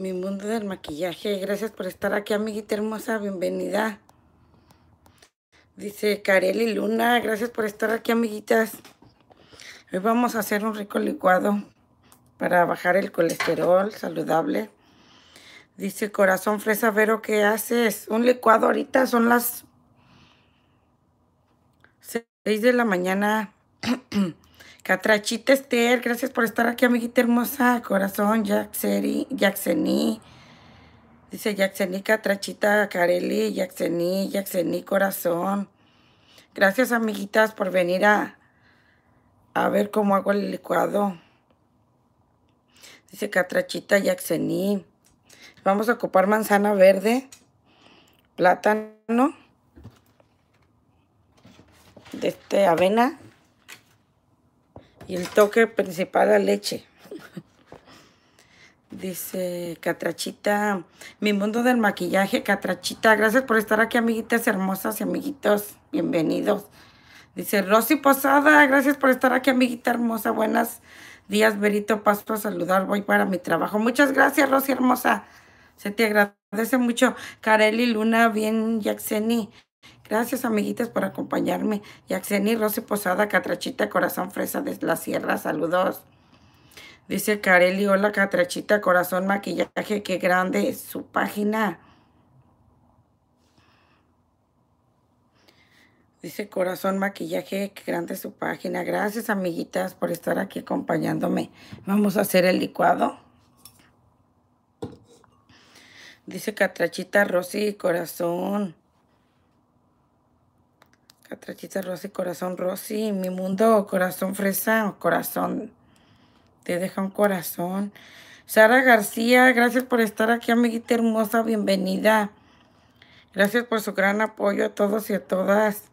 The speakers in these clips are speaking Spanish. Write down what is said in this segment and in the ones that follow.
mi mundo del maquillaje. Gracias por estar aquí, amiguita hermosa. Bienvenida. Dice Kareli Luna, gracias por estar aquí, amiguitas. Hoy vamos a hacer un rico licuado para bajar el colesterol saludable. Dice Corazón Fresa Vero, ¿qué haces? Un licuado ahorita, son las 6 de la mañana. Catrachita Esther, gracias por estar aquí, amiguita hermosa. Corazón, Jackseri, Jackseni, Dice Jackseni, Catrachita Carely, Jackseni, Jackseni, corazón. Gracias, amiguitas, por venir a, ver cómo hago el licuado. Dice Catrachita Jackseni, Vamos a ocupar manzana verde, plátano, de este avena, y el toque principal a leche. Dice Catrachita, mi mundo del maquillaje, Catrachita, gracias por estar aquí, amiguitas hermosas y amiguitos, bienvenidos. Dice Rosy Posada, gracias por estar aquí, amiguita hermosa, buenas días, Berito, paso a saludar, voy para mi trabajo. Muchas gracias, Rosy hermosa, se te agradece mucho. Kareli Luna, bien, Jackseni. Gracias, amiguitas, por acompañarme. Yaxeni Rosy Posada, Catrachita Corazón Fresa de la Sierra, saludos. Dice Careli, hola Catrachita Corazón Maquillaje, qué grande es su página. Dice Corazón Maquillaje, qué grande es su página. Gracias, amiguitas, por estar aquí acompañándome. Vamos a hacer el licuado. Dice Catrachita Rosy Corazón. Catrachita Rosy, corazón Rosy, mi mundo, corazón fresa, corazón, te deja un corazón. Sara García, gracias por estar aquí, amiguita hermosa, bienvenida. Gracias por su gran apoyo a todos y a todas.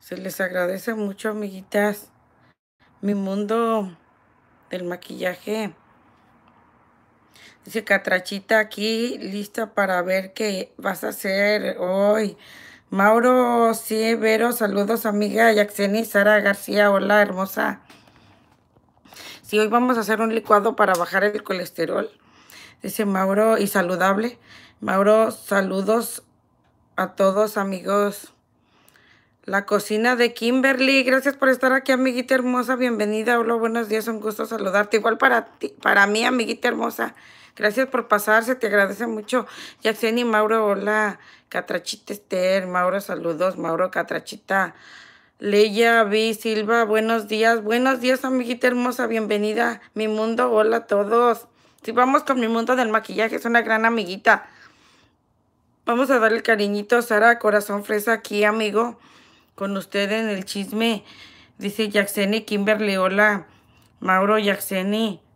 Se les agradece mucho, amiguitas. Mi mundo del maquillaje. Dice Catrachita aquí, lista para ver qué vas a hacer hoy. Mauro Cievero, saludos amiga Yaxeni Sara García, hola hermosa. Si sí, hoy vamos a hacer un licuado para bajar el colesterol, dice Mauro, y saludable. Mauro, saludos a todos amigos la cocina de Kimberly. Gracias por estar aquí, amiguita hermosa. Bienvenida. Hola, buenos días. Un gusto saludarte. Igual para ti, para mí, amiguita hermosa. Gracias por pasarse. Te agradece mucho. Jackson y Mauro, hola. Catrachita Esther. Mauro, saludos. Mauro, Catrachita. Leia Vi, Silva, buenos días. Buenos días, amiguita hermosa. Bienvenida. Mi mundo, hola a todos. Si vamos con mi mundo del maquillaje, es una gran amiguita. Vamos a darle cariñito, a Sara, corazón fresa aquí, amigo con usted en el chisme. Dice Yaxeni Kimberly, hola. Mauro y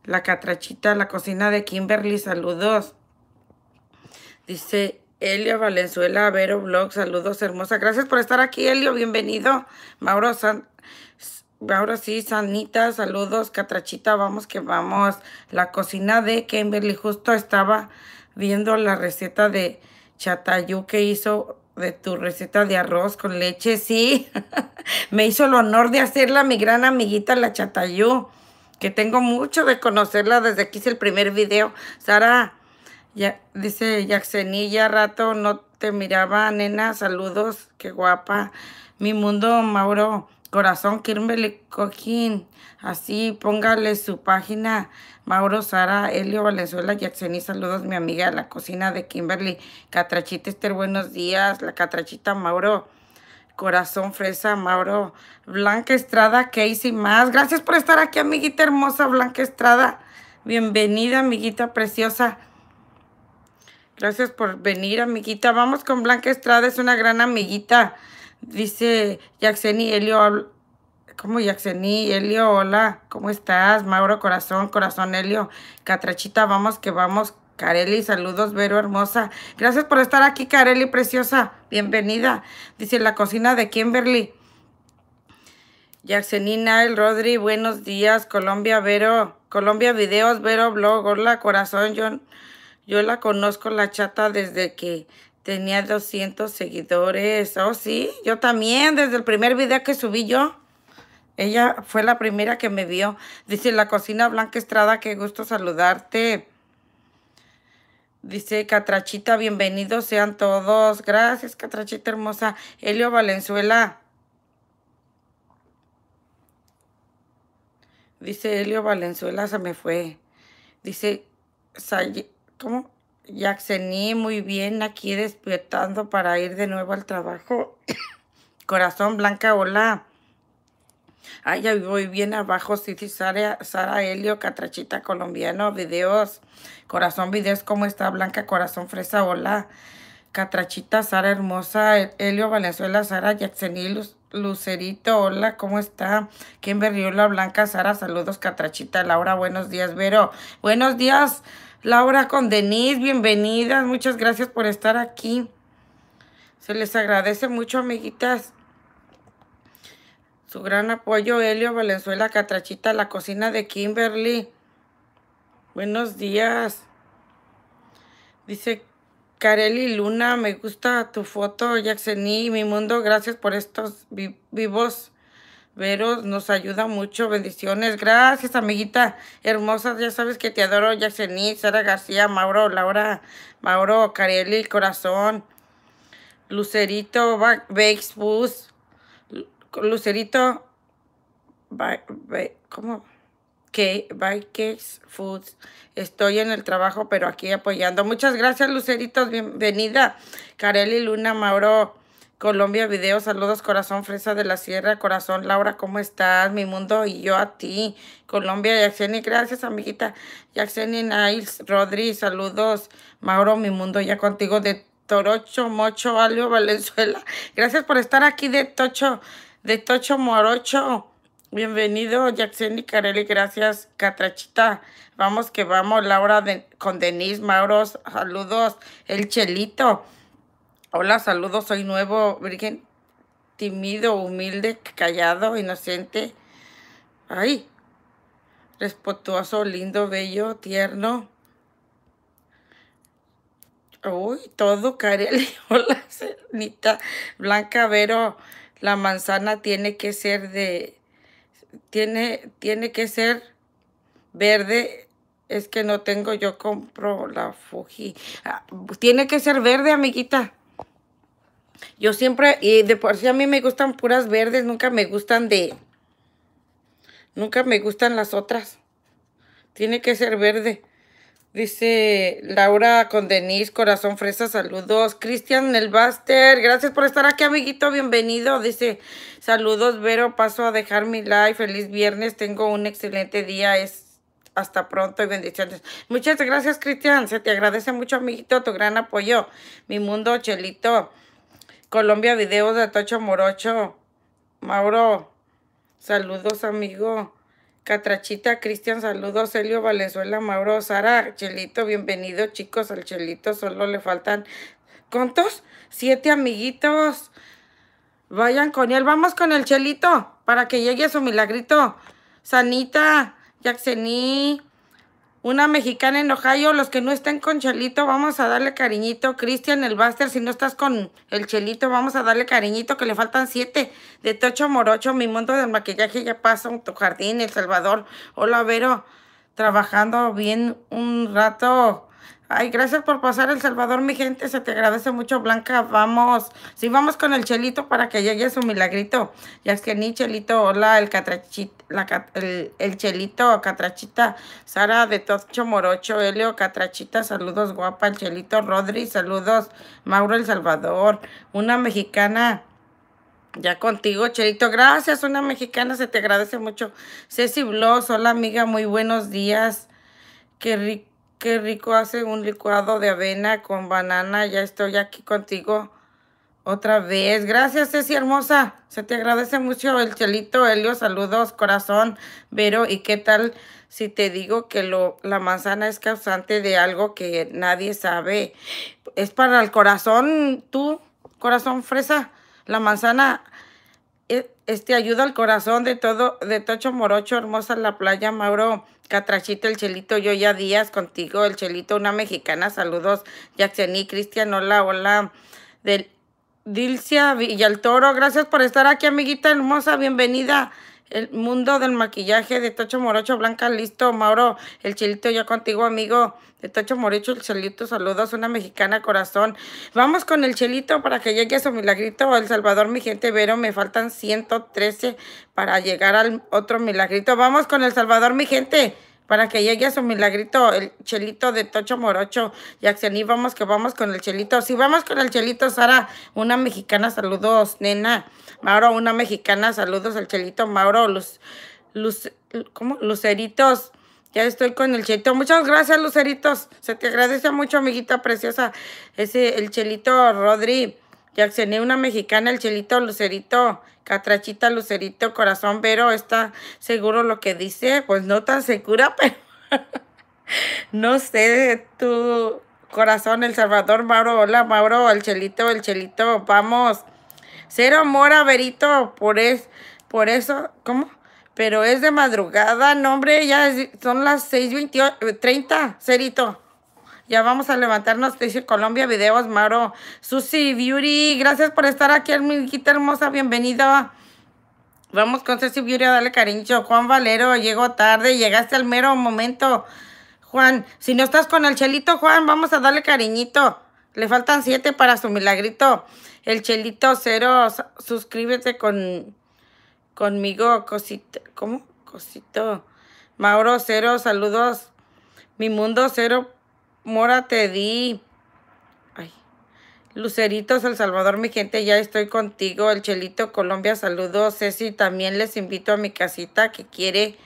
la catrachita, la cocina de Kimberly, saludos. Dice Elia Valenzuela, Vero Blog, saludos hermosa. Gracias por estar aquí, Elio, bienvenido. Mauro San... Ahora sí, Sanita, saludos, Catrachita, vamos que vamos. La cocina de Kimberly, justo estaba viendo la receta de chatayu que hizo de tu receta de arroz con leche, sí. me hizo el honor de hacerla mi gran amiguita la Chatayú, que tengo mucho de conocerla desde que hice el primer video. Sara, ya, dice Yaxeni, rato no te miraba, nena, saludos, qué guapa. Mi mundo, Mauro, Corazón Kimberly Cojín. Así, póngale su página. Mauro Sara, Elio Valenzuela, y saludos, mi amiga, la cocina de Kimberly. Catrachita Esther, buenos días. La Catrachita Mauro. Corazón Fresa, Mauro. Blanca Estrada, Casey más. Gracias por estar aquí, amiguita hermosa Blanca Estrada. Bienvenida, amiguita preciosa. Gracias por venir, amiguita. Vamos con Blanca Estrada, es una gran amiguita. Dice Jackson y Helio, ¿cómo Jackson y Helio? Hola, ¿cómo estás? Mauro Corazón, Corazón Helio, Catrachita, vamos que vamos. Careli, saludos, Vero hermosa. Gracias por estar aquí, Careli preciosa. Bienvenida. Dice la cocina de Kimberly. y el Rodri, buenos días. Colombia, Vero. Colombia Videos, Vero Blog. Hola, corazón. Yo, yo la conozco la chata desde que Tenía 200 seguidores. Oh, sí. Yo también, desde el primer video que subí yo. Ella fue la primera que me vio. Dice, la cocina Blanca Estrada, qué gusto saludarte. Dice Catrachita, bienvenidos sean todos. Gracias, Catrachita hermosa. Helio Valenzuela. Dice Helio Valenzuela, se me fue. Dice, ¿cómo? Yaxení muy bien aquí despiertando para ir de nuevo al trabajo. Corazón Blanca, hola. Ay, ya voy bien abajo, Sí Sara, Sara Helio, Catrachita Colombiano, videos. Corazón Videos, ¿cómo está Blanca? Corazón Fresa, hola. Catrachita, Sara Hermosa, Helio Venezuela Sara Yaxení Luz, Lucerito, hola, ¿cómo está? Kimberly, hola, Blanca, Sara, saludos, Catrachita, Laura, buenos días, Vero. Buenos días. Laura con Denise, bienvenidas. Muchas gracias por estar aquí. Se les agradece mucho, amiguitas. Su gran apoyo, Helio Valenzuela Catrachita, la cocina de Kimberly. Buenos días. Dice Kareli Luna, me gusta tu foto, y mi mundo, gracias por estos vivos veros nos ayuda mucho. Bendiciones. Gracias, amiguita hermosa. Ya sabes que te adoro. Yacení, Sara García, Mauro, Laura, Mauro, Carelli, Corazón, Lucerito, Bakes Foods. Lucerito, ¿cómo? que Foods. Estoy en el trabajo, pero aquí apoyando. Muchas gracias, Luceritos. Bienvenida, Careli Luna, Mauro. Colombia Video, saludos corazón fresa de la sierra, corazón Laura, ¿cómo estás? Mi mundo y yo a ti. Colombia, Yaxeni, gracias amiguita. Yaxeni Niles, Rodri, saludos. Mauro, mi mundo ya contigo de Torocho, Mocho, Alio, Valenzuela. Gracias por estar aquí de Tocho, de Tocho Morocho. Bienvenido, Jackson y Carelli, gracias, Catrachita. Vamos que vamos, Laura con Denise, Mauro saludos, el Chelito. Hola, saludos, soy nuevo, virgen, tímido, humilde, callado, inocente. Ay, respetuoso, lindo, bello, tierno. Uy, todo Kareli, Hola, Cernita. Blanca pero la manzana tiene que ser de... Tiene, tiene que ser verde. Es que no tengo, yo compro la Fuji. Ah, tiene que ser verde, amiguita. Yo siempre, y de por sí a mí me gustan puras verdes, nunca me gustan de, nunca me gustan las otras. Tiene que ser verde. Dice Laura con Denise, corazón fresa, saludos. Cristian Nelbaster, gracias por estar aquí, amiguito, bienvenido. Dice, saludos, Vero, paso a dejar mi like. Feliz viernes, tengo un excelente día. Es hasta pronto y bendiciones. Muchas gracias, Cristian. Se te agradece mucho, amiguito, tu gran apoyo. Mi mundo, Chelito. Colombia Videos de Tocho Morocho. Mauro, saludos amigo. Catrachita Cristian, saludos. Celio Valenzuela, Mauro, Sara, Chelito, bienvenido chicos al Chelito. Solo le faltan, ¿cuántos? Siete amiguitos. Vayan con él, vamos con el Chelito para que llegue a su milagrito. Sanita, Jacksení, una mexicana en Ohio. Los que no estén con Chelito, vamos a darle cariñito. Cristian, el Buster, si no estás con el Chelito, vamos a darle cariñito, que le faltan siete. De Tocho Morocho, mi mundo del maquillaje ya pasó. en tu jardín, El Salvador. Hola, Vero, trabajando bien un rato. Ay, gracias por pasar El Salvador, mi gente. Se te agradece mucho, Blanca. Vamos. Sí, vamos con el Chelito para que llegue su milagrito. Ya es que ni Chelito, hola, el catrachito la, el, Chelito Catrachita, Sara de Tocho Morocho, Elio Catrachita, saludos guapa, el Chelito Rodri, saludos Mauro El Salvador, una mexicana. Ya contigo, Chelito. Gracias, una mexicana, se te agradece mucho. Ceci Bloss, hola amiga, muy buenos días. Qué qué rico hace un licuado de avena con banana. Ya estoy aquí contigo otra vez, gracias Ceci hermosa, se te agradece mucho el chelito, Helio, saludos, corazón, Vero, ¿y qué tal si te digo que lo, la manzana es causante de algo que nadie sabe? Es para el corazón, tú, corazón fresa, la manzana e, este ayuda al corazón de todo, de Tocho Morocho, hermosa la playa, Mauro Catrachito, el Chelito, yo ya días contigo, el Chelito, una mexicana, saludos, Jackson y Cristian, hola, hola, del Dilcia toro, gracias por estar aquí, amiguita hermosa. Bienvenida. El mundo del maquillaje de Tacho Morocho Blanca, listo. Mauro, el Chelito ya contigo, amigo. De Tocho Morocho, el chelito, saludos. Una mexicana corazón. Vamos con el chelito para que llegue a su milagrito. El Salvador, mi gente, Vero, me faltan 113 para llegar al otro milagrito. Vamos con el Salvador, mi gente para que llegue a su milagrito, el chelito de Tocho Morocho. Y Axení, vamos que vamos con el chelito. Si vamos con el chelito, Sara, una mexicana, saludos, nena. Mauro, una mexicana, saludos al chelito. Mauro, los ¿cómo? Luceritos. Ya estoy con el chelito. Muchas gracias, Luceritos. Se te agradece mucho, amiguita preciosa. Ese, el chelito Rodri. Ya accioné una mexicana, el chelito lucerito, catrachita lucerito, corazón vero, ¿está seguro lo que dice? Pues no tan segura, pero no sé, tu corazón, el Salvador, Mauro, hola Mauro, el chelito, el chelito, vamos. Cero mora, verito, por, es, por eso, ¿cómo? Pero es de madrugada, no hombre, ya son las 6.30, eh, cerito. Ya vamos a levantarnos, dice Colombia Videos, Mauro. Susi Beauty, gracias por estar aquí, hijita hermosa, bienvenida. Vamos con Susi Beauty a darle cariño. Juan Valero, llegó tarde, llegaste al mero momento. Juan, si no estás con el chelito, Juan, vamos a darle cariñito. Le faltan siete para su milagrito. El chelito cero, suscríbete con, conmigo, cosito, ¿cómo? Cosito. Mauro cero, saludos. Mi mundo cero Mora, te di. Ay. Luceritos, El Salvador, mi gente, ya estoy contigo. El Chelito, Colombia, saludos. Ceci, también les invito a mi casita que quiere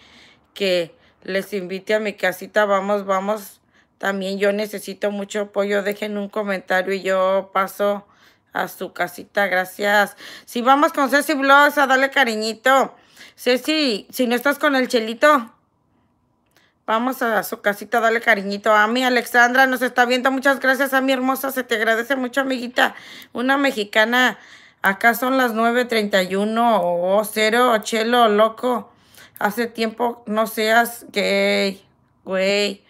que les invite a mi casita. Vamos, vamos. También yo necesito mucho apoyo. Dejen un comentario y yo paso a su casita. Gracias. Si vamos con Ceci Blosa. Dale, cariñito. Ceci, si no estás con el chelito, Vamos a su casita, dale cariñito a mi Alexandra, nos está viendo. Muchas gracias a mi hermosa, se te agradece mucho, amiguita. Una mexicana, acá son las 9.31 o oh, cero, chelo, loco. Hace tiempo no seas gay, güey.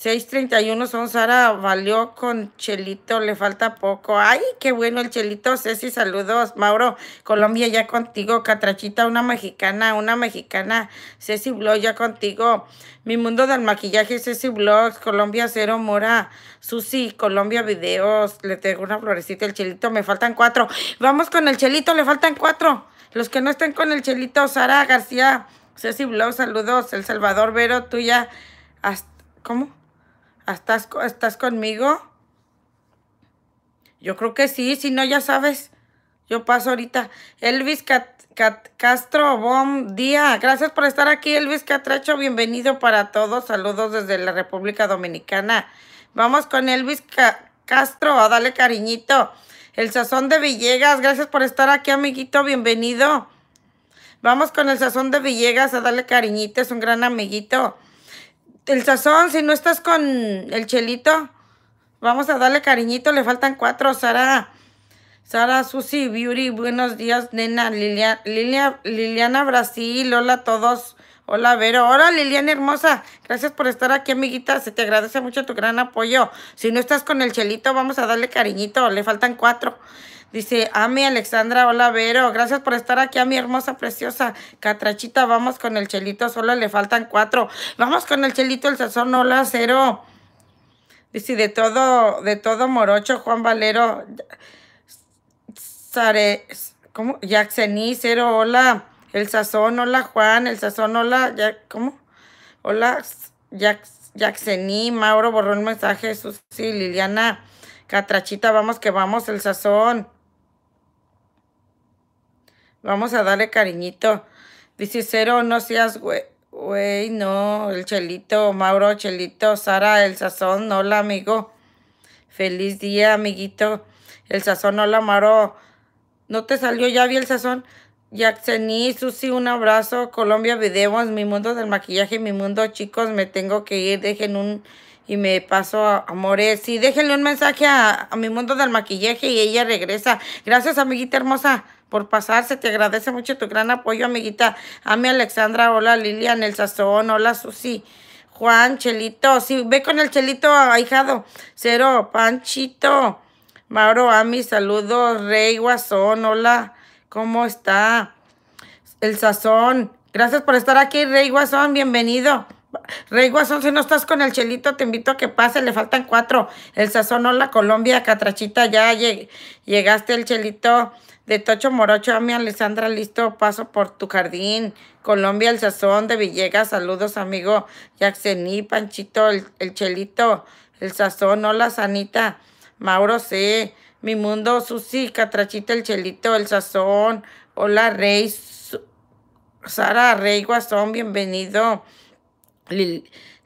6.31 son Sara valió con Chelito, le falta poco. Ay, qué bueno el Chelito, Ceci, saludos. Mauro, Colombia ya contigo, Catrachita, una mexicana, una mexicana, Ceci Blog ya contigo. Mi mundo del maquillaje, Ceci Blogs, Colombia Cero Mora, Susi, Colombia Videos, le tengo una florecita, el Chelito, me faltan cuatro. Vamos con el Chelito, le faltan cuatro. Los que no estén con el Chelito, Sara García, Ceci Blog, saludos. El Salvador Vero, tuya, ya. ¿cómo? ¿Estás, ¿Estás conmigo? Yo creo que sí, si no, ya sabes. Yo paso ahorita. Elvis Castro, bom día. Gracias por estar aquí, Elvis Catracho. Bienvenido para todos. Saludos desde la República Dominicana. Vamos con Elvis Castro, a ah, darle cariñito. El Sazón de Villegas, gracias por estar aquí, amiguito. Bienvenido. Vamos con el Sazón de Villegas, a ah, darle cariñito. Es un gran amiguito el sazón, si no estás con el chelito, vamos a darle cariñito, le faltan cuatro, Sara. Sara, Susi, Beauty, buenos días, nena, Liliana Brasil, hola a todos, hola Vero, hola Liliana hermosa, gracias por estar aquí amiguita, se te agradece mucho tu gran apoyo, si no estás con el chelito, vamos a darle cariñito, le faltan cuatro, Dice, Ami, Alexandra, hola, Vero. Gracias por estar aquí, a mi hermosa, preciosa. Catrachita, vamos con el chelito. Solo le faltan cuatro. Vamos con el chelito, el sazón, hola, cero. Dice, de todo, de todo morocho, Juan Valero. Sare, ¿cómo? Yaxení, cero, hola. El sazón, hola, Juan. El sazón, hola, ya, ¿cómo? Hola, se Yaxení, Mauro borró un mensaje, Susi, Liliana, Catrachita, vamos que vamos, el sazón. Vamos a darle cariñito. Dice cero, no seas güey. Güey, no, el Chelito, Mauro, Chelito, Sara, el Sazón, hola amigo. Feliz día, amiguito. El Sazón, hola maro. ¿No te salió? Ya vi el Sazón. Yaxeni, Susi, un abrazo. Colombia Videos, mi mundo del maquillaje, mi mundo, chicos, me tengo que ir. Dejen un. Y me paso a amores. Sí, déjenle un mensaje a mi mundo del maquillaje y ella regresa. Gracias, amiguita hermosa por pasarse, te agradece mucho tu gran apoyo, amiguita. Ami Alexandra, hola Lilian, el sazón, hola Susi. Juan, Chelito, sí, ve con el Chelito ahijado. Cero, Panchito. Mauro, Ami, saludos. Rey, Guasón, hola, ¿cómo está? El sazón. Gracias por estar aquí, Rey Guasón, bienvenido. Rey Guasón, si no estás con el chelito, te invito a que pase, le faltan cuatro. El Sazón, hola Colombia, Catrachita, ya llegaste el chelito de Tocho Morocho, a mi Alessandra, listo, paso por tu jardín. Colombia, el sazón de Villegas, saludos, amigo. y Panchito, el, Chelito, el sazón, hola, Sanita. Mauro C, mi mundo, Susi, Catrachita, el Chelito, el sazón, hola, Rey. Sara Rey Guasón, bienvenido.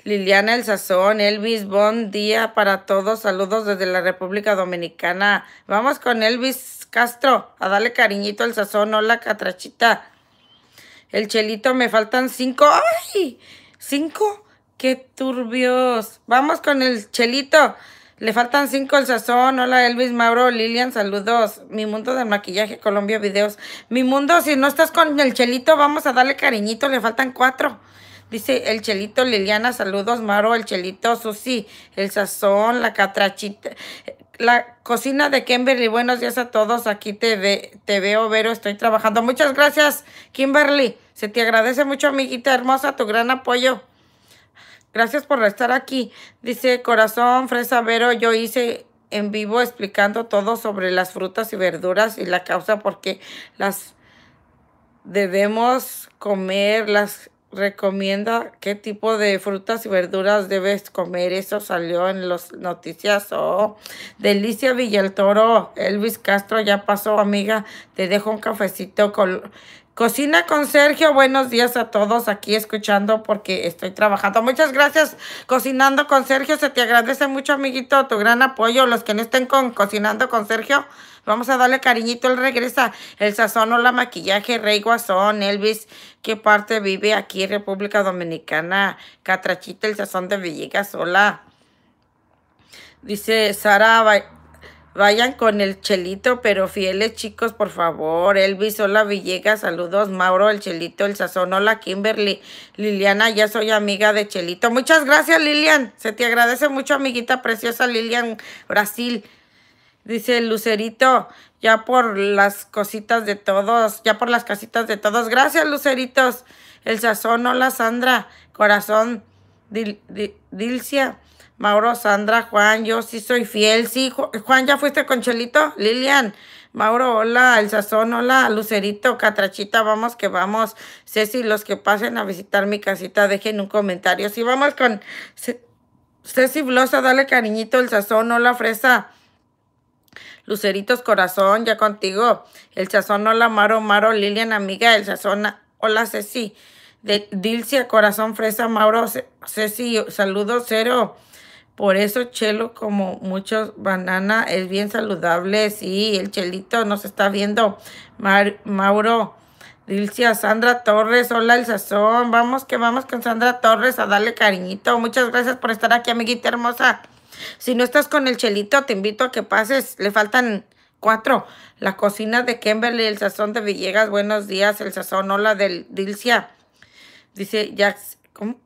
Liliana El Sazón, Elvis, buen día para todos. Saludos desde la República Dominicana. Vamos con Elvis Castro, a darle cariñito al sazón, hola catrachita. El chelito, me faltan cinco. ¡Ay! ¿Cinco? ¡Qué turbios! Vamos con el chelito. Le faltan cinco al sazón. Hola Elvis Mauro, Lilian, saludos. Mi mundo de maquillaje, Colombia Videos. Mi mundo, si no estás con el chelito, vamos a darle cariñito. Le faltan cuatro. Dice el chelito, Liliana, saludos, Mauro, el chelito, Susi, el sazón, la catrachita la cocina de Kimberly. Buenos días a todos. Aquí te, te veo, Vero. Estoy trabajando. Muchas gracias, Kimberly. Se te agradece mucho, amiguita hermosa, tu gran apoyo. Gracias por estar aquí. Dice Corazón Fresa Vero, yo hice en vivo explicando todo sobre las frutas y verduras y la causa por qué las debemos comer, las recomienda qué tipo de frutas y verduras debes comer. Eso salió en las noticias. Oh, Delicia Toro. Elvis Castro ya pasó, amiga. Te dejo un cafecito con... Cocina con Sergio, buenos días a todos aquí escuchando porque estoy trabajando. Muchas gracias, Cocinando con Sergio. Se te agradece mucho, amiguito, tu gran apoyo. Los que no estén con Cocinando con Sergio, Vamos a darle cariñito, El regresa. El sazón o la maquillaje, Rey Guasón, Elvis. ¿Qué parte vive aquí, República Dominicana? Catrachita, el sazón de Villegas, hola. Dice Sara, Vayan con el chelito, pero fieles chicos, por favor. Elvis, hola Villegas, saludos. Mauro, el chelito, el sazón, hola Kimberly. Liliana, ya soy amiga de chelito. Muchas gracias, Lilian. Se te agradece mucho, amiguita preciosa Lilian Brasil. Dice Lucerito, ya por las cositas de todos, ya por las casitas de todos. Gracias, Luceritos. El Sazón, hola Sandra, Corazón, Dilcia, Mauro, Sandra, Juan, yo sí soy fiel. Sí, Juan, ¿ya fuiste con Chelito? Lilian, Mauro, hola, El Sazón, hola, Lucerito, Catrachita, vamos que vamos. Ceci, los que pasen a visitar mi casita, dejen un comentario. Sí, vamos con Ceci Blosa, dale cariñito, El Sazón, hola, Fresa. Luceritos Corazón, ya contigo. El Chazón, hola Maro, Maro, Lilian, amiga. El Sazón, hola Ceci. De, Dilcia Corazón Fresa, Mauro, Ceci, saludo cero. Por eso Chelo, como muchos banana, es bien saludable. Sí, el Chelito nos está viendo. Mauro, Dilcia, Sandra Torres, hola el sazón. Vamos que vamos con Sandra Torres a darle cariñito. Muchas gracias por estar aquí, amiguita hermosa. Si no estás con el chelito, te invito a que pases. Le faltan cuatro. La cocina de Kimberly, el sazón de Villegas. Buenos días, el sazón hola del Dilcia. Dice Jax, ¿cómo?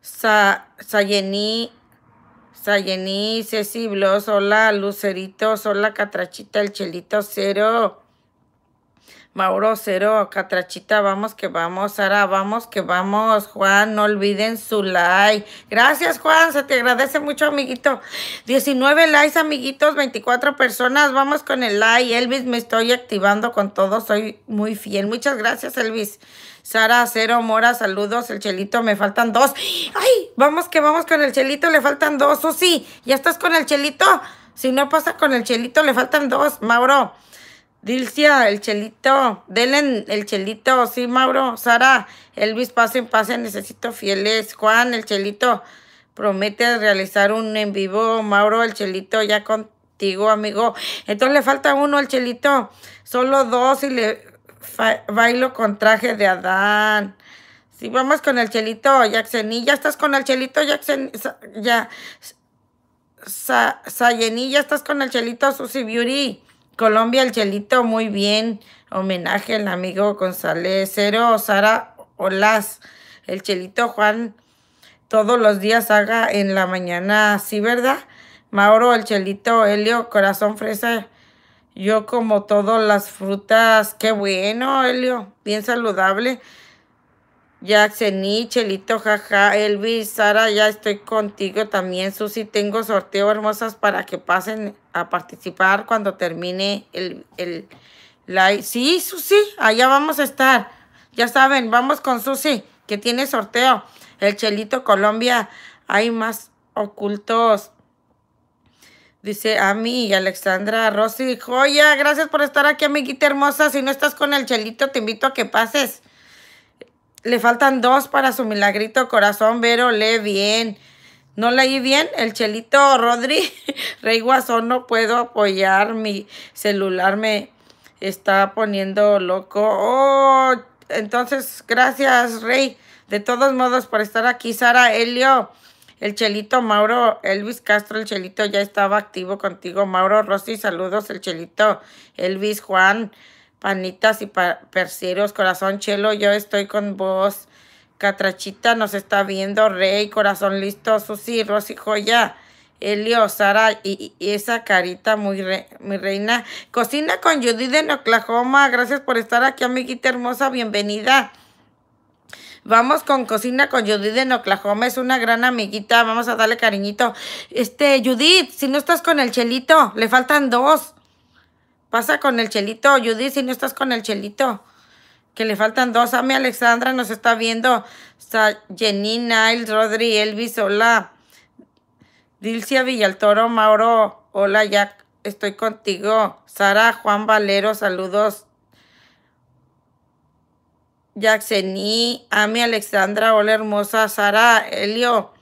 Sa, Sayení, Sayení, Ceci Blos, hola Luceritos, hola Catrachita, el chelito cero. Mauro Cero, Catrachita, vamos que vamos, Sara, vamos que vamos, Juan, no olviden su like. Gracias, Juan, se te agradece mucho, amiguito. 19 likes, amiguitos, 24 personas, vamos con el like. Elvis, me estoy activando con todo, soy muy fiel. Muchas gracias, Elvis. Sara Cero Mora, saludos. El Chelito, me faltan dos. ¡Ay! Vamos que vamos con el Chelito, le faltan dos. Susi, ¿ya estás con el Chelito? Si no pasa con el Chelito, le faltan dos. Mauro, Dilcia, el chelito. Delen el chelito. Sí, Mauro. Sara, Elvis, pasen, pasen. Necesito fieles. Juan, el chelito. Promete realizar un en vivo. Mauro, el chelito. Ya contigo, amigo. Entonces le falta uno, al chelito. Solo dos y le bailo con traje de Adán. Sí, vamos con el chelito, Jackson. ya estás con el chelito, Jackson. Ya. Sayení, ya estás con el chelito, Susy Beauty. Colombia, el Chelito, muy bien. Homenaje al amigo González. Cero, Sara hola El Chelito Juan, todos los días haga en la mañana. Sí, ¿verdad? Mauro, el Chelito, Helio, Corazón Fresa. Yo como todas las frutas. Qué bueno, Helio. Bien saludable. Jacksoni, Chelito, jaja, Elvis, Sara, ya estoy contigo también, Susi, tengo sorteo hermosas para que pasen a participar cuando termine el, el live. Sí, Susi, allá vamos a estar. Ya saben, vamos con Susi, que tiene sorteo. El Chelito Colombia, hay más ocultos. Dice a mí y Alexandra Rosy, joya, gracias por estar aquí, amiguita hermosa. Si no estás con el Chelito, te invito a que pases. Le faltan dos para su milagrito corazón, Vero, lee bien. No leí bien, el Chelito Rodri, Rey Guasón, no puedo apoyar, mi celular me está poniendo loco. Oh, entonces, gracias, Rey. De todos modos, por estar aquí, Sara Helio, el Chelito Mauro, Elvis Castro, el Chelito ya estaba activo contigo. Mauro Rossi, saludos, el Chelito Elvis Juan panitas y pa corazón chelo, yo estoy con vos. Catrachita nos está viendo, Rey, corazón listo, Susi, Rosy, Joya, Elio, Sara y, esa carita muy re, mi reina. Cocina con Judith en Oklahoma, gracias por estar aquí, amiguita hermosa, bienvenida. Vamos con Cocina con Judith en Oklahoma, es una gran amiguita, vamos a darle cariñito. Este, Judith, si no estás con el chelito, le faltan dos. Pasa con el chelito, Judy, si no estás con el chelito. Que le faltan dos. Ami Alexandra nos está viendo. Está Jenny, Niles, Rodri, Elvis, hola. Dilcia Villaltoro, Mauro, hola, Jack, estoy contigo. Sara, Juan Valero, saludos. A Ami, Alexandra, hola, hermosa. Sara, Elio,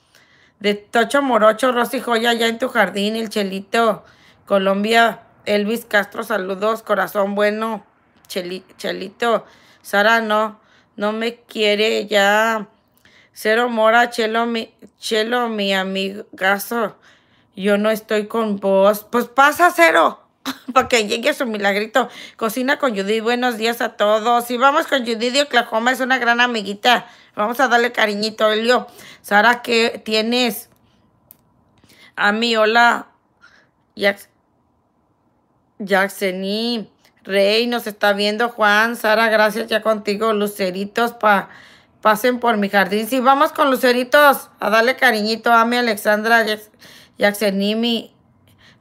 de Tocho Morocho, Rosy Joya, ya en tu jardín, el Chelito, Colombia. Elvis Castro, saludos, corazón bueno. Chelito, Sara, no, no me quiere ya. Cero Mora, Chelo, mi, Chelo, mi amigazo. Yo no estoy con vos. Pues pasa, Cero, para que llegue su milagrito. Cocina con Judith, buenos días a todos. Y vamos con Judith de Oklahoma, es una gran amiguita. Vamos a darle cariñito, Elio. Sara, ¿qué tienes? A mí, hola. Ya. Yaxení, Rey, nos está viendo Juan, Sara, gracias ya contigo, Luceritos, pa, pasen por mi jardín. Sí, vamos con Luceritos, a darle cariñito a mi Alexandra, Yaxení, mi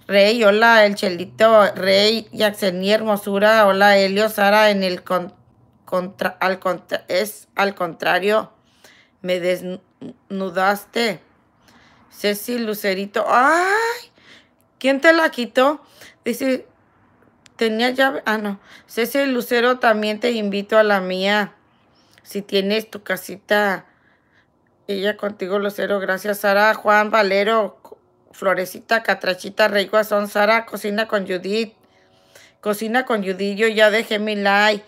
Rey, hola, el Chelito, Rey, Yaxení, hermosura, hola, Helio, Sara, en el contra, al contra, es al contrario, me desnudaste. Ceci Lucerito, ay, ¿quién te la quitó? Dice tenía llave. Ah, no. César Lucero, también te invito a la mía. Si tienes tu casita. Ella contigo, Lucero. Gracias, Sara. Juan Valero, Florecita, Catrachita, Rey Guasón. Sara, cocina con Judith. Cocina con Judith. Yo ya dejé mi like.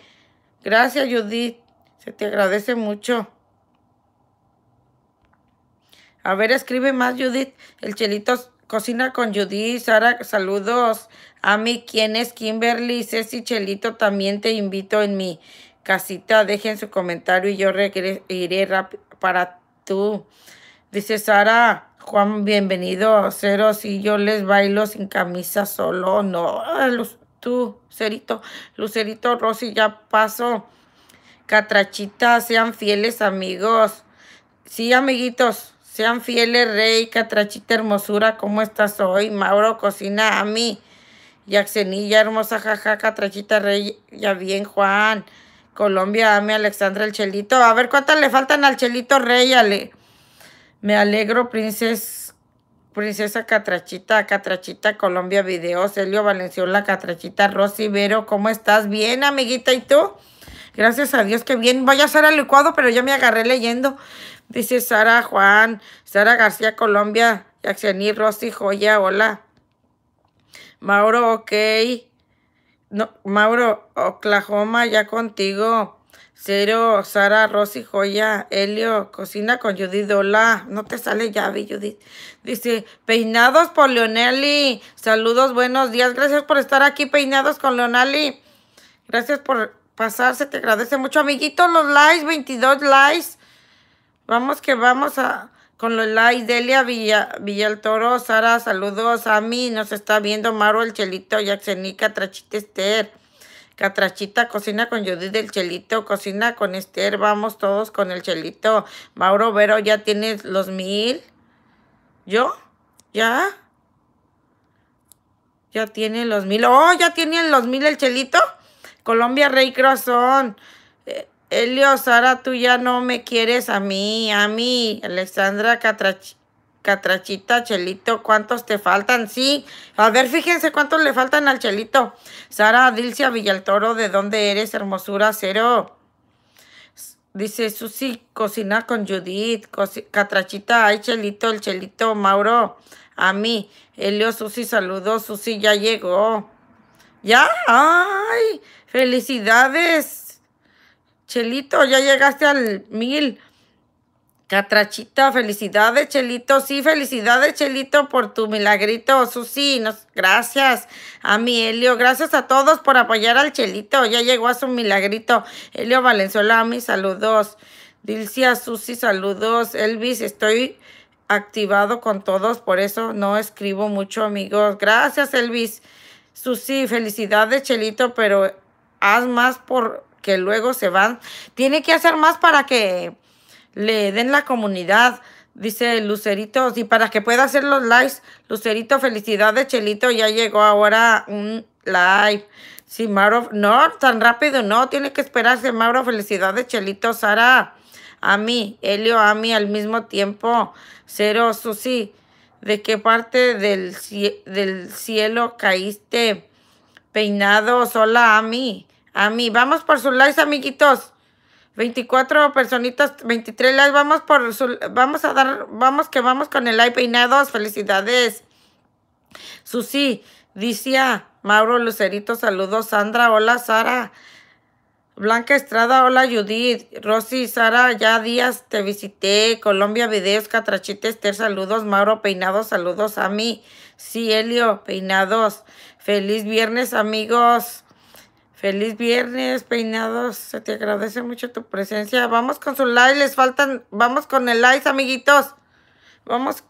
Gracias, Judith. Se te agradece mucho. A ver, escribe más, Judith. El chelito cocina con Judith. Sara, saludos. A mí, ¿quién es Kimberly? Ceci Chelito, también te invito en mi casita. Dejen su comentario y yo iré para tú. Dice Sara, Juan, bienvenido. Cero, si yo les bailo sin camisa solo, no. Ah, tú, Cerito, Lucerito, Rosy, ya paso. Catrachita, sean fieles amigos. Sí, amiguitos, sean fieles, Rey, Catrachita Hermosura, ¿cómo estás hoy? Mauro, cocina a mí. Yaxenilla, hermosa, jajaja, catrachita, rey, ya bien, Juan. Colombia, ame, Alexandra, el Chelito. A ver, ¿cuántas le faltan al Chelito Rey? Ale? Me alegro, princesa princesa Catrachita, Catrachita, Colombia, videos. Celio, Valenciola, Catrachita, Rosy, Vero, ¿cómo estás? Bien, amiguita, ¿y tú? Gracias a Dios que bien. Voy a hacer licuado, pero ya me agarré leyendo. Dice Sara Juan, Sara García, Colombia, Yaxení, Rosy, Joya, hola. Mauro, ok. No, Mauro, Oklahoma, ya contigo. Cero, Sara, Rosy, Joya, Helio, cocina con Judith. Hola, no te sale llave, Judith. Dice, peinados por Leonelli. Saludos, buenos días. Gracias por estar aquí, peinados con Leonelli. Gracias por pasarse, te agradece mucho. Amiguito, los likes, 22 likes. Vamos que vamos a con los likes, Delia Villa, Toro, Sara, saludos a mí, nos está viendo Mauro el Chelito, Yaxení, Catrachita, Esther, Catrachita, cocina con Judith del Chelito, cocina con Esther, vamos todos con el Chelito, Mauro Vero, ya tienes los mil, ¿yo? ¿Ya? Ya tienen los mil, oh, ya tienen los mil el Chelito, Colombia Rey Crozón, Elio, Sara, tú ya no me quieres a mí, a mí. Alexandra Catrachita, Chelito, ¿cuántos te faltan? Sí, a ver, fíjense cuántos le faltan al Chelito. Sara Dilcia Toro, ¿de dónde eres, hermosura? Cero. Dice Susi, cocina con Judith. Catrachita, ay, Chelito, el Chelito, Mauro, a mí. Elio, Susi, saludos. Susi ya llegó. ¿Ya? ¡Ay! ¡Felicidades! Chelito, ya llegaste al mil. Catrachita, felicidades, Chelito. Sí, felicidades, Chelito, por tu milagrito. Susi, gracias a mi Elio. Gracias a todos por apoyar al Chelito. Ya llegó a su milagrito. Elio Valenzuela, a mis saludos. Dilcia, Susi, saludos. Elvis, estoy activado con todos, por eso no escribo mucho, amigos. Gracias, Elvis. Susi, felicidades, Chelito, pero haz más por que luego se van. Tiene que hacer más para que le den la comunidad. Dice Lucerito, y para que pueda hacer los lives, Lucerito, felicidades, Chelito, ya llegó ahora un live. si Mauro, no, tan rápido no, tiene que esperarse, Mauro, felicidades, Chelito, Sara, a mí, Helio, a mí al mismo tiempo, Cero, Susi, ¿de qué parte del, del cielo caíste? Peinado, sola, a mí. A mí, vamos por sus likes, amiguitos. 24 personitas, 23 likes, vamos por su, vamos a dar, vamos que vamos con el like peinados, felicidades. Susi, Dicia, Mauro Lucerito, saludos, Sandra, hola, Sara. Blanca Estrada, hola Judith, Rosy, Sara, ya días te visité, Colombia Videos, Catrachita Esther, saludos, Mauro Peinados, saludos a mí, sí, Elio Peinados, feliz viernes amigos. Feliz viernes, peinados. Se te agradece mucho tu presencia. Vamos con su like, les faltan. Vamos con el like, amiguitos. Vamos,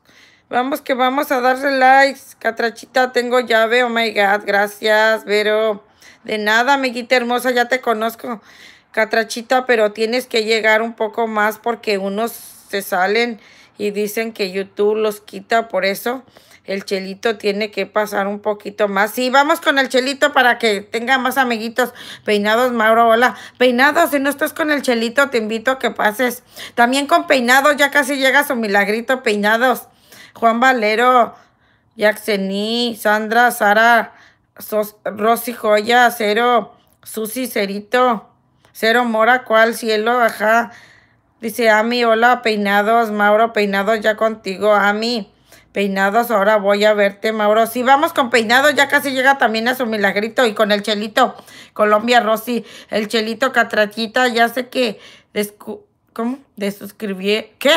vamos que vamos a darle likes. Catrachita, tengo llave. Oh my god, gracias, pero De nada, amiguita hermosa, ya te conozco, Catrachita, pero tienes que llegar un poco más porque unos se salen y dicen que YouTube los quita por eso el chelito tiene que pasar un poquito más. Sí, vamos con el chelito para que tenga más amiguitos. Peinados, Mauro, hola. Peinados, si no estás con el chelito, te invito a que pases. También con peinados, ya casi llega su milagrito, peinados. Juan Valero, Yaxení, Sandra, Sara, Rosy Joya, Cero, Susi, Cerito, Cero Mora, ¿cuál cielo? Ajá. Dice Ami, hola, peinados, Mauro, peinados ya contigo, Ami. Peinados, ahora voy a verte, Mauro. Sí, vamos con peinados, ya casi llega también a su milagrito. Y con el chelito, Colombia Rosy, el chelito Catrachita, ya sé que... ¿Cómo? Desuscribí. ¿Qué?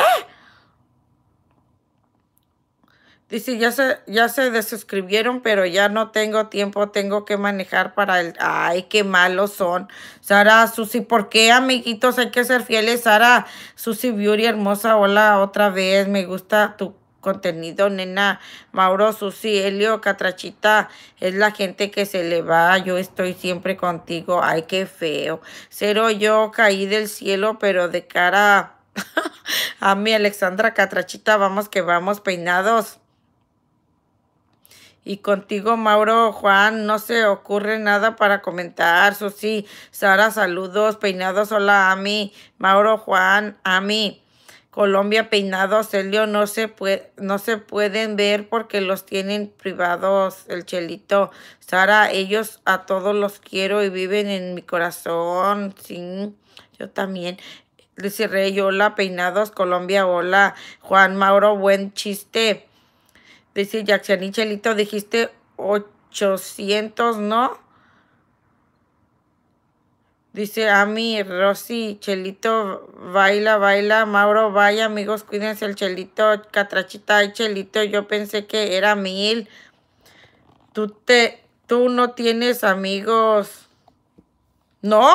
Dice, ya se, ya se desuscribieron, pero ya no tengo tiempo, tengo que manejar para el... Ay, qué malos son. Sara, Susi, ¿por qué, amiguitos? Hay que ser fieles. Sara, Susi Beauty, hermosa, hola otra vez. Me gusta tu contenido, nena. Mauro, Susi, Elio Catrachita, es la gente que se le va. Yo estoy siempre contigo. Ay, qué feo. Cero, yo caí del cielo, pero de cara a mi Alexandra Catrachita, vamos que vamos peinados. Y contigo, Mauro, Juan, no se ocurre nada para comentar. Susi, Sara, saludos, peinados, hola, mí Mauro, Juan, a mí Colombia peinados, Celio, no se, no se pueden ver porque los tienen privados, el Chelito. Sara, ellos a todos los quiero y viven en mi corazón. Sí, yo también. Dice Rey, hola, peinados, Colombia, hola. Juan Mauro, buen chiste. Dice Jackson y Chelito, dijiste 800, ¿no? Dice Ami, Rosy, Chelito, baila, baila, Mauro, vaya, amigos, cuídense el Chelito, Catrachita, ay, Chelito, yo pensé que era mil. Tú te, tú no tienes amigos. ¿No?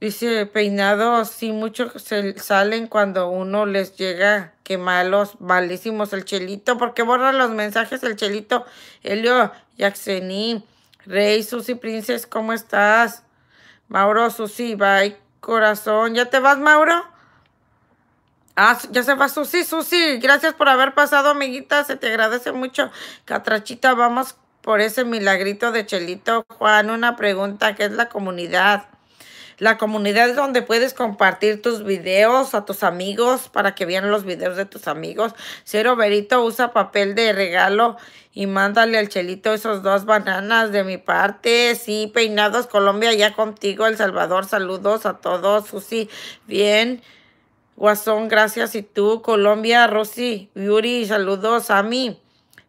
Dice, peinados, sí, muchos se salen cuando uno les llega, que malos, malísimos, el Chelito, porque borra los mensajes el Chelito, Elio, Yaxení, Rey, Susi, Princes, ¿cómo estás? Mauro, Susi, bye, corazón. ¿Ya te vas, Mauro? Ah, ya se va Susi, Susi. Gracias por haber pasado, amiguita. Se te agradece mucho. Catrachita, vamos por ese milagrito de Chelito. Juan, una pregunta. ¿Qué es la comunidad? La comunidad es donde puedes compartir tus videos a tus amigos para que vean los videos de tus amigos. Cero Berito usa papel de regalo y mándale al chelito esos dos bananas de mi parte. Sí, peinados Colombia, ya contigo, El Salvador. Saludos a todos. Susi, bien. Guasón, gracias. Y tú, Colombia, Rosy, Yuri, saludos a mí.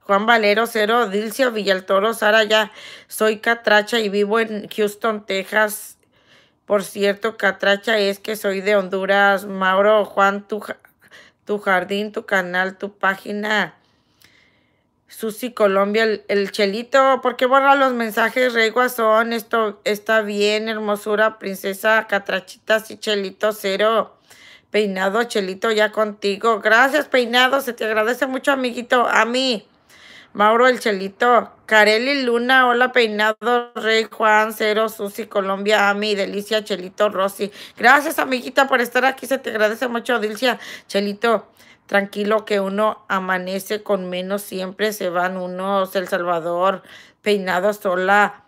Juan Valero, Cero, Dilcio, Villaltoro, Sara, ya soy catracha y vivo en Houston, Texas. Por cierto, catracha es que soy de Honduras. Mauro, Juan, tu, tu jardín, tu canal, tu página. Susi Colombia, el, chelito, ¿por qué borra los mensajes, Rey Guasón? Esto está bien, hermosura, princesa, catrachitas y chelito cero. Peinado, chelito, ya contigo. Gracias, peinado, se te agradece mucho, amiguito. A mí. Mauro El Chelito, Careli Luna, Hola Peinado, Rey Juan, Cero, Susi, Colombia, Ami, Delicia, Chelito, Rosy. Gracias, amiguita, por estar aquí. Se te agradece mucho, Delicia. Chelito, tranquilo que uno amanece con menos. Siempre se van unos, El Salvador, Peinado Sola,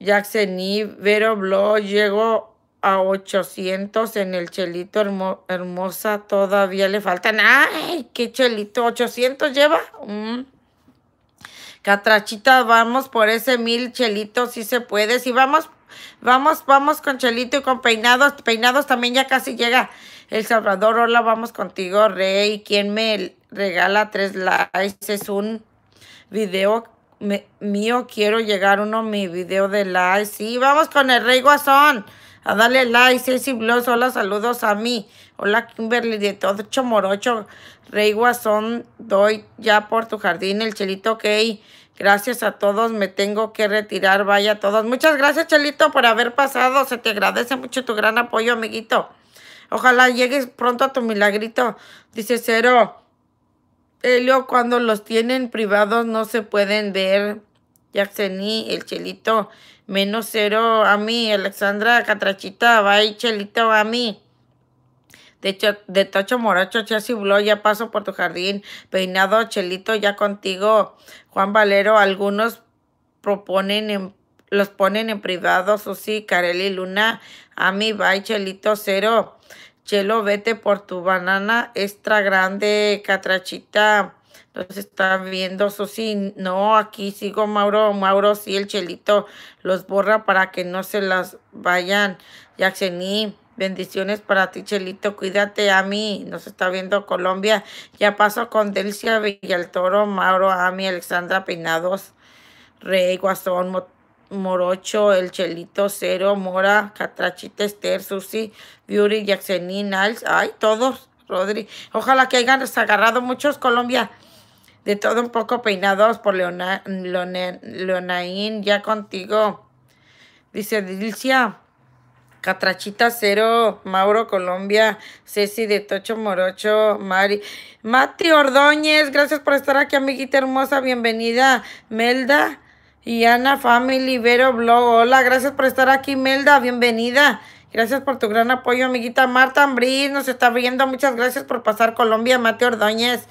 Jackson, Vero Blo, llegó a 800 en el chelito hermosa. Todavía le faltan. ¡Ay, qué chelito! ¿800 lleva? Mm. Catrachita, vamos por ese mil chelitos si se puede. Si vamos, vamos, vamos con chelito y con peinados. Peinados también ya casi llega. El Salvador, hola, vamos contigo, Rey. ¿Quién me regala tres likes? Es un video mío. Quiero llegar uno, mi video de likes. Sí, vamos con el Rey Guasón a darle like, Ceci Bloss, hola, saludos a mí, hola Kimberly de todo Chomorocho, Rey Guasón, doy ya por tu jardín, el Chelito, ok, gracias a todos, me tengo que retirar, vaya todos, muchas gracias Chelito por haber pasado, se te agradece mucho tu gran apoyo, amiguito, ojalá llegues pronto a tu milagrito, dice Cero, Elio, cuando los tienen privados no se pueden ver, y el Chelito, menos cero a mí, Alexandra Catrachita va Chelito, a mí. De, hecho, de Tocho moracho, Chelsea Blow, ya paso por tu jardín. Peinado Chelito, ya contigo. Juan Valero, algunos proponen los ponen en privado. Susi, Carelli, Luna, a mí, bye, Chelito, cero. Chelo, vete por tu banana extra grande, Catrachita. Nos está viendo Susi, no, aquí sigo Mauro, Mauro sí, el chelito los borra para que no se las vayan. Yaxení, bendiciones para ti, chelito, cuídate a mí. Nos está viendo Colombia. Ya paso con Delcia toro Mauro, Ami, Alexandra Peinados, Rey, Guasón, Morocho, El Chelito, Cero, Mora, Catrachita, Esther, Susi, Beauty, Yaxení, Niles, ay, todos. Rodri, ojalá que hayan desagarrado muchos Colombia de todo un poco peinados por Leonaín, ya contigo. Dice Dilcia, Catrachita Cero, Mauro Colombia, Ceci de Tocho Morocho, Mari. Mati Ordóñez, gracias por estar aquí, amiguita hermosa, bienvenida. Melda y Ana Family, Vero Blog, hola, gracias por estar aquí, Melda, bienvenida. Gracias por tu gran apoyo, amiguita Marta Ambris, nos está viendo. Muchas gracias por pasar Colombia, Mati Ordóñez.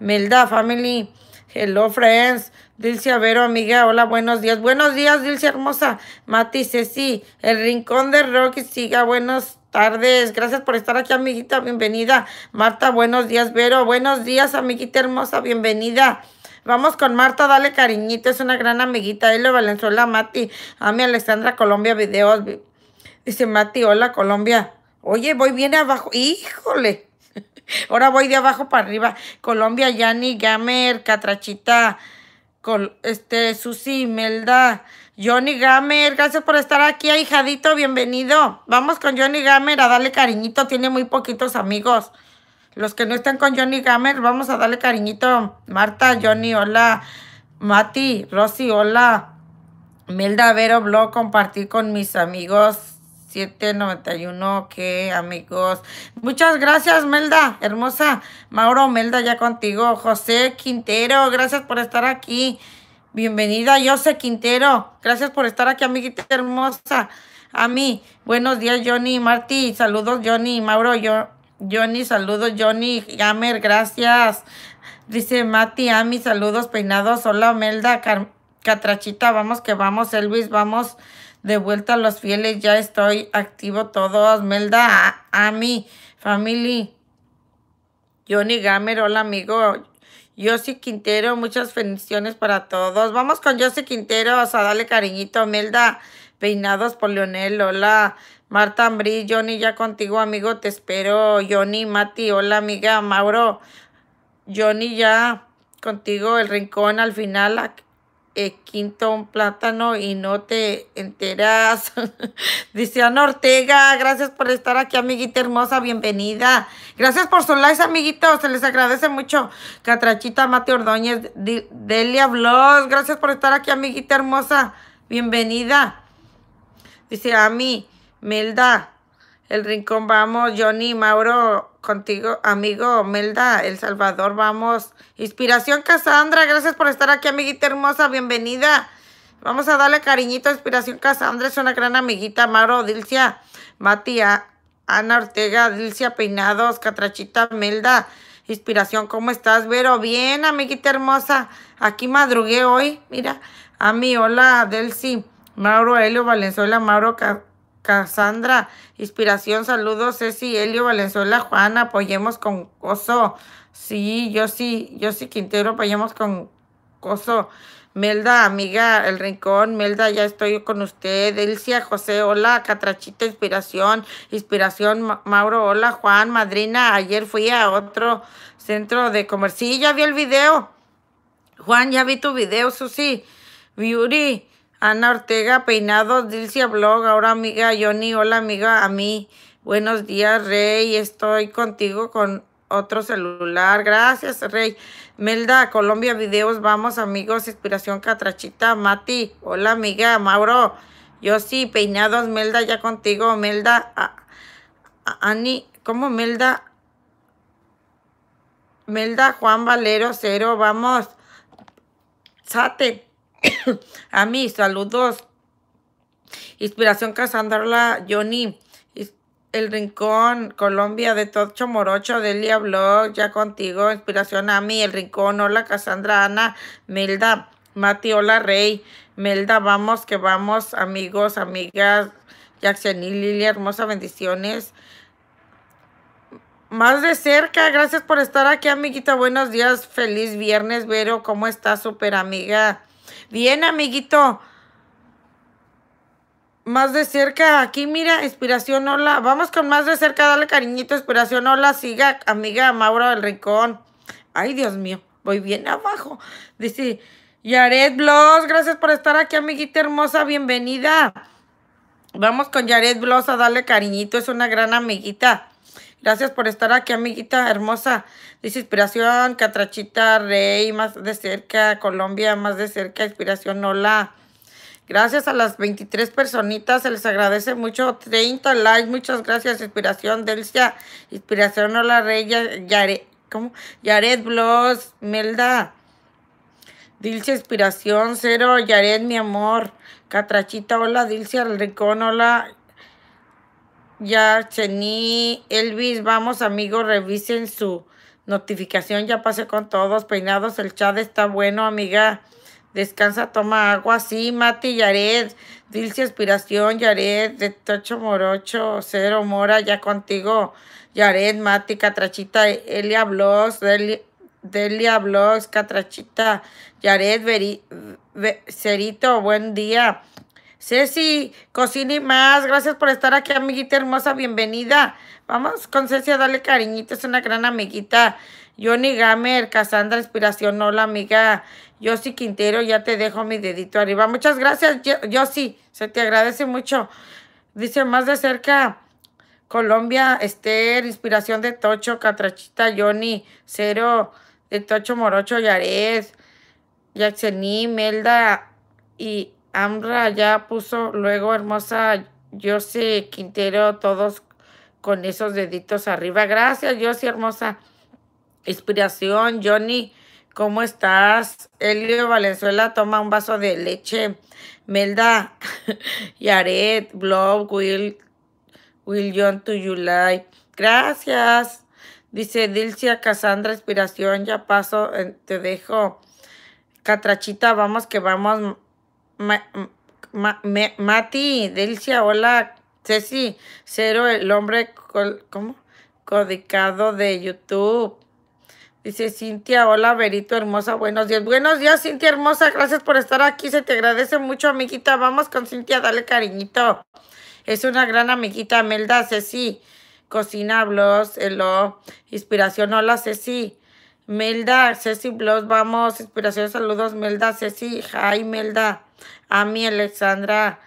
Melda Family. Hello, friends. Dilcia Vero, amiga. Hola, buenos días. Buenos días, Dilcia hermosa. Mati, Ceci. El rincón de Rocky siga. buenas tardes. Gracias por estar aquí, amiguita. Bienvenida. Marta, buenos días, Vero. Buenos días, amiguita hermosa. Bienvenida. Vamos con Marta, dale cariñito. Es una gran amiguita. Elo Valenzuela, Mati. mi Alexandra, Colombia, videos. Dice Mati, hola, Colombia. Oye, voy bien abajo. Híjole. Ahora voy de abajo para arriba. Colombia, Yanni, Gamer, Catrachita, este, Susi, Melda, Johnny Gamer. Gracias por estar aquí, ahijadito. Bienvenido. Vamos con Johnny Gamer a darle cariñito. Tiene muy poquitos amigos. Los que no están con Johnny Gamer, vamos a darle cariñito. Marta, Johnny, hola. Mati, Rosy, hola. Melda Vero Blog, compartir con mis amigos 791, ok, amigos. Muchas gracias, Melda, hermosa. Mauro, Melda, ya contigo. José Quintero, gracias por estar aquí. Bienvenida, José Quintero. Gracias por estar aquí, amiguita hermosa. A mí, buenos días, Johnny, Marty, Saludos, Johnny, Mauro, yo, Johnny, saludos, Johnny, Gamer, gracias. Dice Mati, a saludos, peinados. Hola, Melda, Catrachita, vamos que vamos, Elvis, vamos de vuelta a los fieles. Ya estoy activo todos. Melda, a, mi family. Johnny Gamer, hola amigo. Yossi Quintero, muchas felicidades para todos. Vamos con Yossi Quintero, o sea, darle cariñito. Melda, peinados por Leonel, hola. Marta Ambrí, Johnny, ya contigo, amigo, te espero. Johnny, Mati, hola, amiga. Mauro, Johnny, ya contigo, el rincón al final. Eh, quinto un plátano y no te enteras. Dice Ana Ortega, gracias por estar aquí, amiguita hermosa, bienvenida. Gracias por su likes, amiguitos, se les agradece mucho. Catrachita Mate Ordóñez, Delia Vlogs, gracias por estar aquí, amiguita hermosa, bienvenida. Dice Ami, Melda, El Rincón, vamos, Johnny, Mauro, contigo, amigo Melda El Salvador. Vamos. Inspiración Casandra, gracias por estar aquí, amiguita hermosa. Bienvenida. Vamos a darle cariñito a Inspiración Casandra. Es una gran amiguita. Mauro, Dilcia, Matia, Ana Ortega, Dilcia Peinados, Catrachita Melda. Inspiración, ¿cómo estás, Vero? Bien, amiguita hermosa. Aquí madrugué hoy. Mira, a mí, hola, Delcy. Mauro Helio Valenzuela, Mauro Cassandra, Inspiración, saludos, Ceci, Elio, Valenzuela, Juana, apoyemos con Coso. Sí, yo sí, yo sí, Quintero, apoyemos con Coso. Melda, amiga, el rincón, Melda, ya estoy con usted. Elcia, José, hola, Catrachita, inspiración, inspiración, Mauro, hola, Juan, madrina, ayer fui a otro centro de comercio. Sí, ya vi el video. Juan, ya vi tu video, Susi. Beauty, Ana Ortega, peinados, Dilcia Blog, ahora amiga Johnny, hola amiga a mí. Buenos días, Rey, estoy contigo con otro celular. Gracias, Rey. Melda, Colombia Videos, vamos amigos, Inspiración Catrachita, Mati, hola amiga, Mauro, yo sí, peinados, Melda, ya contigo, Melda, a, Ani, ¿cómo Melda? Melda, Juan Valero, cero, vamos. Sate. a mí, saludos. Inspiración Casandra Johnny. El Rincón, Colombia, de Tocho Morocho, Delia Blog, ya contigo, Inspiración a mí, El Rincón, hola Casandra, Ana, Melda, Mati, hola Rey, Melda, vamos que vamos, amigos, amigas, Jackson y Lilia, hermosa, bendiciones. Más de cerca, gracias por estar aquí, amiguita, buenos días, feliz viernes, Vero, ¿cómo estás, súper amiga? Bien, amiguito. Más de cerca, aquí mira, Inspiración Hola. Vamos con más de cerca, dale cariñito, Inspiración Hola. Siga, amiga Mauro del Rincón. Ay, Dios mío, voy bien abajo. Dice, Yaret Bloss, gracias por estar aquí, amiguita hermosa, bienvenida. Vamos con Yaret Bloss a darle cariñito, es una gran amiguita. Gracias por estar aquí, amiguita hermosa. Dice Inspiración, Catrachita, Rey, más de cerca, Colombia, más de cerca, Inspiración, hola. Gracias a las 23 personitas, se les agradece mucho. 30 likes, muchas gracias, Inspiración, Delcia, Inspiración, hola, Rey, Yaret, ¿cómo? Yaret Bloss, Melda. Dilce Inspiración, Cero, Yaret, mi amor. Catrachita, hola, Dilcia, Rincón, hola, ya, Cheni, Elvis, vamos amigos, revisen su notificación. Ya pasé con todos peinados. El chat está bueno, amiga. Descansa, toma agua. Sí, Mati, Yared, Dilce Aspiración, Yared, de Tocho Morocho, Cero Mora, ya contigo. Yared, Mati, Catrachita, Elia Blogs, Delia, Delia Catrachita, Yared, Cerito, buen día. Ceci, y más. Gracias por estar aquí, amiguita hermosa. Bienvenida. Vamos con Ceci a darle cariñito. Es una gran amiguita. Johnny Gamer, Cassandra Inspiración. Hola, amiga. Yossi Quintero, ya te dejo mi dedito arriba. Muchas gracias, Yossi. Se te agradece mucho. Dice más de cerca. Colombia, Esther, Inspiración de Tocho, Catrachita, Johnny, Cero, de Tocho Morocho, Yared, Yaxení, Melda y Amra ya puso luego hermosa sé, Quintero, todos con esos deditos arriba. Gracias, sí hermosa. Inspiración, Johnny, ¿cómo estás? Elio Valenzuela toma un vaso de leche. Melda, Yaret, Blob, Will, Will John to July. Gracias. Dice Dilcia Cassandra, inspiración, ya paso, eh, te dejo. Catrachita, vamos que vamos. Ma, Mati, Delcia, hola. Ceci, cero, el hombre ¿cómo? codicado de YouTube. Dice Cintia, hola Verito hermosa, buenos días. Buenos días Cintia hermosa, gracias por estar aquí, se te agradece mucho amiguita. Vamos con Cintia, dale cariñito. Es una gran amiguita, Melda, Ceci, Cocina, blogs, hello. Inspiración, hola Ceci. Melda, Ceci Blos, vamos, inspiración, saludos, Melda, Ceci, hi Melda, a mí Alexandra,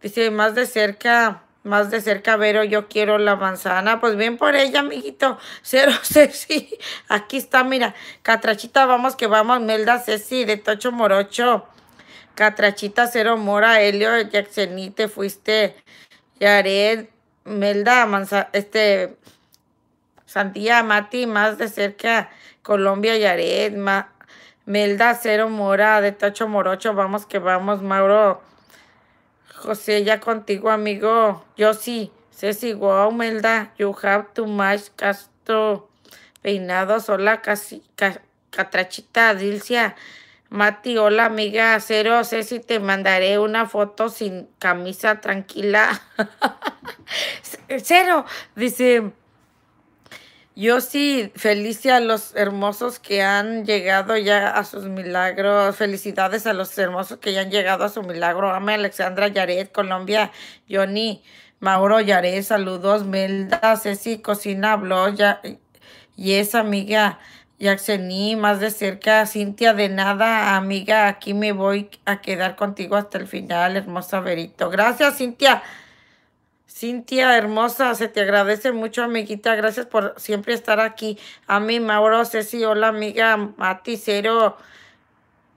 dice, más de cerca, más de cerca, Vero, yo quiero la manzana, pues bien por ella, amiguito, cero Ceci, aquí está, mira, Catrachita, vamos que vamos, Melda, Ceci, de Tocho Morocho, Catrachita, cero Mora, Helio, te fuiste, Yared, Melda, manzana, este, Santilla Mati, más de cerca Colombia Yaret, Melda Cero Mora, de Tacho Morocho, vamos que vamos, Mauro. José, ya contigo, amigo. Yo sí, Ceci, wow, Melda, you have too much casto peinados. Hola, casi, catrachita, Dilcia. Mati, hola amiga, cero, Ceci, te mandaré una foto sin camisa, tranquila. cero, dice, yo sí, felicia a los hermosos que han llegado ya a sus milagros. Felicidades a los hermosos que ya han llegado a su milagro. Ame Alexandra Yaret, Colombia, Johnny, Mauro Yaret, saludos. Melda, Ceci, Cocina, habló. Ya, y es amiga. Yaxení, más de cerca. Cintia, de nada, amiga. Aquí me voy a quedar contigo hasta el final, hermosa Verito. Gracias, Cintia. Cintia hermosa, se te agradece mucho, amiguita. Gracias por siempre estar aquí. A mí, Mauro, Ceci, hola, amiga, Mati, Cero.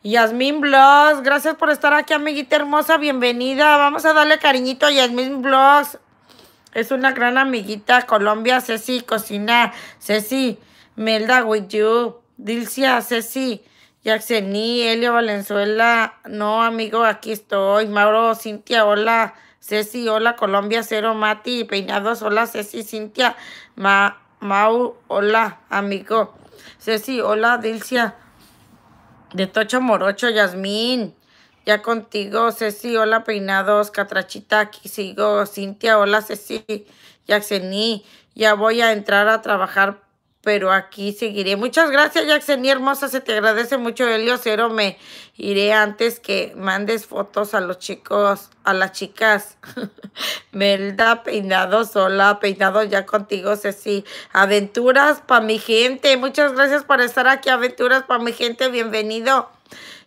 Yasmín Blogs, gracias por estar aquí, amiguita hermosa. Bienvenida. Vamos a darle cariñito a Yasmín Blogs. Es una gran amiguita. Colombia, Ceci, cocina. Ceci, Melda with you. Dilcia, Ceci. Yaxení, Elio Valenzuela. No, amigo, aquí estoy. Mauro, Cintia, hola. Ceci, hola Colombia, cero Mati Peinados, hola Ceci, Cintia, Ma, Mau, hola amigo. Ceci, hola Dilcia, de Tocho Morocho, Yasmín, ya contigo, Ceci, hola Peinados, Catrachita, aquí sigo, Cintia, hola Ceci, Yaxení, ya voy a entrar a trabajar pero aquí seguiré. Muchas gracias, y hermosa. Se te agradece mucho, Elio Cero. Me iré antes que mandes fotos a los chicos, a las chicas. Melda, peinado sola, peinado ya contigo, Ceci. Aventuras para mi gente. Muchas gracias por estar aquí, Aventuras para mi gente. Bienvenido.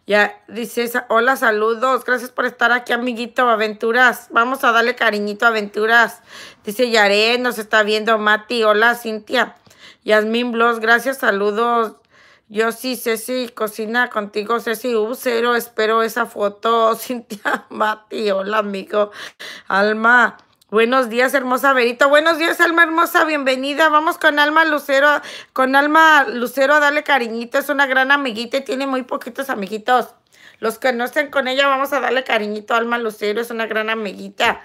Ya dices, hola, saludos. Gracias por estar aquí, amiguito. Aventuras. Vamos a darle cariñito a Aventuras. Dice Yaré, nos está viendo Mati. Hola, Cintia. Yasmín Blos, gracias, saludos. Yo sí, Ceci, cocina contigo, Ceci u uh, cero, espero esa foto, Cintia Mati, hola amigo, Alma, buenos días, hermosa Verito, buenos días, Alma hermosa, bienvenida, vamos con Alma Lucero, con Alma Lucero a darle cariñito, es una gran amiguita y tiene muy poquitos amiguitos, los que no estén con ella, vamos a darle cariñito, Alma Lucero, es una gran amiguita,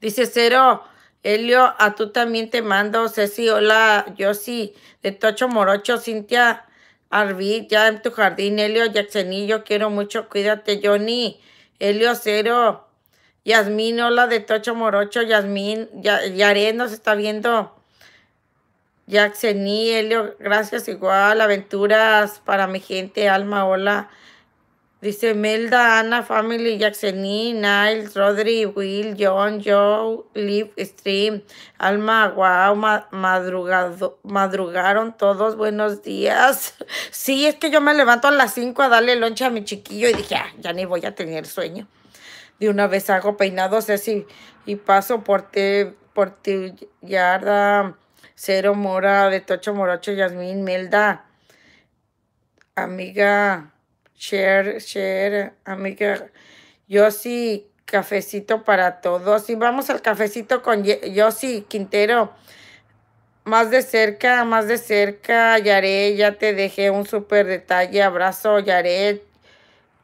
dice Cero, Elio, a tú también te mando. Ceci, hola, yo sí, de Tocho Morocho, Cintia Arvid, ya en tu jardín. Elio, yo quiero mucho, cuídate. Johnny, Elio Cero, Yasmín, hola, de Tocho Morocho, Yasmín, ya, nos está viendo. Jackseni, Elio, gracias igual, aventuras para mi gente, Alma, hola. Dice Melda, Ana, Family, Jacksonine, Niles, Rodri, Will, John, Joe, Liv, Stream, Alma, wow, madrugado, madrugaron todos, buenos días. Sí, es que yo me levanto a las 5 a darle lonche a mi chiquillo y dije, ah, ya ni voy a tener sueño. De una vez hago peinado, si y paso por ti, por ti, yarda, Cero Mora, de Tocho Morocho, Yasmín, Melda, amiga share, share, amiga. sí, cafecito para todos. Y vamos al cafecito con sí, Quintero. Más de cerca, más de cerca, Yaré, ya te dejé un súper detalle. Abrazo, Yaret.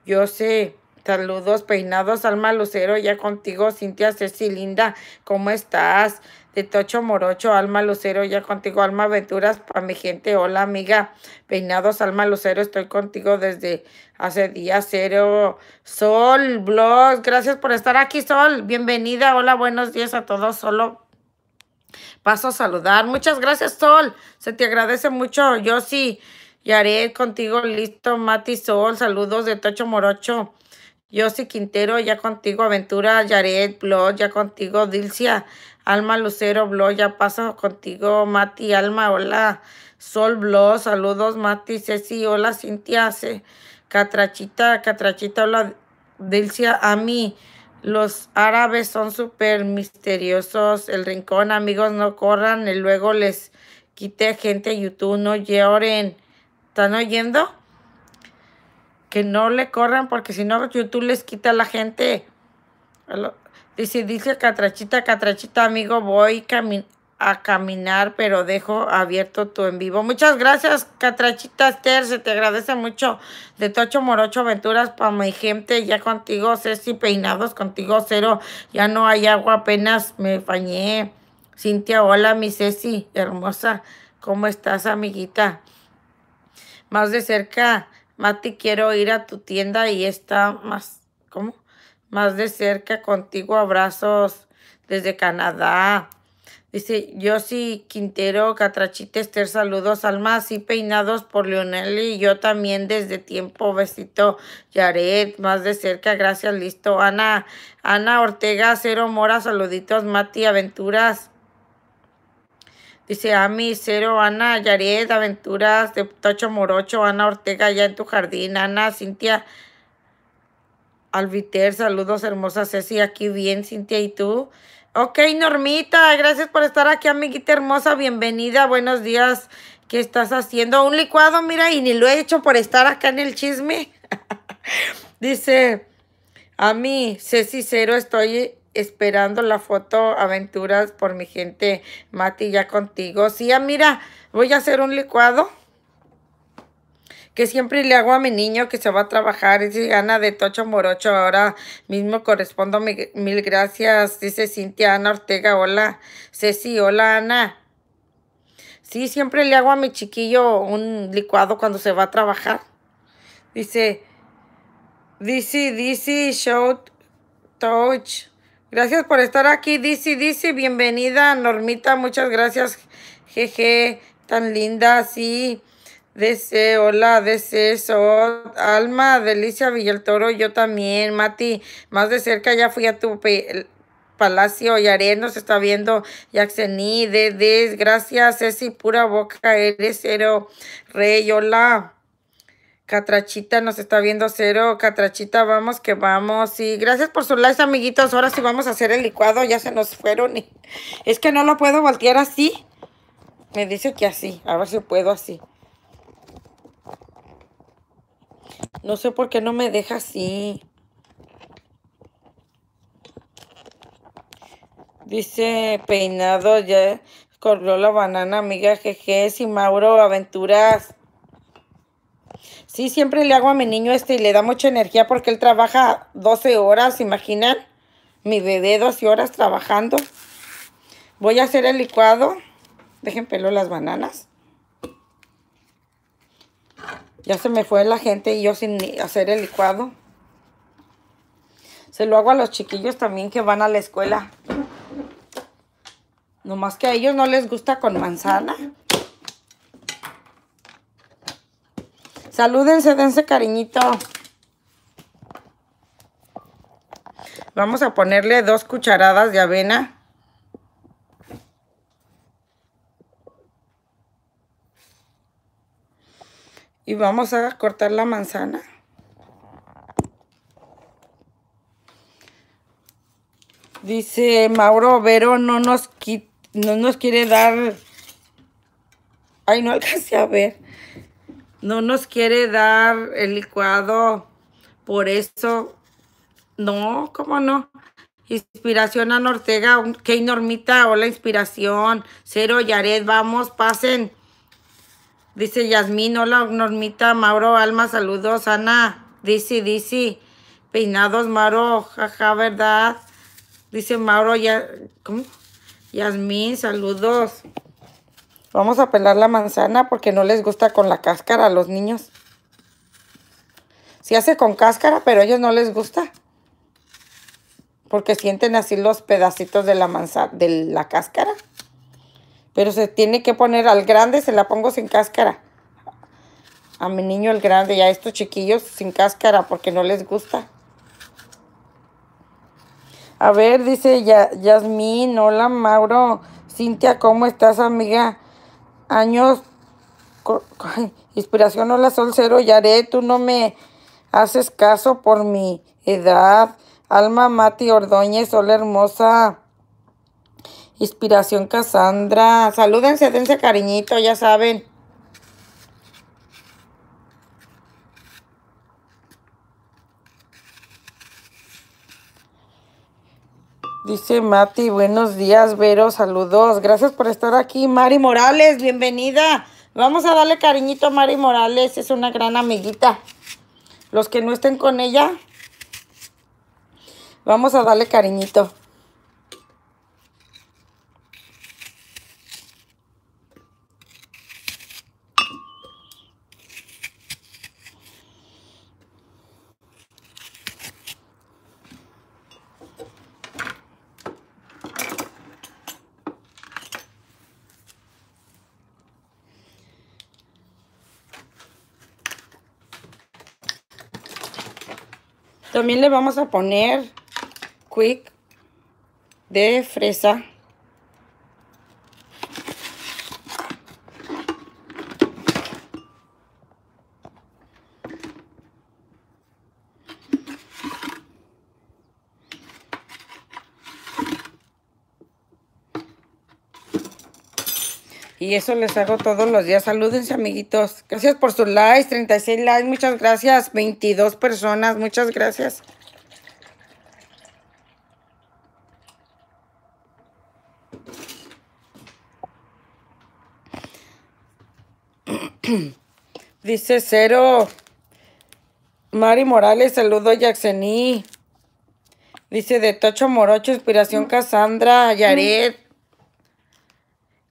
Yo sé. Saludos, peinados, Alma Lucero, ya contigo, Cintia, Ceci, linda, ¿cómo estás? de Tocho Morocho, Alma Lucero, ya contigo, Alma Aventuras, para mi gente, hola amiga, peinados, Alma Lucero, estoy contigo desde hace día cero, Sol, Blog, gracias por estar aquí, Sol, bienvenida, hola, buenos días a todos, solo paso a saludar, muchas gracias, Sol, se te agradece mucho, yo sí, Yaret, contigo, listo, Mati, Sol, saludos de Tocho Morocho, Yossi Quintero, ya contigo, Aventura, Yaret, Blog, ya contigo, Dilcia, Alma Lucero Blog, ya paso contigo, Mati, Alma, hola, Sol Blo, saludos, Mati, Ceci, hola, Cintia, Catrachita, Catrachita, hola, Delcia, a mí, los árabes son súper misteriosos, el rincón, amigos, no corran, y luego les quite gente a YouTube, no lloren, ¿están oyendo? Que no le corran, porque si no, YouTube les quita a la gente. Dice, dice Catrachita, Catrachita, amigo, voy a caminar, pero dejo abierto tu en vivo. Muchas gracias, Catrachita Esther, se te agradece mucho. De Tocho Morocho aventuras para mi gente, ya contigo, Ceci Peinados, contigo cero, ya no hay agua, apenas me bañé. Cintia, hola, mi Ceci, hermosa, ¿cómo estás, amiguita? Más de cerca, Mati, quiero ir a tu tienda y está más, ¿cómo? más de cerca contigo. Abrazos desde Canadá. Dice Yossi Quintero, Catrachita Esther, saludos, almas y peinados por Leonel y yo también desde tiempo, besito, Yaret, más de cerca, gracias, listo, Ana, Ana Ortega, Cero Mora, saluditos, Mati, aventuras, dice Ami, Cero, Ana, Yaret, aventuras, de Tocho Morocho, Ana Ortega, ya en tu jardín, Ana, Cintia, Alviter, saludos hermosa Ceci, aquí bien, Cintia, ¿y tú? Ok, Normita, gracias por estar aquí, amiguita hermosa, bienvenida, buenos días. ¿Qué estás haciendo? Un licuado, mira, y ni lo he hecho por estar acá en el chisme. Dice, a mí, Ceci Cero, estoy esperando la foto Aventuras por mi gente. Mati, ya contigo. Sí, ah, mira, voy a hacer un licuado que siempre le hago a mi niño que se va a trabajar. Dice Ana de Tocho Morocho, ahora mismo correspondo mil gracias. Dice Cintia Ana Ortega, hola Ceci, hola Ana. Sí, siempre le hago a mi chiquillo un licuado cuando se va a trabajar. Dice, dice, dice, show, touch. Gracias por estar aquí, dice, dice, bienvenida, Normita, muchas gracias, jeje, tan linda, sí. DC, hola, DC, Sol, Alma, Delicia Toro, yo también, Mati, más de cerca ya fui a tu Palacio Yared nos está viendo Yaxení, Dedes, gracias Ceci, pura boca, eres cero, Rey, hola. Catrachita nos está viendo cero. Catrachita, vamos que vamos. Y gracias por sus likes, amiguitos. Ahora sí vamos a hacer el licuado. Ya se nos fueron. Es que no lo puedo voltear así. Me dice que así. A ver si puedo así. No sé por qué no me deja así. Dice peinado ya corrió la banana, amiga jeje, y Mauro aventuras. Sí, siempre le hago a mi niño este y le da mucha energía porque él trabaja 12 horas, imaginan? Mi bebé 12 horas trabajando. Voy a hacer el licuado. Dejen pelo las bananas. Ya se me fue la gente y yo sin hacer el licuado. Se lo hago a los chiquillos también que van a la escuela. Nomás que a ellos no les gusta con manzana. Salúdense, dense cariñito. Vamos a ponerle dos cucharadas de avena. y vamos a cortar la manzana. Dice Mauro Vero no nos, no nos quiere dar... Ay, no alcancé a ver. No nos quiere dar el licuado. Por eso... No, ¿cómo no? Inspiración a Nortega Qué normita, hola inspiración. Cero Yaret, vamos, pasen. Dice Yasmín, hola Normita, Mauro, Alma, saludos, Ana, dice, dice, peinados, Mauro, jaja, ¿verdad? Dice Mauro, ya, ¿cómo? Yasmín, saludos. Vamos a pelar la manzana porque no les gusta con la cáscara a los niños. Se hace con cáscara, pero a ellos no les gusta. Porque sienten así los pedacitos de la manzana, de la cáscara. Pero se tiene que poner al grande, se la pongo sin cáscara. A mi niño el grande y a estos chiquillos sin cáscara porque no les gusta. A ver, dice Yasmín, hola Mauro, Cintia, ¿cómo estás amiga? Años, inspiración, hola Sol Cero, Yaré, tú no me haces caso por mi edad. Alma Mati Ordóñez, hola hermosa. Inspiración Cassandra. Salúdense, dense cariñito, ya saben. Dice Mati, buenos días, Vero, saludos. Gracias por estar aquí. Mari Morales, bienvenida. Vamos a darle cariñito a Mari Morales, es una gran amiguita. Los que no estén con ella, vamos a darle cariñito. También le vamos a poner quick de fresa. Y eso les hago todos los días. Salúdense, amiguitos. Gracias por sus likes. 36 likes. Muchas gracias. 22 personas. Muchas gracias. Dice Cero. Mari Morales, saludo Yaxení. Dice de Tocho Morocho, Inspiración Cassandra, Yaret.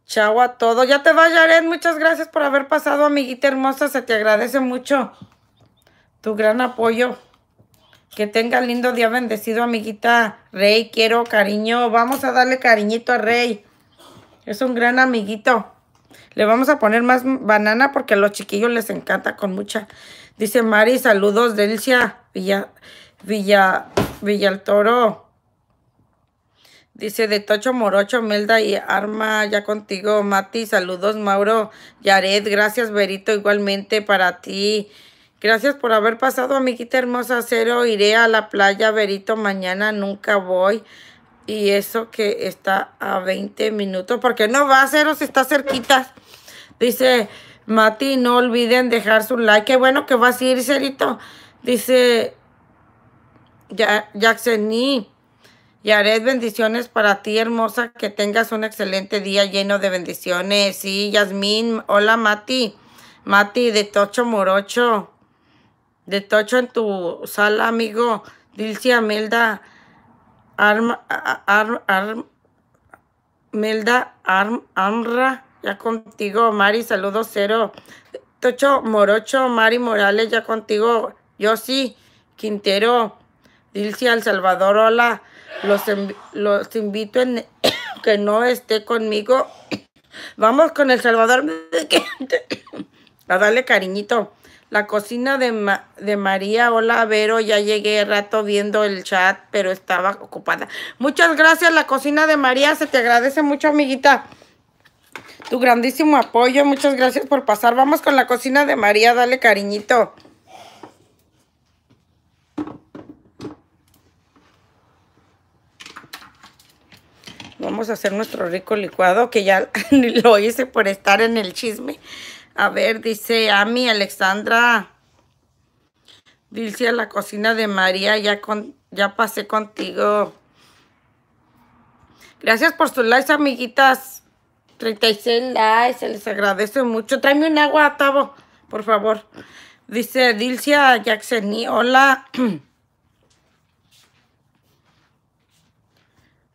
Chao a todo. Ya te vayas Jared. Muchas gracias por haber pasado, amiguita hermosa. Se te agradece mucho tu gran apoyo. Que tenga lindo día bendecido, amiguita Rey. Quiero cariño. Vamos a darle cariñito a Rey. Es un gran amiguito. Le vamos a poner más banana porque a los chiquillos les encanta con mucha. Dice Mari, saludos, Delcia Villa, Villa, Villa el Toro. Dice de Tocho Morocho, Melda y Arma, ya contigo, Mati. Saludos, Mauro Yared. Gracias, Berito, igualmente para ti. Gracias por haber pasado, amiguita hermosa. Cero, iré a la playa, Berito. Mañana nunca voy. Y eso que está a 20 minutos. porque no va, Cero, si está cerquita? Dice Mati, no olviden dejar su like. Qué bueno que vas a ir, Cerito. Dice Jacksoní. Y haré bendiciones para ti, hermosa, que tengas un excelente día lleno de bendiciones. Sí, Yasmín, hola Mati, Mati de Tocho Morocho, de Tocho en tu sala, amigo. Dilcia Melda. Arm, Arm, Melda, Arm, Amra, ya contigo, Mari, saludos cero. Tocho Morocho, Mari Morales, ya contigo, Yo sí. Quintero, Dilcia El Salvador, hola. Los, invito en que no esté conmigo. Vamos con El Salvador dale cariñito. La cocina de, de María, hola Vero, ya llegué rato viendo el chat, pero estaba ocupada. Muchas gracias, la cocina de María, se te agradece mucho, amiguita. Tu grandísimo apoyo, muchas gracias por pasar. Vamos con la cocina de María, dale cariñito. Vamos a hacer nuestro rico licuado, que ya lo hice por estar en el chisme. A ver, dice Ami Alexandra. Dilcia, la cocina de María, ya, con, ya pasé contigo. Gracias por sus likes, amiguitas. 36 likes, se les agradece mucho. Tráeme un agua, Tavo, por favor. Dice Dilcia Jackson, hola.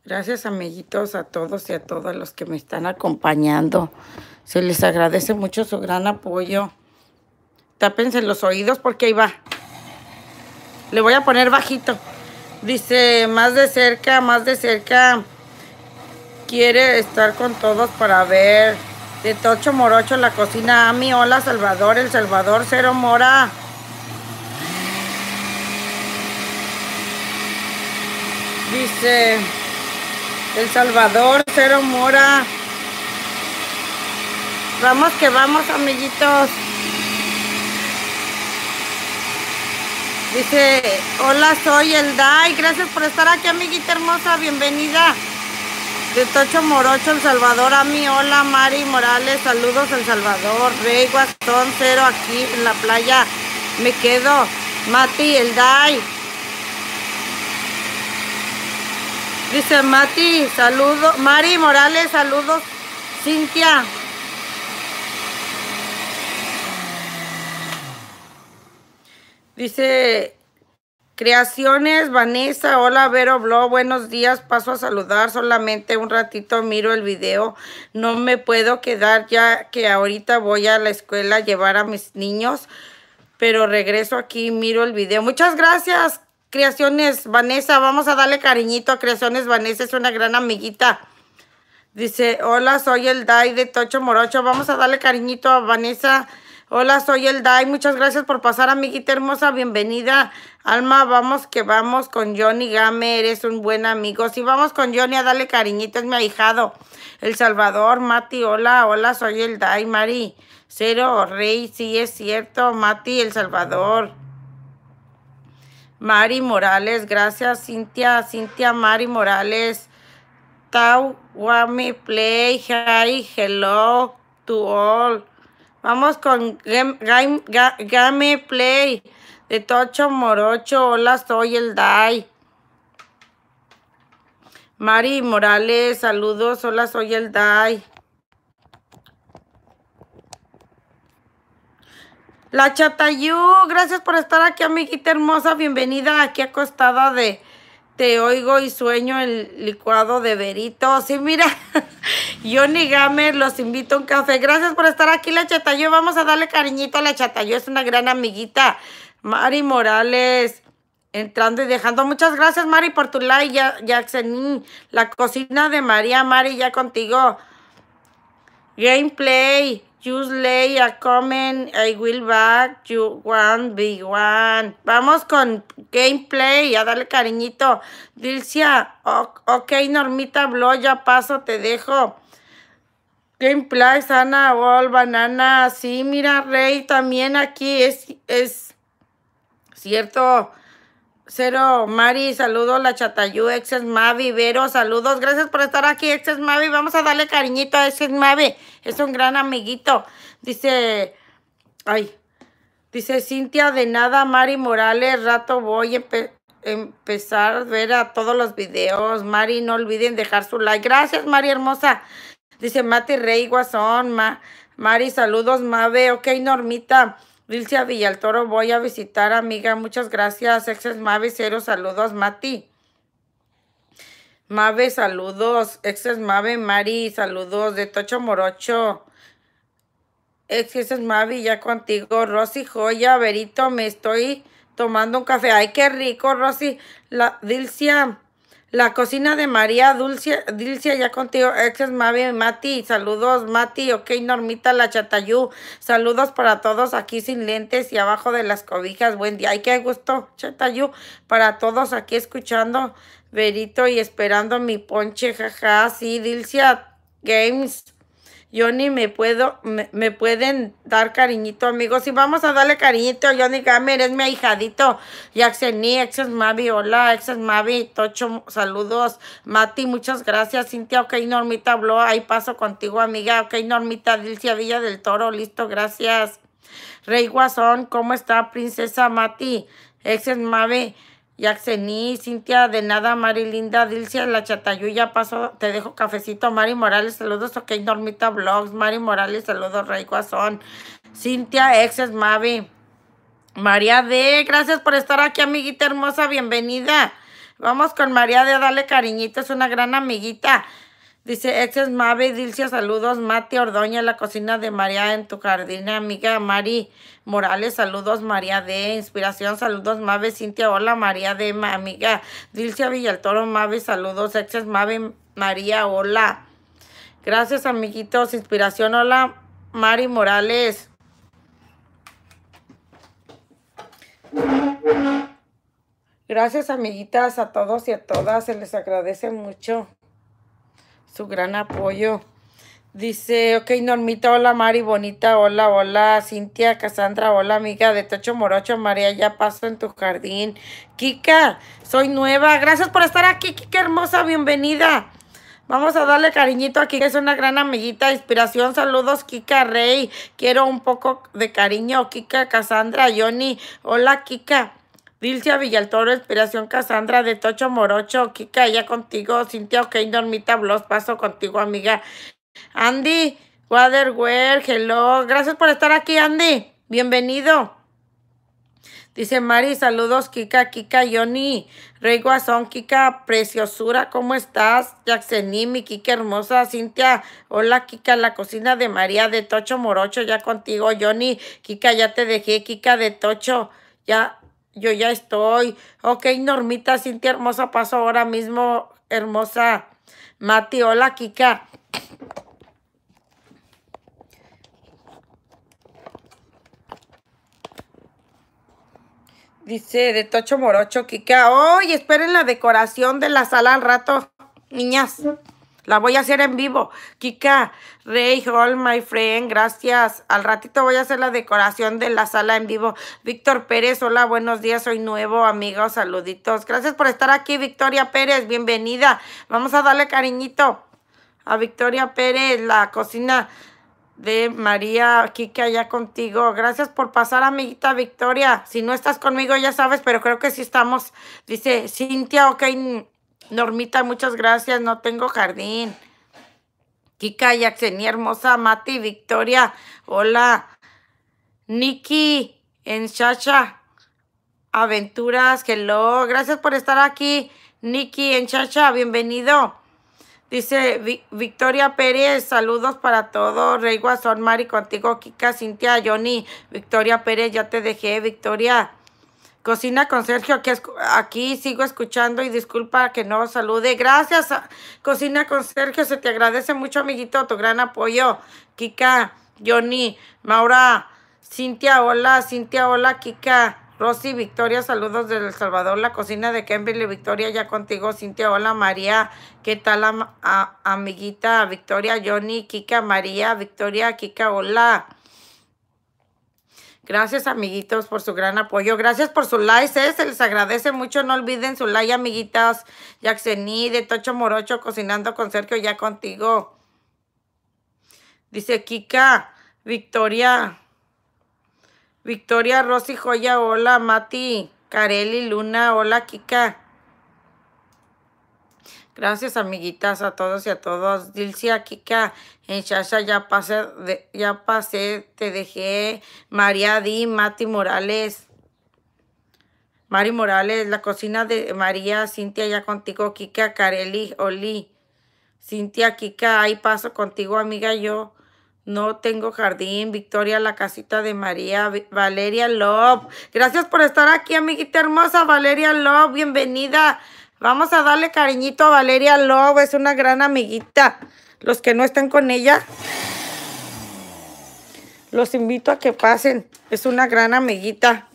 Gracias amiguitos a todos y a todas los que me están acompañando. Se les agradece mucho su gran apoyo. Tápense los oídos porque ahí va. Le voy a poner bajito. Dice, más de cerca, más de cerca. Quiere estar con todos para ver. De Tocho Morocho, la cocina Ami. Hola, Salvador. El Salvador, Cero Mora. Dice... El Salvador, Cero Mora. Vamos que vamos, amiguitos. Dice, hola, soy el DAI. Gracias por estar aquí, amiguita hermosa. Bienvenida. De Tocho Morocho, El Salvador. A mí, hola, Mari Morales. Saludos, El Salvador. Rey Guastón, cero aquí en la playa. Me quedo. Mati, el DAI. Dice Mati, saludos. Mari Morales, saludos. Cintia. Dice Creaciones, Vanessa, hola Vero Blo, buenos días, paso a saludar, solamente un ratito miro el video, no me puedo quedar ya que ahorita voy a la escuela a llevar a mis niños, pero regreso aquí, miro el video. Muchas gracias, Creaciones Vanessa, vamos a darle cariñito a Creaciones Vanessa, es una gran amiguita. Dice, hola, soy el Dai de Tocho Morocho, vamos a darle cariñito a Vanessa. Hola, soy el Dai, muchas gracias por pasar, amiguita hermosa, bienvenida. Alma, vamos que vamos con Johnny Game, eres un buen amigo. SI vamos con Johnny a darle cariñito, es mi ahijado. El Salvador, Mati, hola, hola, soy el Dai, Mari. Cero, Rey, sí es cierto, Mati, El Salvador. Mari Morales, gracias Cintia, Cintia Mari Morales, Tau, Wami Play, Hi, Hello to all. Vamos con Game, game Play de Tocho Morocho, hola, soy el Dai. Mari Morales, saludos, hola, soy el Dai. La Chatayú, gracias por estar aquí, amiguita hermosa. Bienvenida aquí acostada de Te Oigo y Sueño, el licuado de Berito. Sí, mira, Johnny Gamer, los invito a un café. Gracias por estar aquí, La Chatayú. Vamos a darle cariñito a La Chatayú, es una gran amiguita. Mari Morales, entrando y dejando. Muchas gracias, Mari, por tu like, ya, Jackson. La cocina de María, Mari, ya contigo. Gameplay a I will back you one big one. Vamos con gameplay. A darle cariñito. Dilcia. Ok, Normita Bloya, Ya paso, te dejo. Gameplay, Sana, wall, Banana. Sí, mira, Rey, también aquí es, es cierto. Cero, Mari, saludos, la Chatayú, es Mavi, Vero, saludos, gracias por estar aquí, es Mavi, vamos a darle cariñito a Exes Mavi, es un gran amiguito, dice, ay, dice Cintia, de nada, Mari Morales, rato voy a empezar a ver a todos los videos, Mari, no olviden dejar su like, gracias, Mari hermosa, dice Mati Rey, Guasón, Ma Mari, saludos, Mavi, ok, Normita, Villal Villaltoro, voy a visitar, amiga. Muchas gracias. Exes Mave, cero saludos, Mati. Mave, saludos. Exes Mave, Mari, saludos. De Tocho Morocho. Exes Mavi ya contigo. Rosy Joya, Verito, me estoy tomando un café. Ay, qué rico, Rosy. La Dilcia. La cocina de María Dulce, ya contigo, exes Mavi, Mati, saludos Mati, ok Normita, la Chatayú, saludos para todos aquí sin lentes y abajo de las cobijas, buen día, ay qué gusto Chatayú, para todos aquí escuchando Verito y esperando mi ponche, jaja, sí Dilcia Games, Johnny, me puedo, me, pueden dar cariñito, amigos. Y vamos a darle cariñito, Johnny Gamer, ah, es mi ahijadito. Yaxeni, Exes Mavi, hola, Exes Mavi, Tocho, saludos. Mati, muchas gracias. Cintia, ok, Normita habló, ahí paso contigo, amiga. Ok, Normita, Dilcia Villa del Toro, listo, gracias. Rey Guasón, ¿cómo está, princesa Mati? Exes Mavi. Yaxení, Cintia, de nada, Mari Linda, Dilcia, la chatayuya, paso, te dejo cafecito, Mari Morales, saludos, ok, Normita Blogs, Mari Morales, saludos, Rey Guasón, Cintia, exes, Mavi, María D, gracias por estar aquí, amiguita hermosa, bienvenida. Vamos con María D, dale cariñito, es una gran amiguita. Dice, exes Mabe, Dilcia, saludos. Mati Ordoña, la cocina de María en tu jardín. Amiga Mari Morales, saludos. María de Inspiración, saludos. Mave, Cintia, hola. María de Amiga Dilcia Villaltoro, Mabe, saludos. Exes Mabe, María, hola. Gracias, amiguitos. Inspiración, hola. Mari Morales. Gracias, amiguitas, a todos y a todas. Se les agradece mucho su gran apoyo. Dice, ok, Normita, hola Mari, bonita, hola, hola, Cintia, Cassandra, hola amiga de Tocho Morocho, María, ya paso en tu jardín. Kika, soy nueva, gracias por estar aquí, Kika hermosa, bienvenida. Vamos a darle cariñito a Kika, es una gran amiguita, inspiración, saludos, Kika Rey, quiero un poco de cariño, Kika, Casandra, Johnny, hola, Kika. Dilcia Villaltoro, Inspiración Casandra, de Tocho Morocho, Kika, ya contigo, Cintia ok, Dormita Blos, paso contigo, amiga. Andy, Waterware, hello. Gracias por estar aquí, Andy. Bienvenido. Dice Mari, saludos, Kika, Kika, Johnny. Rey Guasón, Kika, preciosura, ¿cómo estás? Jacksení, mi Kika hermosa, Cintia, hola, Kika, la cocina de María de Tocho Morocho, ya contigo, Johnny. Kika, ya te dejé, Kika de Tocho, ya, yo ya estoy. Ok, Normita, Cintia Hermosa, paso ahora mismo, hermosa Mati. Hola, Kika. Dice de Tocho Morocho, Kika. ¡Ay, esperen la decoración de la sala al rato, niñas! La voy a hacer en vivo. Kika, Rey, Hall, my friend, gracias. Al ratito voy a hacer la decoración de la sala en vivo. Víctor Pérez, hola, buenos días, soy nuevo, amigos, saluditos. Gracias por estar aquí, Victoria Pérez, bienvenida. Vamos a darle cariñito a Victoria Pérez, la cocina de María Kika allá contigo. Gracias por pasar, amiguita Victoria. Si no estás conmigo, ya sabes, pero creo que sí estamos. Dice Cintia, ok, Normita, muchas gracias, no tengo jardín. Kika, y hermosa, Mati, Victoria, hola. Nikki, en Chacha, Aventuras, hello. Gracias por estar aquí, Nikki, en Chacha, bienvenido. Dice Victoria Pérez, saludos para todos. Rey Guasón, Mari, contigo, Kika, Cintia, Johnny. Victoria Pérez, ya te dejé, Victoria. Cocina con Sergio, que aquí sigo escuchando y disculpa que no salude. Gracias, ah, Cocina con Sergio, se te agradece mucho, amiguito, tu gran apoyo. Kika, Johnny, Maura, Cintia, hola, Cintia, hola, Kika. Rosy, Victoria, saludos desde El Salvador, la cocina de Kimberly, Victoria, ya contigo, Cintia, hola, María, ¿qué tal, amiguita? Victoria, Johnny, Kika, María, Victoria, Kika, hola. Gracias, amiguitos, por su gran apoyo. Gracias por su like. ¿eh? se les agradece mucho. No olviden su like, amiguitas. y de Tocho Morocho, cocinando con Sergio, ya contigo. Dice Kika, Victoria. Victoria, Rosy, Joya, hola, Mati, Carelli, Luna, hola, Kika. Gracias, amiguitas, a todos y a todas. Dilcia, Kika, en ya pasé, ya pasé, te dejé. María Di, Mati Morales. Mari Morales, la cocina de María, Cintia, ya contigo, Kika, Kareli, Oli. Cintia, Kika, ahí paso contigo, amiga, yo. No tengo jardín. Victoria, la casita de María. Valeria Love. Gracias por estar aquí, amiguita hermosa. Valeria Love, bienvenida. Vamos a darle cariñito a Valeria Lobo, es una gran amiguita. Los que no están con ella, los invito a que pasen. Es una gran amiguita.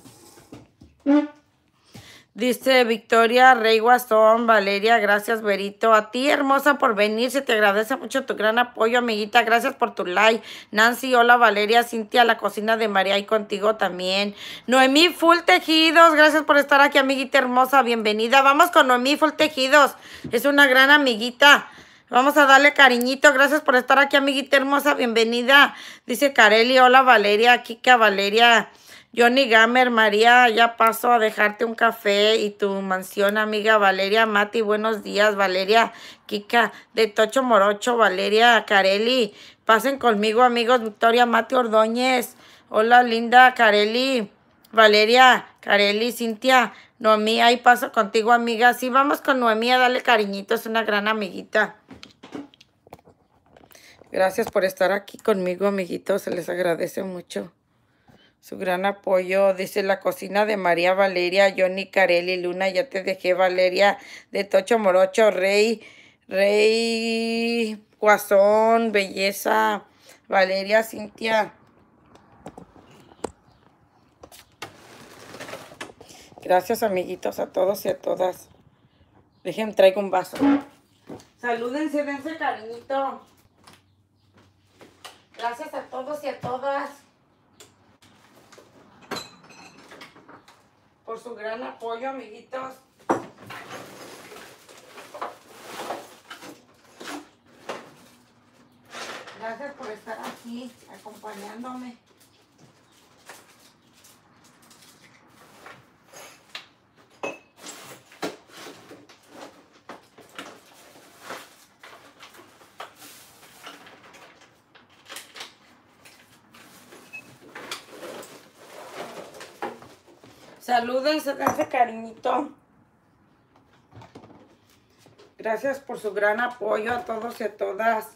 Dice Victoria Rey Guasón, Valeria, gracias Berito. A ti, hermosa, por venir. Se te agradece mucho tu gran apoyo, amiguita. Gracias por tu like. Nancy, hola Valeria, Cintia, la cocina de María y contigo también. Noemí Full Tejidos, gracias por estar aquí, amiguita hermosa. Bienvenida. Vamos con Noemí Full Tejidos. Es una gran amiguita. Vamos a darle cariñito. Gracias por estar aquí, amiguita hermosa. Bienvenida. Dice Careli, hola Valeria, Kika, Valeria. Johnny Gamer, María, ya paso a dejarte un café y tu mansión, amiga Valeria Mati, buenos días, Valeria Kika de Tocho Morocho, Valeria Carelli, pasen conmigo, amigos, Victoria Mati Ordóñez, hola linda Carelli, Valeria Carelli, Cintia, Noemí, ahí paso contigo, amiga, sí, vamos con Noemí Dale cariñito, es una gran amiguita. Gracias por estar aquí conmigo, amiguitos, se les agradece mucho su gran apoyo. Dice la cocina de María Valeria, Johnny Carelli Luna, ya te dejé Valeria de Tocho Morocho, Rey, Rey Guasón, Belleza, Valeria, Cintia. Gracias amiguitos a todos y a todas. Dejen, traigo un vaso. Salúdense, dense cariñito. Gracias a todos y a todas. por su gran apoyo, amiguitos. Gracias por estar aquí acompañándome. Salúdense, dense cariñito. Gracias por su gran apoyo a todos y a todas.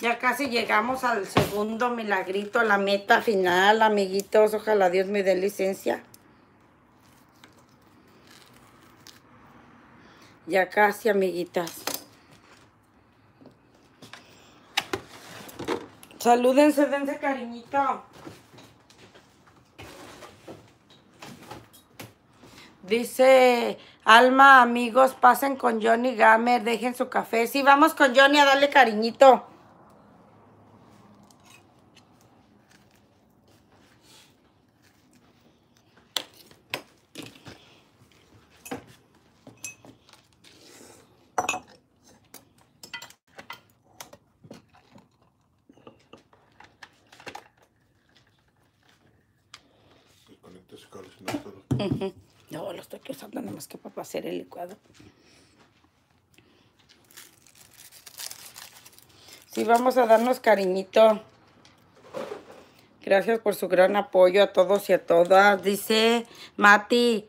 Ya casi llegamos al segundo milagrito, la meta final, amiguitos. Ojalá Dios me dé licencia. Ya casi, amiguitas. Salúdense, dense cariñito. Dice Alma, amigos, pasen con Johnny Gamer, dejen su café. Sí, vamos con Johnny a darle cariñito. hacer el licuado. Sí, vamos a darnos cariñito. Gracias por su gran apoyo a todos y a todas. Dice Mati,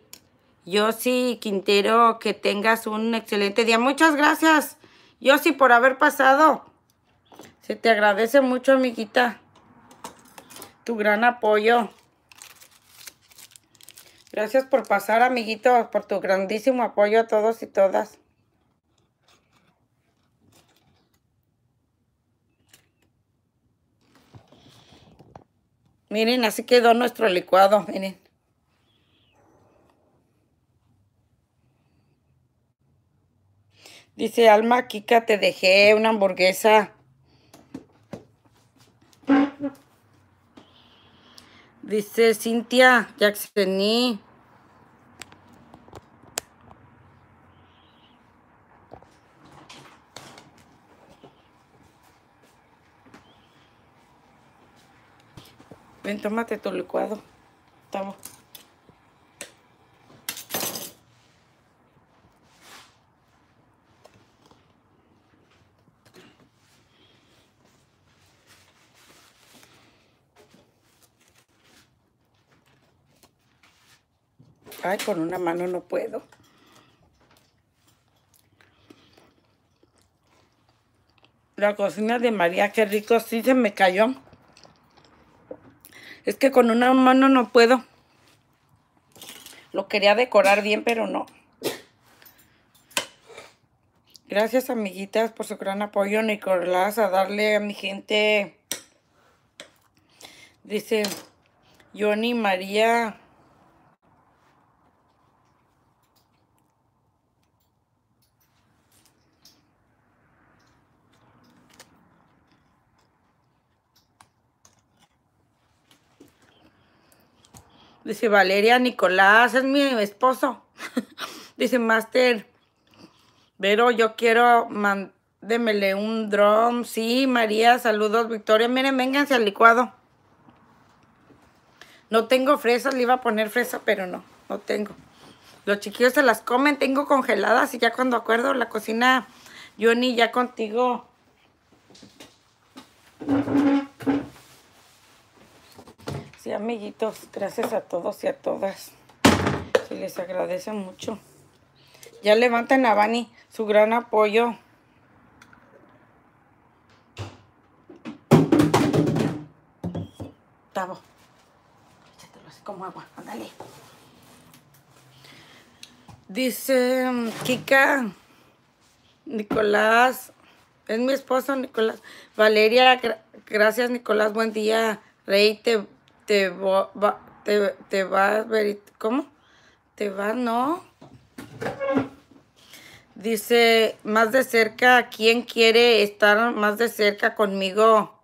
Yossi Quintero, que tengas un excelente día. Muchas gracias, Yossi, por haber pasado. Se te agradece mucho, amiguita, tu gran apoyo. Gracias por pasar, amiguitos, por tu grandísimo apoyo a todos y todas. Miren, así quedó nuestro licuado, miren. Dice Alma Kika, te dejé una hamburguesa Dice Cintia vení. Ven, tómate tu licuado. con una mano no puedo. La cocina de María, qué rico, sí se me cayó. Es que con una mano no puedo. Lo quería decorar bien, pero no. Gracias, amiguitas, por su gran apoyo, Nicolás, a darle a mi gente... Dice, Johnny María Dice Valeria Nicolás, es mi esposo. Dice Master, pero yo quiero mandémele un drum. Sí, María, saludos, Victoria. Miren, vénganse al licuado. No tengo fresas, le iba a poner fresa, pero no, no tengo. Los chiquillos se las comen, tengo congeladas y ya cuando acuerdo la cocina, Johnny, ya contigo. Sí, amiguitos, gracias a todos y a todas. Se les agradece mucho. Ya levanten a Bani su gran apoyo. Tavo. Échatelo así como agua. Ándale. Dice mm, Kika. Nicolás. Es mi esposo, Nicolás. Valeria, gracias, Nicolás. Buen día. reíte te, va, te, te ¿cómo? Te va, no. Dice, más de cerca, ¿quién quiere estar más de cerca conmigo?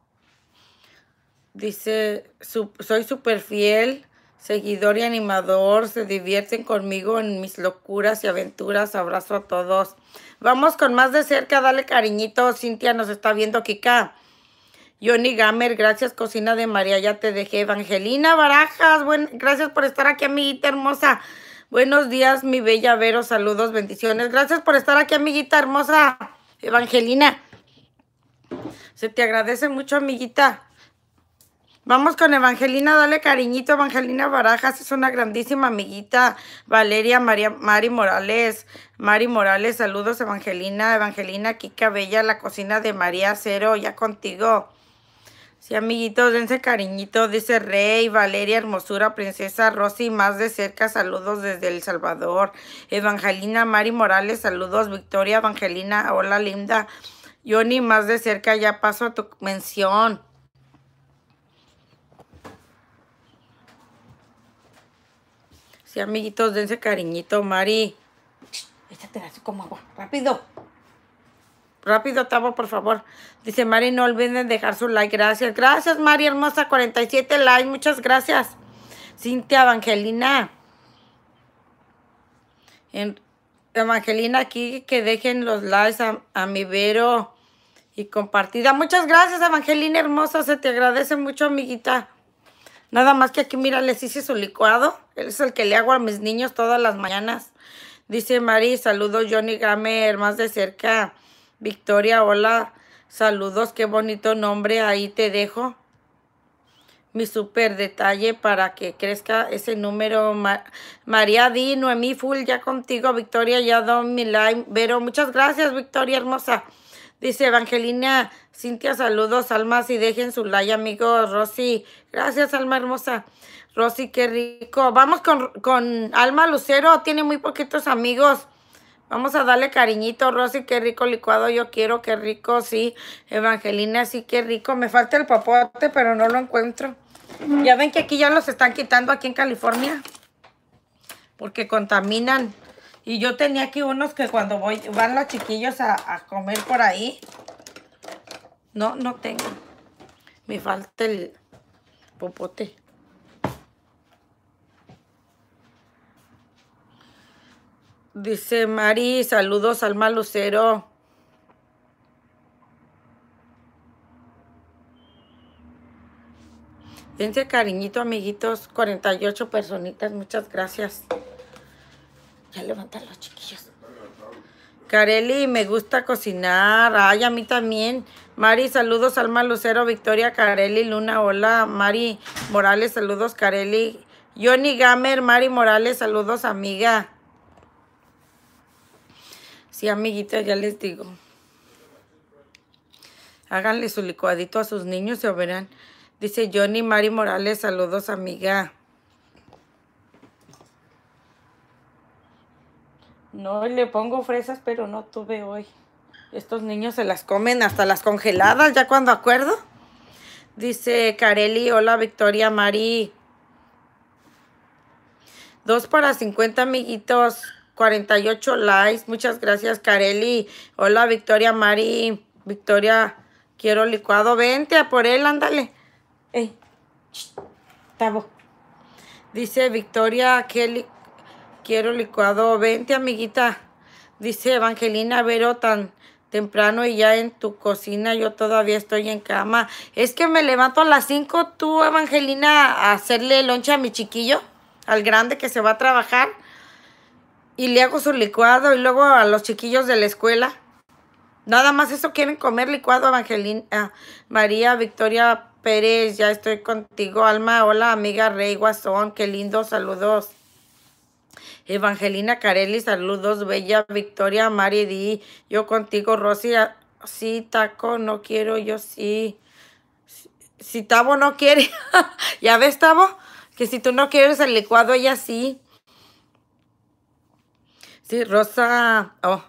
Dice, soy súper fiel, seguidor y animador, se divierten conmigo en mis locuras y aventuras, abrazo a todos. Vamos con más de cerca, dale cariñito, Cintia nos está viendo, Kika. Johnny Gamer, gracias, Cocina de María, ya te dejé. Evangelina Barajas, gracias por estar aquí, amiguita hermosa. Buenos días, mi bella Vero, saludos, bendiciones. Gracias por estar aquí, amiguita hermosa. Evangelina, se te agradece mucho, amiguita. Vamos con Evangelina, dale cariñito, Evangelina Barajas, es una grandísima amiguita. Valeria, María, Mari Morales, Mari Morales, saludos, Evangelina, Evangelina, Kika Bella, la cocina de María Cero, ya contigo. Sí, amiguitos, dense cariñito, dice Rey, Valeria, Hermosura, Princesa Rosy, más de cerca, saludos desde El Salvador. Evangelina, Mari Morales, saludos, Victoria, Evangelina, hola linda. Johnny, más de cerca, ya paso a tu mención. Sí, amiguitos, dense cariñito, Mari. Échate así como agua, rápido. Rápido, Tavo, por favor. Dice Mari, no olviden dejar su like. Gracias. Gracias, Mari Hermosa. 47 likes. Muchas gracias. Cintia Evangelina. Evangelina aquí, que dejen los likes a, mi Vero y compartida. Muchas gracias, Evangelina hermosa. Se te agradece mucho, amiguita. Nada más que aquí, mira, les hice su licuado. Él es el que le hago a mis niños todas las mañanas. Dice Mari, saludo Johnny Gamer, más de cerca. Victoria, hola, saludos, qué bonito nombre, ahí te dejo mi super detalle para que crezca ese número. María Di, Noemí Full, ya contigo, Victoria, ya don mi like. Vero, muchas gracias, Victoria hermosa. Dice Evangelina, Cintia, saludos, almas, y dejen su like, amigos. Rosy, gracias, alma hermosa. Rosy, qué rico. Vamos con, con Alma Lucero, tiene muy poquitos amigos. Vamos a darle cariñito, Rosy, qué rico licuado yo quiero, qué rico, sí. Evangelina, sí, qué rico. Me falta el popote, pero no lo encuentro. Ya ven que aquí ya los están quitando aquí en California. Porque contaminan. Y yo tenía aquí unos que cuando voy, van los chiquillos a comer por ahí. No, no tengo. Me falta el popote. Dice Mari, saludos Alma Lucero. Dice, cariñito, amiguitos. 48 personitas, muchas gracias. Ya levantan los chiquillos. Careli, me gusta cocinar. Ay, a mí también. Mari, saludos. Alma Lucero, Victoria, Careli, Luna, hola. Mari Morales, saludos, Careli. Johnny Gamer, Mari Morales, saludos, amiga. Sí, amiguita, ya les digo. Háganle su licuadito a sus niños se verán. Dice Johnny Mari Morales, saludos, amiga. No, le pongo fresas, pero no tuve hoy. Estos niños se las comen hasta las congeladas, ya cuando acuerdo. Dice Carelli, hola Victoria Mari. Dos para cincuenta, amiguitos. 48 likes. Muchas gracias, Kareli. Hola, Victoria Mari. Victoria, quiero licuado. Vente a por él, ándale. Ey, Tabo. Dice Victoria, quiero licuado. Vente, amiguita. Dice Evangelina Vero, tan temprano y ya en tu cocina yo todavía estoy en cama. Es que me levanto a las 5 tú, Evangelina, a hacerle loncha a mi chiquillo, al grande que se va a trabajar y le hago su licuado y luego a los chiquillos de la escuela. Nada más eso quieren comer licuado, Evangelina. Ah, María Victoria Pérez, ya estoy contigo. Alma, hola, amiga Rey Guasón, qué lindo, saludos. Evangelina Carelli, saludos, Bella Victoria Mari Di, yo contigo, Rosy, ah, sí, Taco, no quiero, yo sí. Si, si Tavo no quiere, ya ves, Tavo, que si tú no quieres el licuado, ella sí. Sí, Rosa, oh,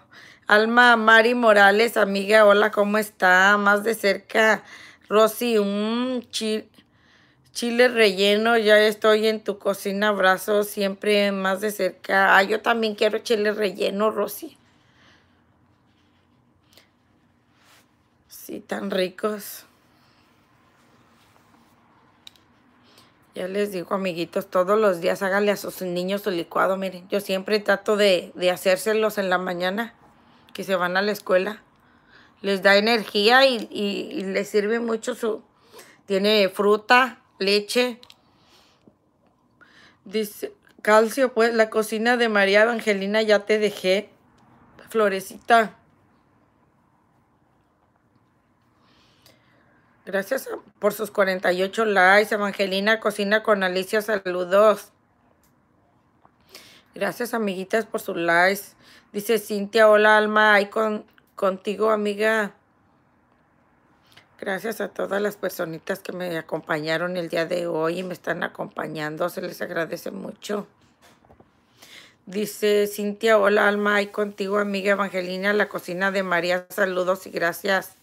Alma Mari Morales, amiga, hola, ¿cómo está? Más de cerca, Rosy, un chile relleno, ya estoy en tu cocina, abrazo, siempre más de cerca. Ah, yo también quiero chile relleno, Rosy. Sí, tan ricos. Ya les digo, amiguitos, todos los días háganle a sus niños su licuado. Miren, yo siempre trato de, hacérselos en la mañana que se van a la escuela. Les da energía y, les sirve mucho su... Tiene fruta, leche. Dice, calcio, pues, la cocina de María Evangelina ya te dejé. Florecita. Gracias por sus 48 likes. Evangelina Cocina con Alicia, saludos. Gracias, amiguitas, por sus likes. Dice Cintia, hola, Alma, ahí contigo, amiga. Gracias a todas las personitas que me acompañaron el día de hoy y me están acompañando. Se les agradece mucho. Dice Cintia, hola, Alma, ahí contigo, amiga Evangelina, la cocina de María. Saludos y gracias.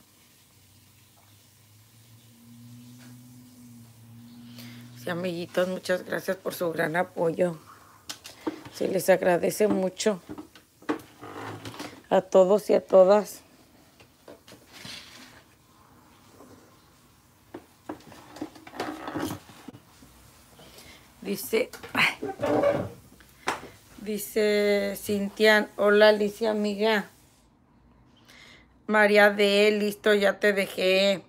Y amiguitos, muchas gracias por su gran apoyo. Se les agradece mucho a todos y a todas. Dice, dice Cintián, hola Alicia amiga. María de, listo, ya te dejé.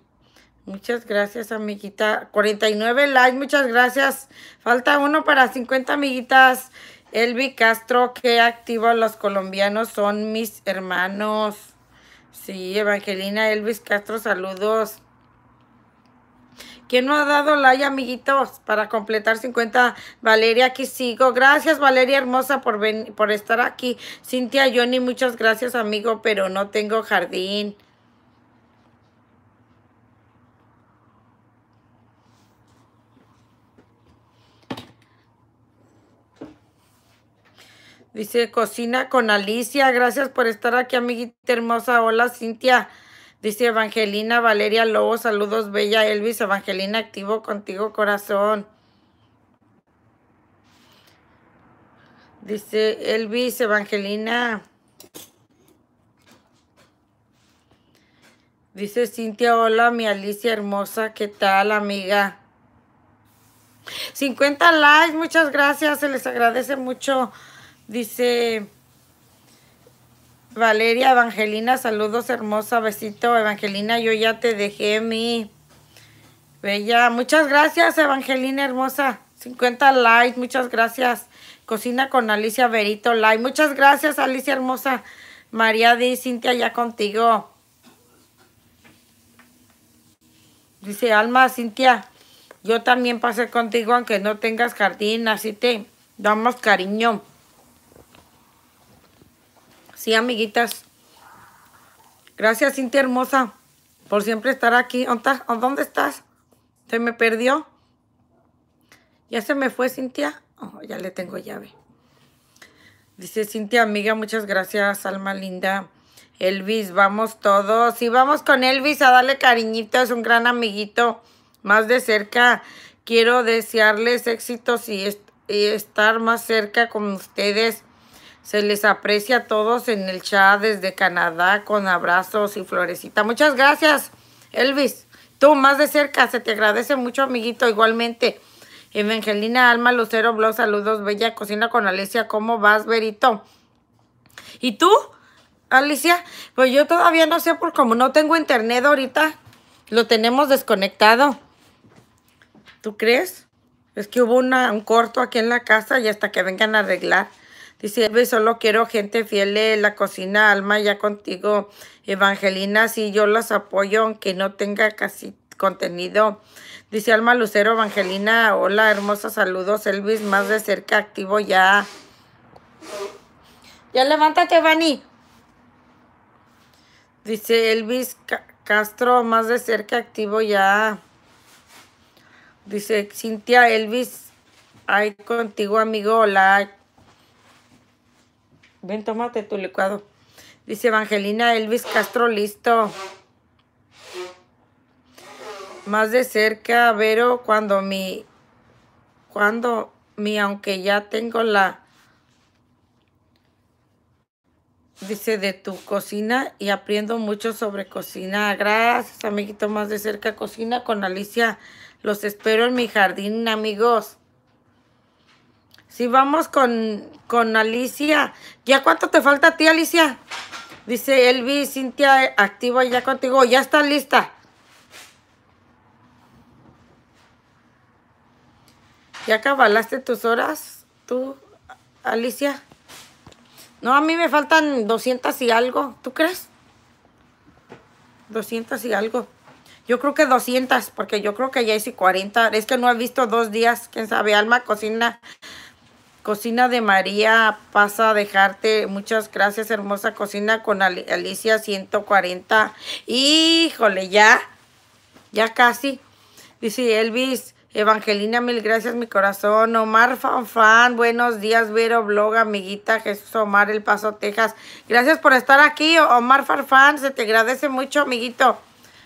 Muchas gracias, amiguita. 49 likes, muchas gracias. Falta uno para 50, amiguitas. Elvi Castro, qué activo los colombianos son mis hermanos. Sí, Evangelina Elvis Castro, saludos. ¿Quién no ha dado like, amiguitos, para completar 50? Valeria, aquí sigo. Gracias, Valeria hermosa, por, por estar aquí. Cintia, Johnny, muchas gracias, amigo, pero no tengo jardín. Dice, cocina con Alicia. Gracias por estar aquí, amiguita hermosa. Hola, Cintia. Dice Evangelina Valeria Lobo, saludos bella Elvis, Evangelina activo contigo corazón. Dice Elvis, Evangelina. Dice Cintia, hola mi Alicia hermosa, ¿qué tal amiga? 50 likes, muchas gracias, se les agradece mucho. Dice Valeria Evangelina, saludos hermosa, besito Evangelina, yo ya te dejé mi bella. Muchas gracias Evangelina hermosa, 50 likes, muchas gracias. Cocina con Alicia verito, like, muchas gracias Alicia hermosa. María Di, Cintia ya contigo. Dice Alma, Cintia, yo también pasé contigo aunque no tengas jardín, así te damos cariño. Sí, amiguitas. Gracias, Cintia hermosa, por siempre estar aquí. ¿Dónde estás? Se me perdió. Ya se me fue, Cintia. Oh, ya le tengo llave. Dice Cintia, amiga, muchas gracias, alma linda. Elvis, vamos todos. Y vamos con Elvis a darle cariñito. Es un gran amiguito. Más de cerca. Quiero desearles éxitos y estar más cerca con ustedes. Se les aprecia a todos en el chat desde Canadá con abrazos y florecita. Muchas gracias, Elvis. Tú más de cerca, se te agradece mucho, amiguito. Igualmente, Evangelina Alma Lucero Blog, saludos, bella cocina con Alicia. ¿Cómo vas, Berito? ¿Y tú, Alicia? Pues yo todavía no sé, por como no tengo internet ahorita, lo tenemos desconectado. ¿Tú crees? Es que hubo un corto aquí en la casa y hasta que vengan a arreglar. Dice, Elvis, solo quiero gente fiel de la cocina, Alma, ya contigo, Evangelina, sí, yo las apoyo, aunque no tenga casi contenido. Dice Alma Lucero, Evangelina, hola, hermosa, saludos, Elvis, más de cerca, activo ya. Ya levántate, Vani. Dice Elvis Castro, más de cerca, activo ya. Dice Cintia Elvis, hay contigo, amigo, hola, Ven, tómate tu licuado. Dice Evangelina Elvis Castro, listo. Más de cerca, Vero, cuando mi, cuando mi, aunque ya tengo la, dice, de tu cocina y aprendo mucho sobre cocina. Gracias, amiguito, más de cerca, cocina con Alicia. Los espero en mi jardín, amigos. Si vamos con, Alicia. ¿Ya cuánto te falta a ti, Alicia? Dice Elvi, Cintia, activa ya contigo. Ya está lista. ¿Ya acabalaste tus horas? ¿Tú, Alicia? No, a mí me faltan 200 y algo. ¿Tú crees? 200 y algo. Yo creo que 200, porque yo creo que ya hice 40. Es que no he visto dos días. ¿Quién sabe? Alma cocina Cocina de María pasa a dejarte. Muchas gracias, hermosa cocina con Alicia 140. Híjole, ya. Ya casi. Dice Elvis. Evangelina, mil gracias, mi corazón. Omar Fanfan, buenos días, Vero Blog, amiguita Jesús Omar, El Paso, Texas. Gracias por estar aquí, Omar Farfán, se te agradece mucho, amiguito.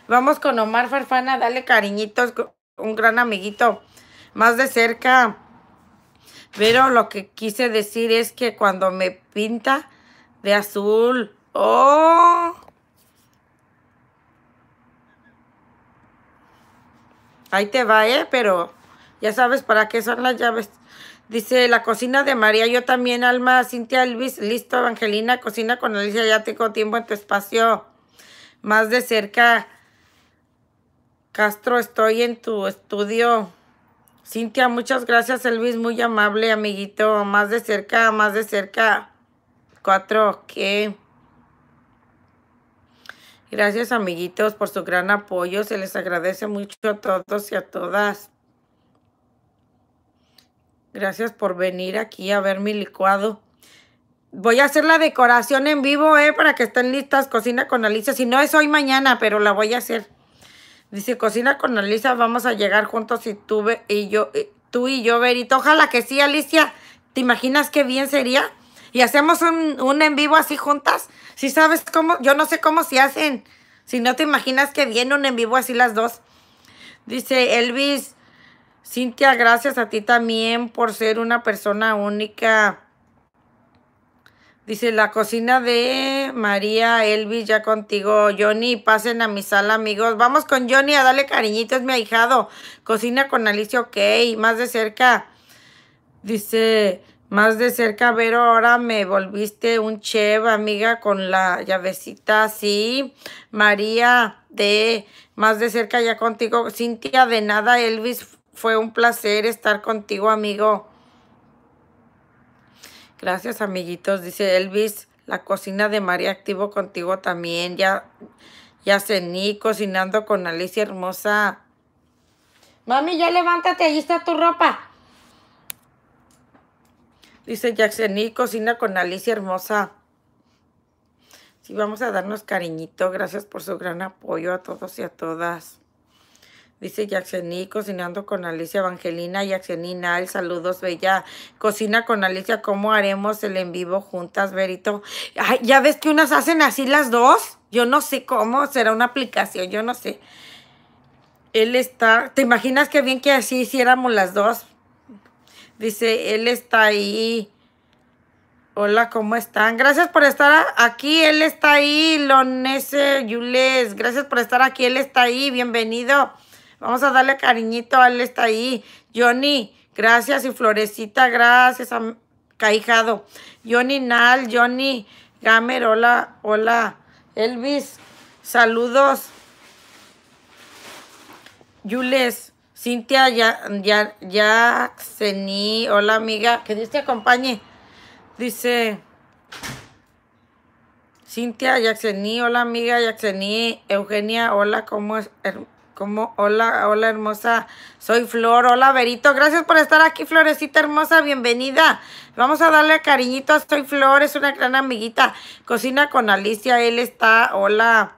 Vamos con Omar Farfán a darle cariñitos, un gran amiguito, más de cerca. Pero lo que quise decir es que cuando me pinta de azul, ¡oh! Ahí te va, ¿eh? Pero ya sabes para qué son las llaves. Dice, la cocina de María, yo también, Alma, Cintia, Elvis, listo, Angelina, cocina con Alicia, ya tengo tiempo en tu espacio. Más de cerca, Castro, estoy en tu estudio. Cintia, muchas gracias, Elvis, muy amable, amiguito. Más de cerca, más de cerca. Cuatro, ¿qué? Gracias, amiguitos, por su gran apoyo. Se les agradece mucho a todos y a todas. Gracias por venir aquí a ver mi licuado. Voy a hacer la decoración en vivo, ¿eh? Para que estén listas. Cocina con Alicia. Si no es hoy, mañana, pero la voy a hacer. Dice, cocina con Alicia, vamos a llegar juntos y tú y yo, tú y yo, Verito. Ojalá que sí, Alicia. ¿Te imaginas qué bien sería? Y hacemos un, un en vivo así juntas. Si sabes cómo, yo no sé cómo se hacen. Si no te imaginas que viene un en vivo así las dos. Dice Elvis, Cintia, gracias a ti también por ser una persona única. Dice, la cocina de María Elvis, ya contigo. Johnny, pasen a mi sala, amigos. Vamos con Johnny a darle cariñito, mi ahijado. Cocina con Alicia, ok. Más de cerca. Dice, más de cerca, Vero, ahora me volviste un chef, amiga, con la llavecita sí. María de, más de cerca, ya contigo. Cintia, de nada, Elvis, fue un placer estar contigo, amigo. Gracias, amiguitos. Dice Elvis, la cocina de María activo contigo también. Ya, ya cocinando con Alicia hermosa. Mami, ya levántate, ahí está tu ropa. Dice Yacení, cocina con Alicia hermosa. Sí, vamos a darnos cariñito. Gracias por su gran apoyo a todos y a todas. Dice Yaxení, cocinando con Alicia Evangelina. Yaxení Nal, saludos, bella. Cocina con Alicia, ¿cómo haremos el en vivo juntas, Berito? ya ves que unas hacen así las dos. Yo no sé cómo, será una aplicación, yo no sé. Él está, ¿te imaginas qué bien que así hiciéramos las dos? Dice, él está ahí. Hola, ¿cómo están? Gracias por estar aquí. Él está ahí, Lonese Yules. Gracias por estar aquí. Él está ahí. Bienvenido. Vamos a darle cariñito, él está ahí. Johnny, gracias. Y Florecita, gracias. A Caijado. Johnny Nal, Johnny Gamer, hola, hola. Elvis, saludos. Yules, Cintia, ya, ya, Hola, amiga. Que Dios te acompañe. Dice. Cintia, Yaxení, hola amiga Yaxení, Eugenia, hola, ¿cómo es? hola, hola hermosa, soy Flor, hola Verito, gracias por estar aquí Florecita hermosa, bienvenida. Vamos a darle cariñito a Soy Flor, es una gran amiguita, cocina con Alicia, él está, hola.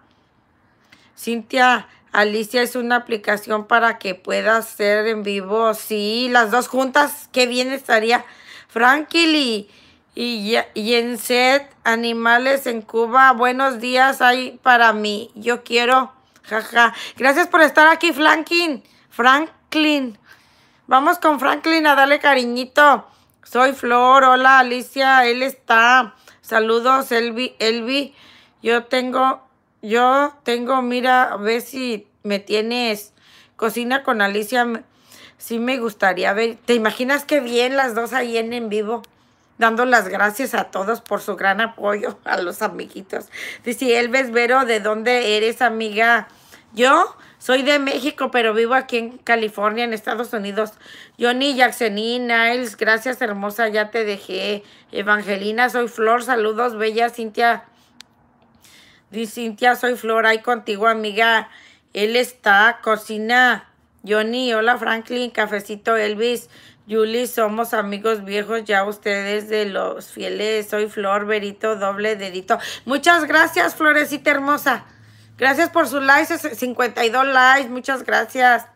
Cintia, Alicia es una aplicación para que puedas ser en vivo, sí, las dos juntas, qué bien estaría. Frankie y, y en set Animales en Cuba, buenos días, hay para mí, yo quiero Jaja. Gracias por estar aquí, Franklin. Franklin. Vamos con Franklin a darle cariñito. Soy Flor. Hola, Alicia. Él está. Saludos, Elvi. Elvi. Yo tengo, yo tengo, mira, a ver si me tienes. Cocina con Alicia. Sí me gustaría ver. ¿Te imaginas qué bien las dos ahí en vivo? dando las gracias a todos por su gran apoyo, a los amiguitos. Dice Elves Vero, ¿de dónde eres, amiga? Yo soy de México, pero vivo aquí en California, en Estados Unidos. Johnny, Jacksonina, Niles, gracias hermosa, ya te dejé. Evangelina, soy Flor, saludos, bella Cintia. Dice Cintia, soy Flor, ahí contigo, amiga. Él está, cocina. Johnny, hola Franklin, cafecito Elvis. Julie, somos amigos viejos ya ustedes de los fieles. Soy Flor Berito, doble dedito. Muchas gracias, Florecita hermosa. Gracias por sus likes, 52 likes. Muchas gracias.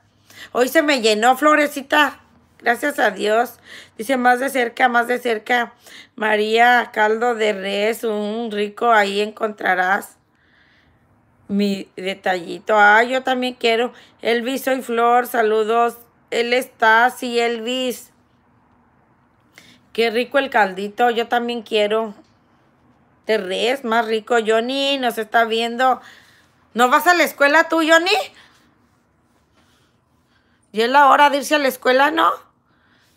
Hoy se me llenó, Florecita. Gracias a Dios. Dice más de cerca, más de cerca. María, caldo de res, un rico, ahí encontrarás mi detallito. Ah, yo también quiero. Elvis, soy Flor, saludos él está así, Elvis. Qué rico el caldito, yo también quiero. ¿Te res, más rico. Johnny nos está viendo. ¿No vas a la escuela tú, Johnny? Y es la hora de irse a la escuela, ¿no?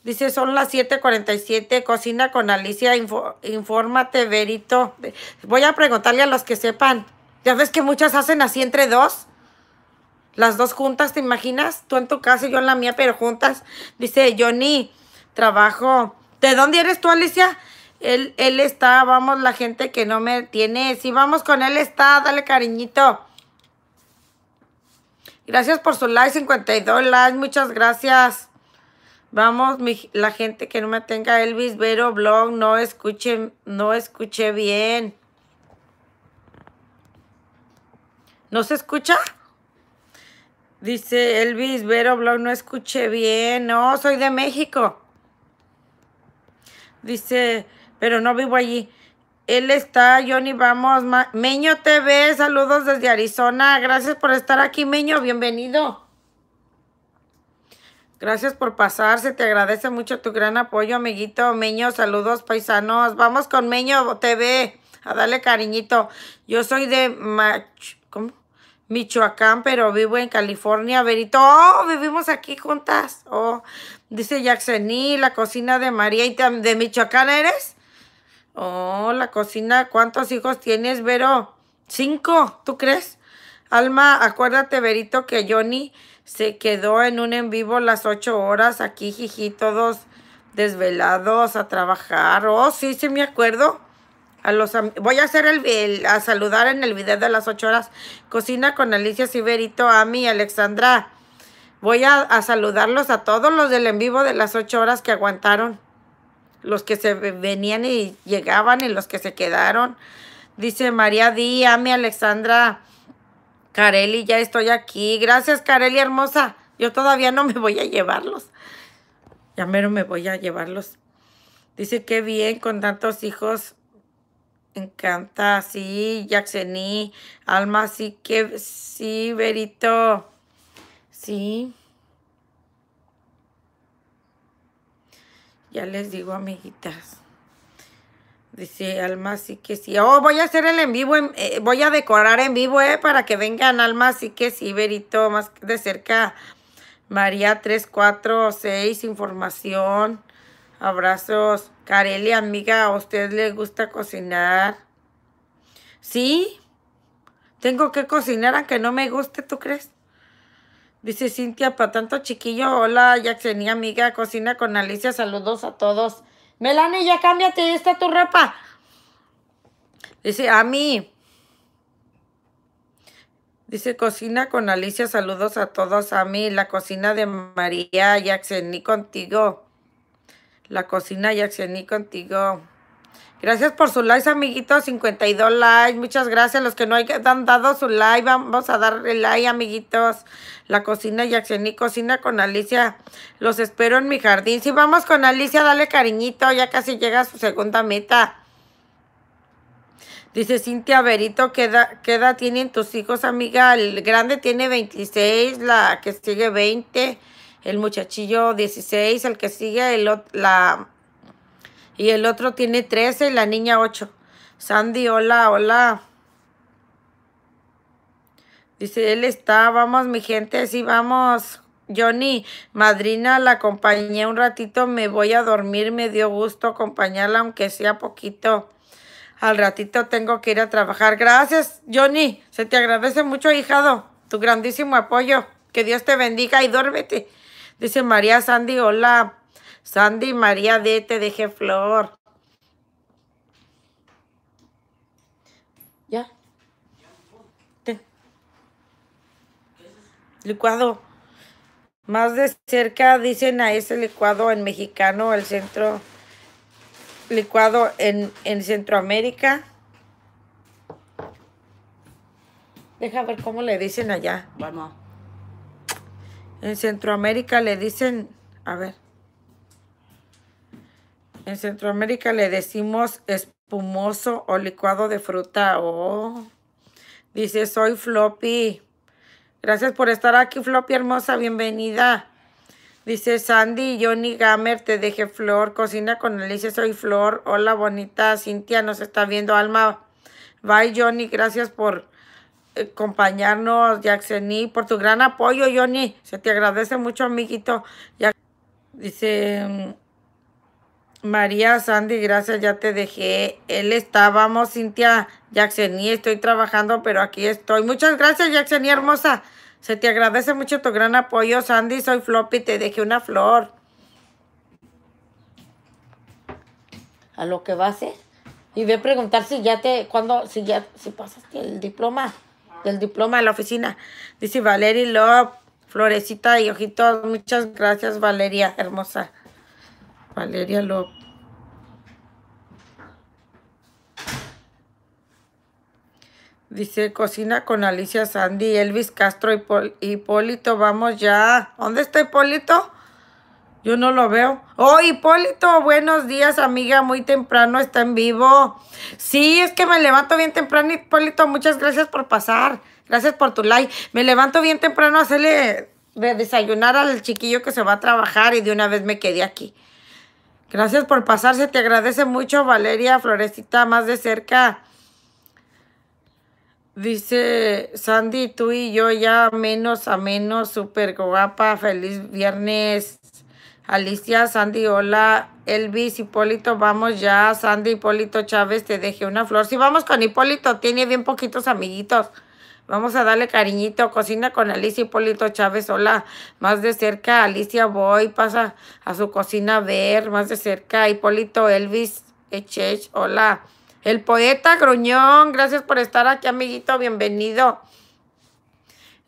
Dice, son las 7.47, cocina con Alicia, infórmate, Verito. Voy a preguntarle a los que sepan. Ya ves que muchas hacen así entre dos. Las dos juntas, ¿te imaginas? Tú en tu casa y yo en la mía, pero juntas. Dice Johnny, trabajo. ¿De dónde eres tú, Alicia? Él, él está, vamos, la gente que no me tiene. sí, vamos con él está, dale cariñito. Gracias por su like, 52 likes, muchas gracias. Vamos, la gente que no me tenga Elvis Vero Blog, no escuche, no escuché bien. ¿No se escucha? Dice Elvis Vero Blog, no escuché bien. No, soy de México. Dice, pero no vivo allí. Él está, Johnny, vamos. Meño TV, saludos desde Arizona. Gracias por estar aquí, Meño. Bienvenido. Gracias por pasarse. Te agradece mucho tu gran apoyo, amiguito. Meño, saludos, paisanos. Vamos con Meño TV a darle cariñito. Yo soy de Mach ¿Cómo? Michoacán, pero vivo en California. Verito, oh, vivimos aquí juntas. Oh, dice y la cocina de María. ¿Y de Michoacán eres? Oh, la cocina, ¿cuántos hijos tienes, Vero? Cinco, ¿tú crees? Alma, acuérdate, Verito, que Johnny se quedó en un en vivo las ocho horas aquí, jiji, todos desvelados a trabajar. Oh, sí, sí me acuerdo voy a hacer el, a saludar en el video de las 8 horas cocina con Alicia Siberito, Ami Alexandra. Voy a, saludarlos a todos los del en vivo de las 8 horas que aguantaron. Los que se venían y llegaban y los que se quedaron. Dice María Di, Ami, Alexandra, Careli, ya estoy aquí. Gracias, Careli hermosa. Yo todavía no me voy a llevarlos. Ya mero me voy a llevarlos. Dice, qué bien con tantos hijos encanta, sí, Jacksení, Alma, sí, que, sí, Berito, sí. Ya les digo, amiguitas. Dice Alma, sí que sí. Oh, voy a hacer el en vivo, eh, voy a decorar en vivo, eh, para que vengan Alma, sí que sí, Berito, más de cerca. María 346, información, abrazos. Carelia, amiga, ¿a usted le gusta cocinar? Sí, tengo que cocinar aunque no me guste, ¿tú crees? Dice Cintia, para tanto chiquillo, hola, Jacksonía, amiga, cocina con Alicia, saludos a todos. Melanie, ya cámbiate, está tu ropa. Dice, a mí. Dice, cocina con Alicia, saludos a todos, a mí, la cocina de María, Jacksonía, contigo la cocina y accioní contigo. Gracias por su likes, amiguitos. 52 likes. Muchas gracias los que no hay han dado su like. Vamos a darle like, amiguitos. La cocina y y cocina con Alicia. Los espero en mi jardín. Si vamos con Alicia, dale cariñito. Ya casi llega a su segunda meta. Dice Cintia Berito, ¿qué edad, tienen tus hijos, amiga? El grande tiene 26, la que sigue 20 el muchachillo 16, el que sigue, el, la, y el otro tiene 13 y la niña 8. Sandy, hola, hola. Dice, él está, vamos mi gente, sí, vamos. Johnny, madrina, la acompañé un ratito, me voy a dormir, me dio gusto acompañarla, aunque sea poquito. Al ratito tengo que ir a trabajar. Gracias, Johnny, se te agradece mucho, hijado, tu grandísimo apoyo. Que Dios te bendiga y duérmete. Dice María Sandy, hola. Sandy María de te deje flor. Ya. Licuado. Más de cerca dicen a ese licuado en mexicano, el centro licuado en, en Centroamérica. Deja ver cómo le dicen allá. Bueno. En Centroamérica le dicen, a ver, en Centroamérica le decimos espumoso o licuado de fruta. Oh, dice, soy Floppy. Gracias por estar aquí, Floppy hermosa, bienvenida. Dice Sandy, Johnny Gamer, te deje Flor, cocina con Alicia, soy Flor. Hola, bonita, Cintia nos está viendo, Alma. Bye, Johnny, gracias por acompañarnos, Jacksoni, por tu gran apoyo, Johnny. Se te agradece mucho, amiguito. dice mm, María Sandy, gracias, ya te dejé. Él está, vamos, Cintia, Jacksoni, estoy trabajando, pero aquí estoy. Muchas gracias, Jacksoni, hermosa. Se te agradece mucho tu gran apoyo, Sandy. Soy Floppy, te dejé una flor. A lo que va a Y voy a preguntar si ya te, cuando, si ya, si pasaste el diploma. El diploma de la oficina. Dice Valeria Love, florecita y ojitos. Muchas gracias, Valeria, hermosa. Valeria Love. Dice, cocina con Alicia Sandy, Elvis Castro y Hipólito. Vamos ya. ¿Dónde está Hipólito? Yo no lo veo. Oh, Hipólito, buenos días, amiga. Muy temprano está en vivo. Sí, es que me levanto bien temprano, Hipólito. Muchas gracias por pasar. Gracias por tu like. Me levanto bien temprano a hacerle desayunar al chiquillo que se va a trabajar y de una vez me quedé aquí. Gracias por pasarse. Te agradece mucho, Valeria Florecita, más de cerca. Dice Sandy, tú y yo ya menos a menos, súper guapa. Feliz viernes. Alicia, Sandy, hola, Elvis, Hipólito, vamos ya, Sandy, Hipólito Chávez, te dejé una flor. si vamos con Hipólito, tiene bien poquitos amiguitos. Vamos a darle cariñito, cocina con Alicia Hipólito Chávez, hola, más de cerca, Alicia, voy, pasa a su cocina a ver, más de cerca, Hipólito, Elvis, Echech, hola. El poeta Gruñón, gracias por estar aquí, amiguito, bienvenido.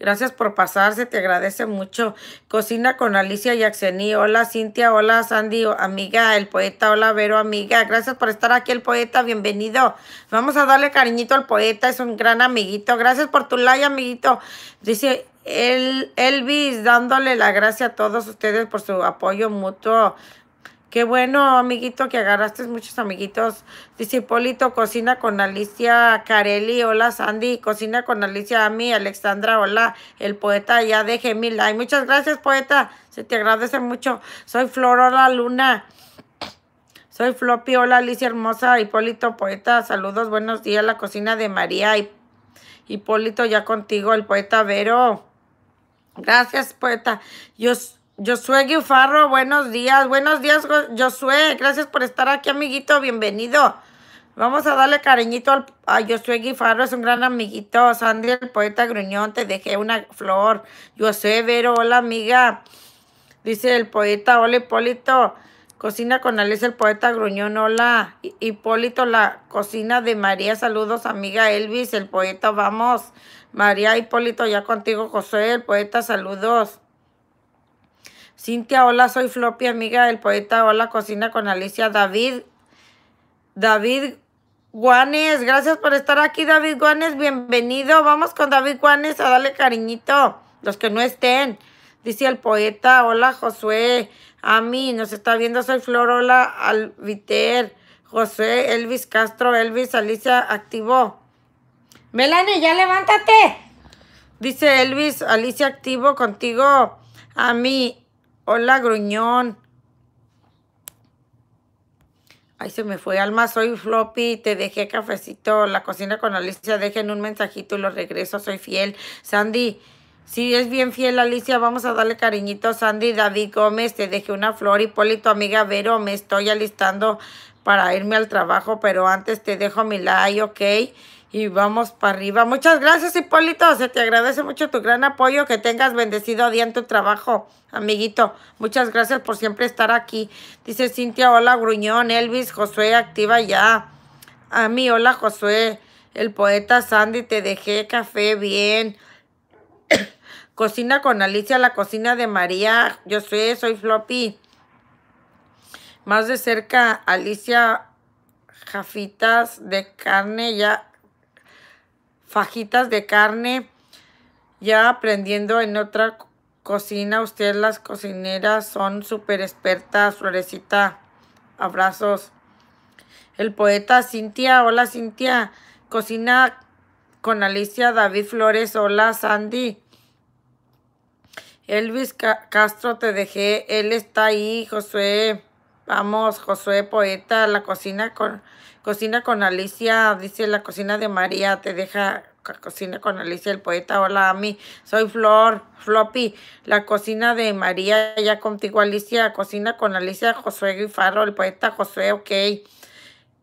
Gracias por pasarse, te agradece mucho. Cocina con Alicia Yaxení. Hola Cintia, hola Sandy, amiga, el poeta, hola Vero, amiga. Gracias por estar aquí, el poeta, bienvenido. Vamos a darle cariñito al poeta, es un gran amiguito. Gracias por tu like, amiguito. Dice el Elvis, dándole la gracia a todos ustedes por su apoyo mutuo. Qué bueno, amiguito, que agarraste muchos amiguitos. Dice Hipólito, cocina con Alicia Carelli. Hola, Sandy. Cocina con Alicia Ami, Alexandra. Hola, el poeta ya de mil. Ay, muchas gracias, poeta. Se te agradece mucho. Soy Flor, hola, Luna. Soy Floppy, hola, Alicia Hermosa. Hipólito, poeta, saludos, buenos días. La cocina de María. Hipólito, ya contigo, el poeta Vero. Gracias, poeta. Yo Josué Guifarro, buenos días. Buenos días, Josué. Gracias por estar aquí, amiguito. Bienvenido. Vamos a darle cariñito al, a Josué Guifarro, es un gran amiguito. Sandy, el poeta gruñón, te dejé una flor. Josué Vero, hola amiga. Dice el poeta, hola Hipólito. Cocina con Alicia, el poeta gruñón, hola. Hipólito, la cocina de María, saludos amiga Elvis, el poeta, vamos. María Hipólito, ya contigo, Josué, el poeta, saludos. Cintia, hola, soy Floppy, amiga del poeta Hola Cocina con Alicia David. David Guanes, gracias por estar aquí, David Guanes, bienvenido. Vamos con David Guanes a darle cariñito, los que no estén. Dice el poeta, hola Josué, a mí nos está viendo, soy Flor, hola Alviter, José, Elvis Castro, Elvis, Alicia, activo. Melanie, ya levántate. Dice Elvis, Alicia, activo contigo. A mí, Hola, gruñón. Ay, se me fue. Alma, soy Floppy. Te dejé cafecito. La cocina con Alicia. Dejen un mensajito y lo regreso. Soy fiel. Sandy, si es bien fiel, Alicia, vamos a darle cariñito. Sandy, David Gómez, te dejé una flor. Hipólito, amiga Vero, me estoy alistando para irme al trabajo, pero antes te dejo mi like, ok y vamos para arriba. Muchas gracias, Hipólito. Se te agradece mucho tu gran apoyo. Que tengas bendecido día en tu trabajo, amiguito. Muchas gracias por siempre estar aquí. Dice Cintia, hola, Gruñón, Elvis, Josué, activa ya. A mí, hola, Josué. El poeta Sandy, te dejé café bien. Cocina con Alicia, la cocina de María. Yo soy, soy Floppy. Más de cerca, Alicia, jafitas de carne ya fajitas de carne. Ya aprendiendo en otra cocina, ustedes las cocineras son súper expertas. Florecita, abrazos. El poeta Cintia, hola Cintia, cocina con Alicia David Flores, hola Sandy. Elvis Castro, te dejé, él está ahí, Josué. Vamos, Josué Poeta, la cocina con Cocina con Alicia, dice la cocina de María, te deja cocina con Alicia el poeta. Hola, a mí, Soy Flor, Floppy. La cocina de María, ya contigo, Alicia. Cocina con Alicia, Josué Guifarro, el poeta Josué, ok.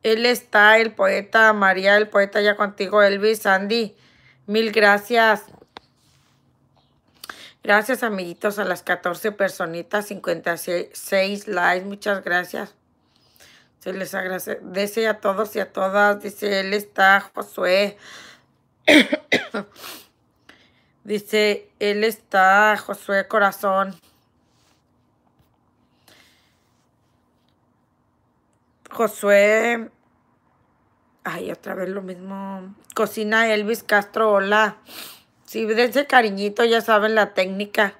Él está, el poeta María, el poeta ya contigo, Elvis, Andy. Mil gracias. Gracias, amiguitos, a las 14 personitas, 56 likes. Muchas gracias. Se les agradece a todos y a todas. Dice, él está, Josué. Dice, él está, Josué Corazón. Josué. Ay, otra vez lo mismo. Cocina Elvis Castro, hola. Sí, dense cariñito, ya saben la técnica.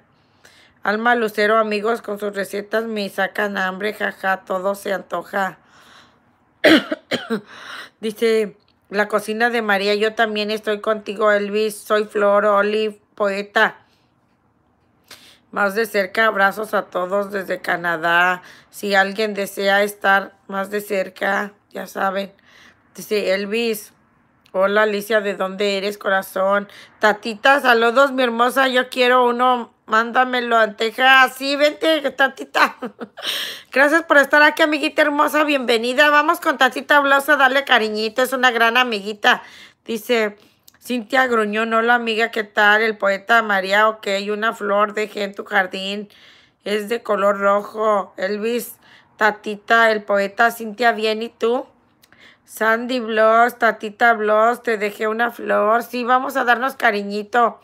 Alma Lucero, amigos, con sus recetas me sacan hambre, jaja, todo se antoja. Dice la cocina de María, yo también estoy contigo, Elvis, soy Flor, Olive, poeta. Más de cerca, abrazos a todos desde Canadá. Si alguien desea estar más de cerca, ya saben. Dice Elvis, Hola Alicia, ¿de dónde eres, corazón? Tatita, saludos, mi hermosa. Yo quiero uno. Mándamelo a Texas. Sí, vente, Tatita. Gracias por estar aquí, amiguita hermosa. Bienvenida. Vamos con Tatita Blosa, Dale cariñito. Es una gran amiguita. Dice Cintia Gruñón. Hola, amiga, ¿qué tal? El poeta María, ok. Una flor dejé en tu jardín. Es de color rojo. Elvis, Tatita, el poeta Cintia, bien. ¿Y tú? Sandy Bloss, Tatita Bloss, te dejé una flor. Sí, vamos a darnos cariñito.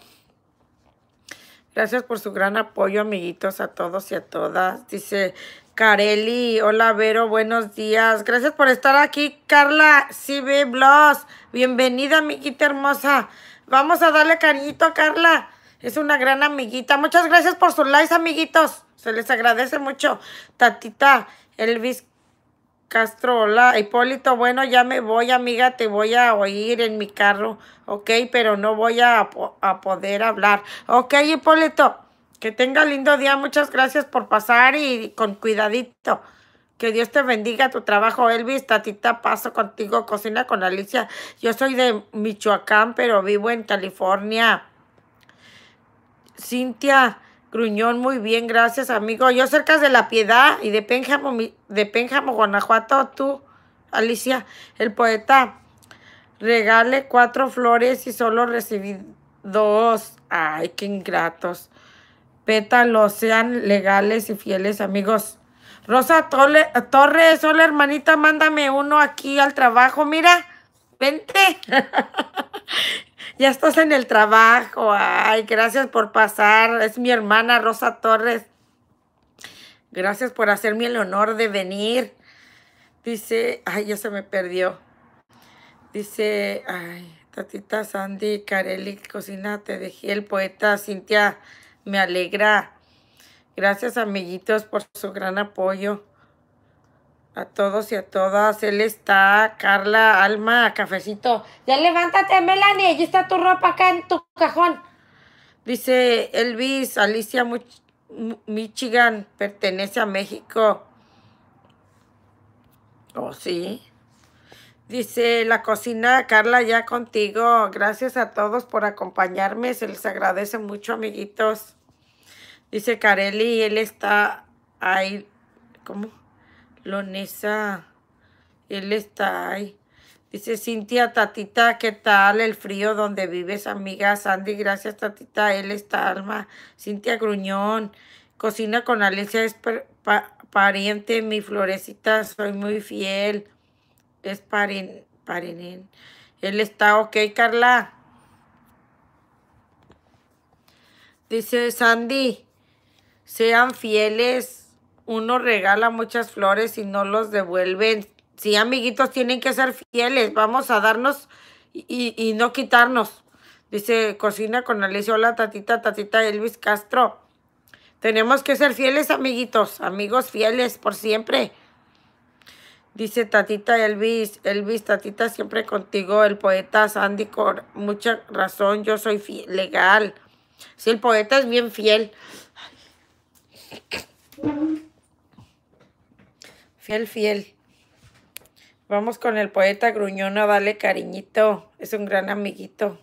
Gracias por su gran apoyo, amiguitos, a todos y a todas. Dice Careli, hola Vero, buenos días. Gracias por estar aquí, Carla CB Bloss. Bienvenida, amiguita hermosa. Vamos a darle cariñito a Carla. Es una gran amiguita. Muchas gracias por sus likes, amiguitos. Se les agradece mucho. Tatita Elvis Castro, hola. Hipólito, bueno, ya me voy, amiga, te voy a oír en mi carro, ok, pero no voy a, poder hablar. Ok, Hipólito, que tenga lindo día, muchas gracias por pasar y con cuidadito. Que Dios te bendiga tu trabajo, Elvis. Tatita, paso contigo. Cocina con Alicia. Yo soy de Michoacán, pero vivo en California. Cintia, Gruñón, muy bien, gracias, amigo. Yo cerca de La Piedad y de Pénjamo, de Guanajuato, tú, Alicia, el poeta, regale cuatro flores y solo recibí dos. Ay, qué ingratos. Pétalos, sean legales y fieles, amigos. Rosa Torres, hola hermanita, mándame uno aquí al trabajo, mira, vente. ya estás en el trabajo. Ay, gracias por pasar. Es mi hermana Rosa Torres. Gracias por hacerme el honor de venir. Dice, ay, ya se me perdió. Dice, ay, Tatita Sandy, Carelli, cocina, te dejé el poeta Cintia. Me alegra. Gracias, amiguitos, por su gran apoyo a todos y a todas. Él está, Carla, Alma, Cafecito. Ya levántate, Melanie, allí está tu ropa acá en tu cajón. Dice Elvis, Alicia Michigan pertenece a México. Oh, sí. Dice la cocina, Carla, ya contigo. Gracias a todos por acompañarme. Se les agradece mucho, amiguitos. Dice Carelli, él está ahí. ¿Cómo? Lonesa, él está ahí. Dice Cintia, Tatita, ¿qué tal? El frío donde vives, amiga Sandy. Gracias, Tatita. Él está arma. Cintia Gruñón. Cocina con Alicia, es pariente, mi florecita. Soy muy fiel. Es paren, Él está ok, Carla. Dice Sandy, sean fieles uno regala muchas flores y no los devuelven. Sí, amiguitos, tienen que ser fieles. Vamos a darnos y, no quitarnos. Dice, cocina con Alicia. Hola, tatita, tatita Elvis Castro. Tenemos que ser fieles, amiguitos. Amigos fieles por siempre. Dice Tatita Elvis, Elvis, Tatita siempre contigo, el poeta Sandy, con mucha razón, yo soy legal. Sí, el poeta es bien fiel. Fiel, fiel. Vamos con el poeta gruñona, dale cariñito. Es un gran amiguito.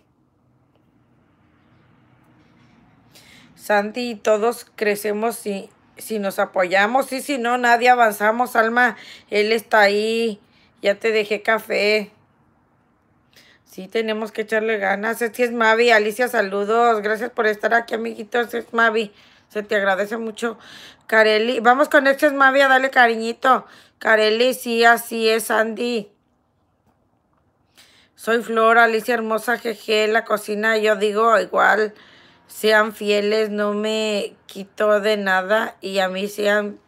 Sandy, todos crecemos si, si nos apoyamos y si no, nadie avanzamos, Alma. Él está ahí. Ya te dejé café. Sí, tenemos que echarle ganas. Este es Mavi. Alicia, saludos. Gracias por estar aquí, amiguitos. Este es Mavi. Se te agradece mucho, Kareli. Vamos con este, es Mavia, dale cariñito. Kareli, sí, así es, Andy. Soy Flor, Alicia Hermosa, jeje, la cocina, yo digo igual, sean fieles, no me quito de nada y a mí sean,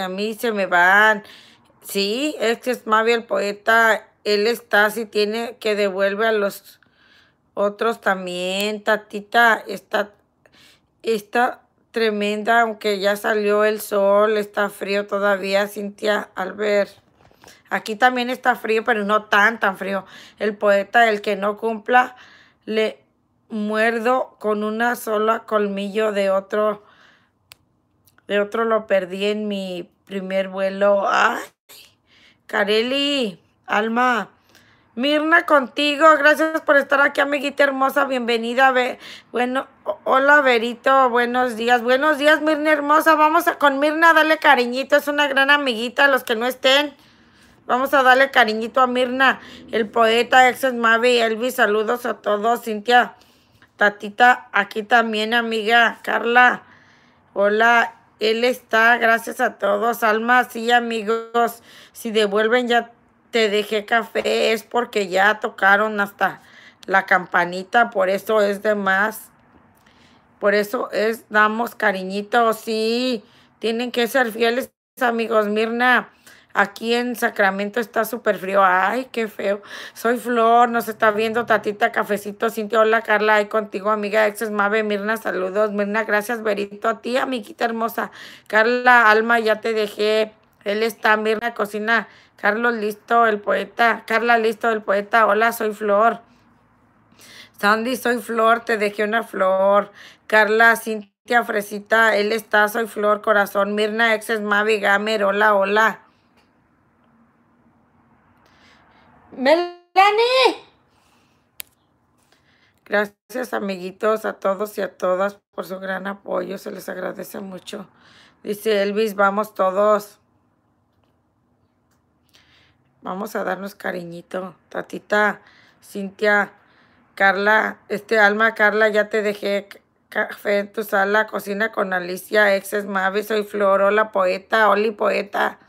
a mí se me van. Sí, este es Mavi el poeta, él está, si tiene que devuelve a los otros también, Tatita, está, está tremenda, aunque ya salió el sol, está frío todavía, Cintia ver. Aquí también está frío, pero no tan, tan frío. El poeta, el que no cumpla, le muerdo con una sola colmillo de otro. De otro lo perdí en mi primer vuelo. ¡Ay! Careli, Alma, Mirna, contigo. Gracias por estar aquí, amiguita hermosa. Bienvenida. bueno, hola, Verito. Buenos días. Buenos días, Mirna hermosa. Vamos a, con Mirna dale darle cariñito. Es una gran amiguita. Los que no estén, vamos a darle cariñito a Mirna, el poeta, exes Mavi, Elvis. Saludos a todos. Cintia, Tatita, aquí también, amiga. Carla, hola. Él está, gracias a todos. almas y amigos. Si devuelven ya te dejé café es porque ya tocaron hasta la campanita, por eso es de más. Por eso es, damos cariñito, sí, tienen que ser fieles, amigos. Mirna, aquí en Sacramento está súper frío. Ay, qué feo. Soy Flor, nos está viendo Tatita Cafecito, Cintia, hola Carla, ahí contigo, amiga es Mave, Mirna, saludos. Mirna, gracias, Berito, a ti, amiguita hermosa. Carla, Alma, ya te dejé. Él está, Mirna, cocina Carlos Listo, el poeta. Carla Listo, el poeta. Hola, soy Flor. Sandy, soy Flor, te dejé una flor. Carla, Cintia, Fresita, él está, soy Flor, corazón. Mirna, es Mavi, Gamer, hola, hola. Melanie. Gracias, amiguitos, a todos y a todas por su gran apoyo. Se les agradece mucho. Dice Elvis, vamos todos. Vamos a darnos cariñito. Tatita, Cintia, Carla, este alma, Carla, ya te dejé café en tu sala, cocina con Alicia, exes Mavi, soy Flor, hola poeta, Oli poeta.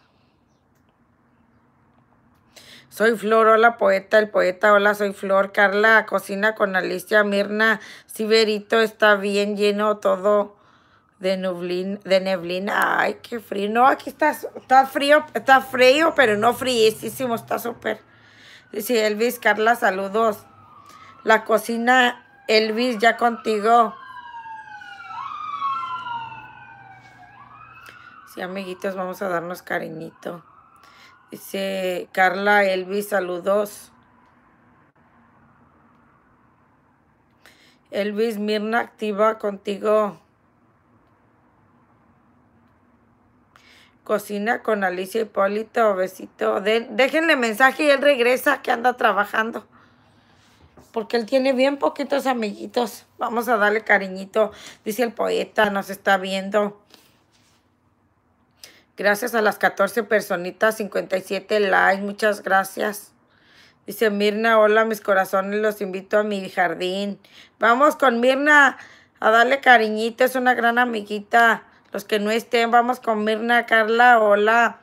Soy Flor, hola poeta, el poeta, hola, soy Flor, Carla, cocina con Alicia, Mirna, Siberito, está bien lleno todo de de neblina. Ay, qué frío. No, aquí está, está frío, está frío, pero no fríísimo, está súper. Dice Elvis, Carla, saludos. La cocina, Elvis, ya contigo. Sí, amiguitos, vamos a darnos cariñito. Dice Carla, Elvis, saludos. Elvis, Mirna, activa contigo. Cocina con Alicia Hipólito, besito. déjenle mensaje y él regresa que anda trabajando. Porque él tiene bien poquitos amiguitos. Vamos a darle cariñito. Dice el poeta, nos está viendo. Gracias a las 14 personitas, 57 likes, muchas gracias. Dice Mirna, hola mis corazones, los invito a mi jardín. Vamos con Mirna a darle cariñito, es una gran amiguita. Los que no estén, vamos con Mirna Carla, hola.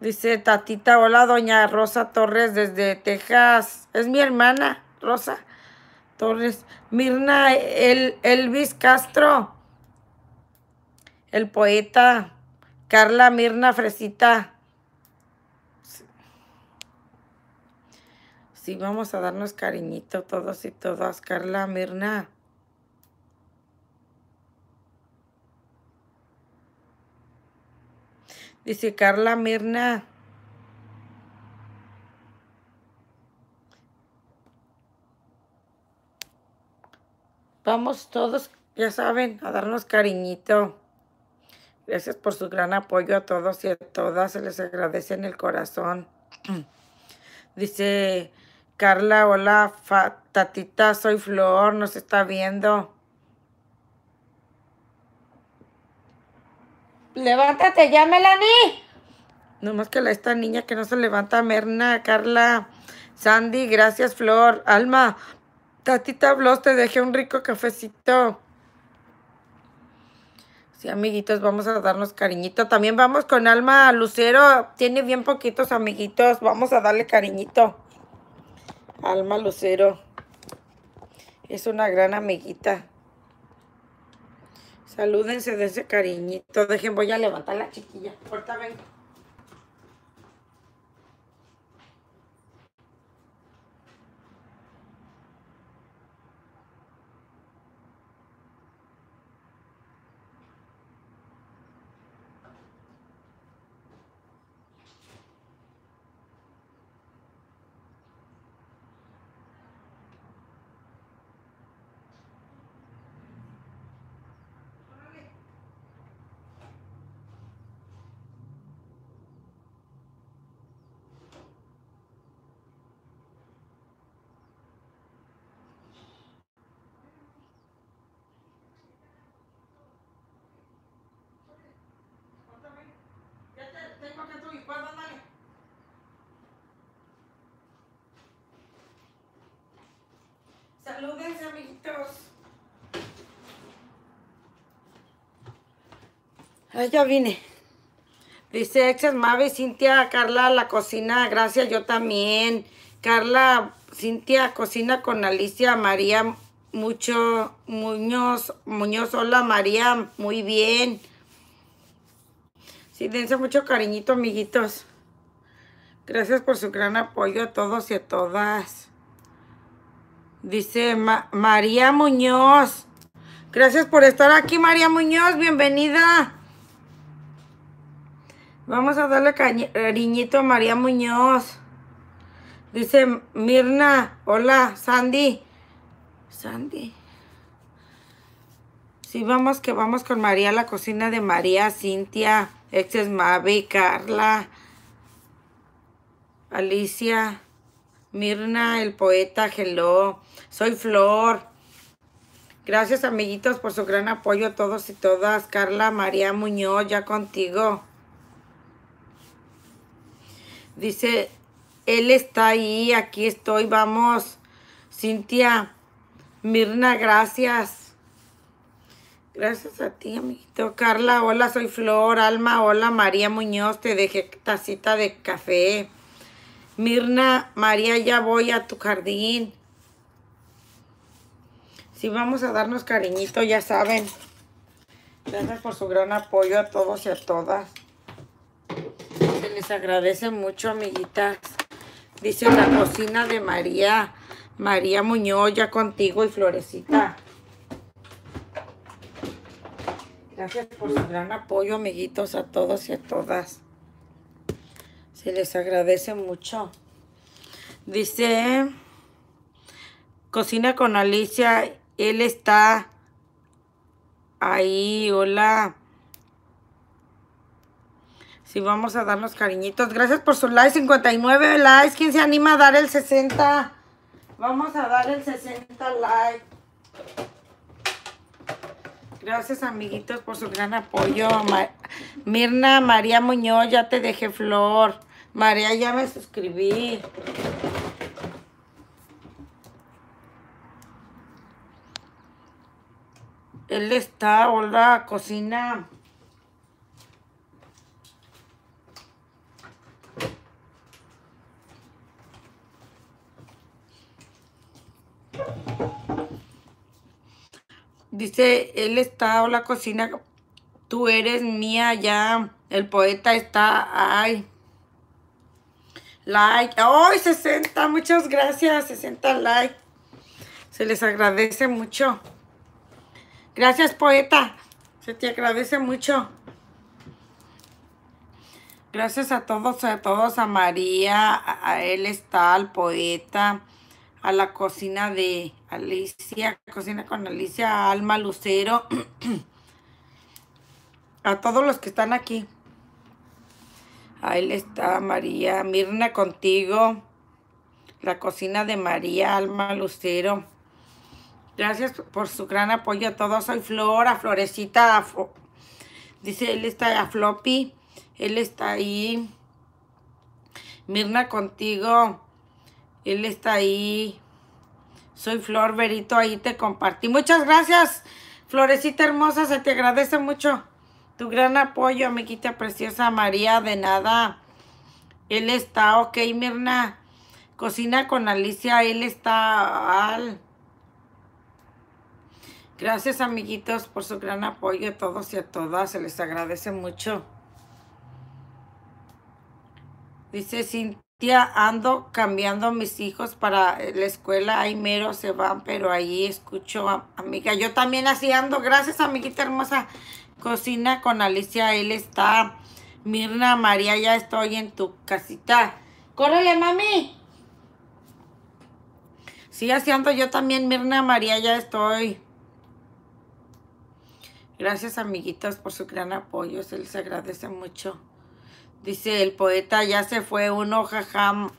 Dice Tatita, hola, doña Rosa Torres desde Texas. Es mi hermana, Rosa Torres. Mirna el, Elvis Castro, el poeta. Carla Mirna Fresita. Sí, vamos a darnos cariñito todos y todas. Carla Mirna. Dice Carla Mirna. Vamos todos, ya saben, a darnos cariñito. Gracias por su gran apoyo a todos y a todas. Se les agradece en el corazón. Dice Carla, hola, tatita, soy Flor, nos está viendo. Levántate ya, Melanie. Nomás que la, esta niña que no se levanta, Merna, Carla, Sandy, gracias, Flor, Alma, Tatita Blos, te dejé un rico cafecito. Sí, amiguitos, vamos a darnos cariñito. También vamos con Alma Lucero. Tiene bien poquitos amiguitos. Vamos a darle cariñito. Alma Lucero. Es una gran amiguita. Salúdense de ese cariñito. Dejen, voy a levantar la chiquilla. Ahorita vengo. ya vine. Dice Exes, Mave, Cintia, Carla, la cocina, gracias, yo también. Carla, Cintia, cocina con Alicia, María, mucho, Muñoz, Muñoz, hola María, muy bien. Sí, dense mucho cariñito, amiguitos. Gracias por su gran apoyo a todos y a todas. Dice María Muñoz. Gracias por estar aquí, María Muñoz. Bienvenida. Vamos a darle cariñito a María Muñoz. Dice Mirna, hola, Sandy. Sandy. Sí, vamos que vamos con María, a la cocina de María, Cintia, exes Mavi, Carla, Alicia, Mirna, el poeta, hello. Soy Flor. Gracias, amiguitos, por su gran apoyo a todos y todas. Carla, María Muñoz, ya contigo. Dice, él está ahí, aquí estoy, vamos. Cintia, Mirna, gracias. Gracias a ti, amiguito. Carla, hola, soy Flor. Alma, hola, María Muñoz, te dejé tacita de café. Mirna, María, ya voy a tu jardín. Si sí, vamos a darnos cariñito, ya saben. Gracias por su gran apoyo a todos y a todas les agradece mucho, amiguitas. Dice la cocina de María, María Muñoz, ya contigo y Florecita. Gracias por su gran apoyo, amiguitos, a todos y a todas. Se les agradece mucho. Dice, cocina con Alicia, él está ahí, hola sí, vamos a darnos cariñitos. Gracias por su like. 59 likes. ¿Quién se anima a dar el 60? Vamos a dar el 60 like. Gracias, amiguitos, por su gran apoyo. Mirna, María Muñoz, ya te dejé flor. María, ya me suscribí. Él está, hola, cocina. dice, él está hola la cocina, tú eres mía ya, el poeta está, ay. Like, ay, 60, muchas gracias, 60 like. Se les agradece mucho. Gracias, poeta. Se te agradece mucho. Gracias a todos, a todos, a María, a él está, al poeta, a la cocina de Alicia, Cocina con Alicia, Alma Lucero, a todos los que están aquí. Ahí está María, Mirna contigo, la cocina de María, Alma Lucero. Gracias por su gran apoyo a todos. Soy Flora, Florecita, dice, él está a Floppy, él está ahí. Mirna contigo, él está ahí. Soy Flor Berito, ahí te compartí. Muchas gracias, Florecita hermosa, se te agradece mucho tu gran apoyo, amiguita preciosa María, de nada. Él está, ok, Mirna. Cocina con Alicia, él está al... Gracias, amiguitos, por su gran apoyo a todos y a todas. Se les agradece mucho. Dice ando cambiando mis hijos para eh, la escuela, ahí mero se van, pero ahí escucho, amiga, yo también así ando, gracias amiguita hermosa, cocina con Alicia, él está, Mirna, María, ya estoy en tu casita, córrele mami, sigue así ando yo también, Mirna, María, ya estoy, Gracias amiguitas por su gran apoyo, se les agradece mucho. Dice el poeta, ya se fue uno, jaja,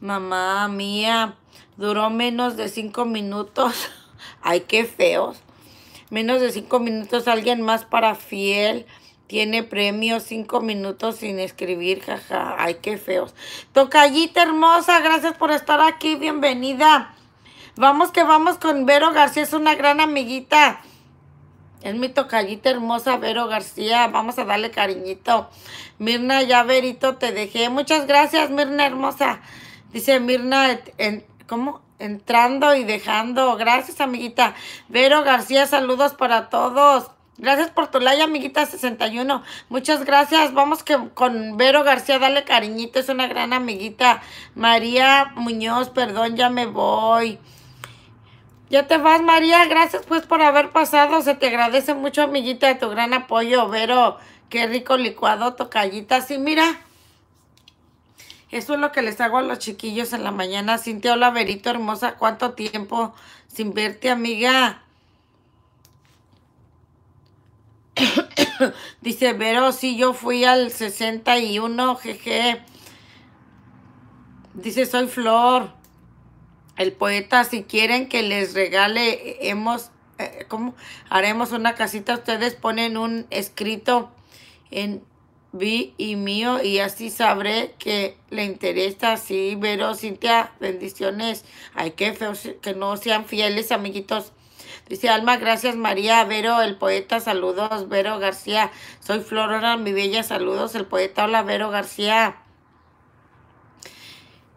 mamá mía. Duró menos de cinco minutos. Ay, qué feos. Menos de cinco minutos, alguien más para fiel. Tiene premio cinco minutos sin escribir, jaja. Ay, qué feos. Tocallita hermosa, gracias por estar aquí. Bienvenida. Vamos que vamos con Vero García, es una gran amiguita. Es mi tocallita hermosa, Vero García. Vamos a darle cariñito. Mirna, ya Verito, te dejé. Muchas gracias, Mirna hermosa. Dice Mirna, en, ¿cómo? Entrando y dejando. Gracias, amiguita. Vero García, saludos para todos. Gracias por tu like, amiguita 61. Muchas gracias. Vamos que con Vero García, dale cariñito. Es una gran amiguita. María Muñoz, perdón, ya me voy. Ya te vas, María. Gracias pues por haber pasado. Se te agradece mucho, amiguita, de tu gran apoyo, Vero. Qué rico licuado, tocallita. Sí, mira. Eso es lo que les hago a los chiquillos en la mañana. Cintia, hola, Verito hermosa. ¿Cuánto tiempo sin verte, amiga? Dice Vero, sí, yo fui al 61, jeje. Dice, soy Flor el poeta, si quieren que les regale, hemos, eh, Haremos una casita, ustedes ponen un escrito en vi y mío y así sabré que le interesa, sí, Vero, Cintia, bendiciones. hay que que no sean fieles, amiguitos. Dice Alma, gracias María, Vero, el poeta, saludos, Vero García. Soy Florona, mi bella, saludos, el poeta, hola, Vero García.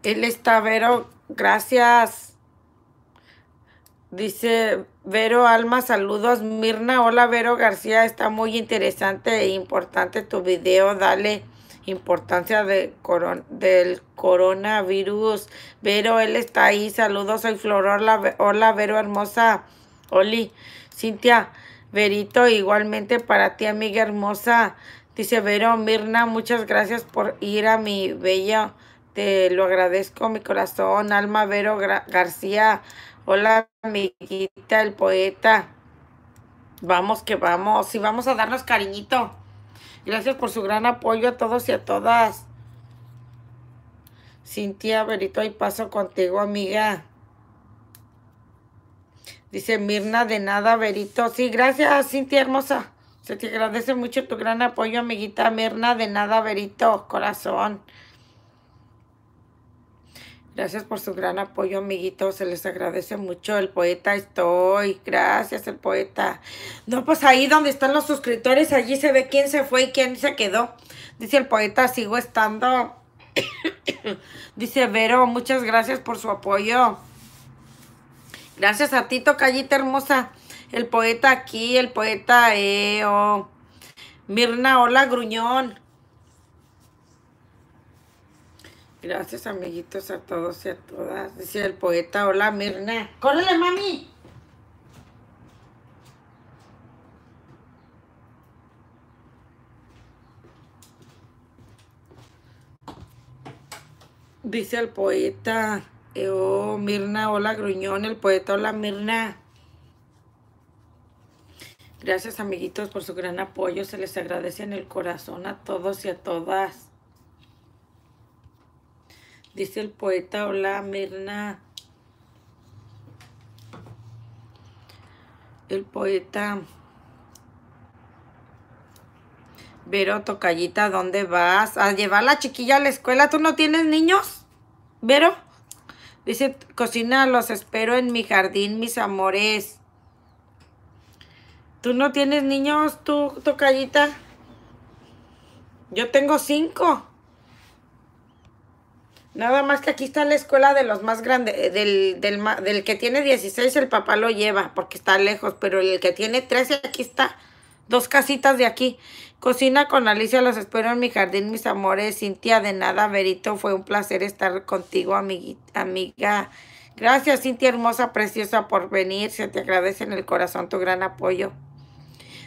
Él está, Vero, Gracias. Dice Vero Alma, saludos. Mirna, hola Vero García, está muy interesante e importante tu video. Dale importancia del coronavirus. Vero, él está ahí. Saludos, soy Flor. Hola, hola Vero hermosa. Oli, Cintia, Verito, igualmente para ti, amiga hermosa. Dice Vero, Mirna, muchas gracias por ir a mi bella te lo agradezco, mi corazón. Alma Vero García. Hola, amiguita, el poeta. Vamos que vamos. Y vamos a darnos cariñito. Gracias por su gran apoyo a todos y a todas. Cintia verito, ahí paso contigo, amiga. Dice Mirna, de nada, verito. Sí, gracias, Cintia hermosa. Se te agradece mucho tu gran apoyo, amiguita Mirna, de nada, verito, corazón. Gracias por su gran apoyo, amiguitos. Se les agradece mucho. El poeta estoy. Gracias, el poeta. No, pues ahí donde están los suscriptores, allí se ve quién se fue y quién se quedó. Dice el poeta, sigo estando. Dice Vero, muchas gracias por su apoyo. Gracias a ti, tocallita hermosa. El poeta aquí, el poeta EO. Mirna, hola, gruñón. Gracias, amiguitos, a todos y a todas. Dice el poeta, hola Mirna. ¡Córrele, mami! Dice el poeta, eh, oh Mirna, hola Gruñón, el poeta, hola Mirna. Gracias amiguitos por su gran apoyo, se les agradece en el corazón a todos y a todas. Dice el poeta, hola Mirna. El poeta Vero Tocallita, ¿dónde vas? ¿A llevar a la chiquilla a la escuela? ¿Tú no tienes niños? Vero. Dice, cocina, los espero en mi jardín, mis amores. ¿Tú no tienes niños, tú, Tocallita? Yo tengo cinco. Nada más que aquí está la escuela de los más grandes, eh, del, que tiene 16 el papá lo lleva porque está lejos, pero el que tiene 13 aquí está, dos casitas de aquí. Cocina con Alicia, los espero en mi jardín, mis amores. Cintia, de nada, Verito, fue un placer estar contigo, amiga. Gracias, Cintia hermosa, preciosa, por venir. Se te agradece en el corazón tu gran apoyo.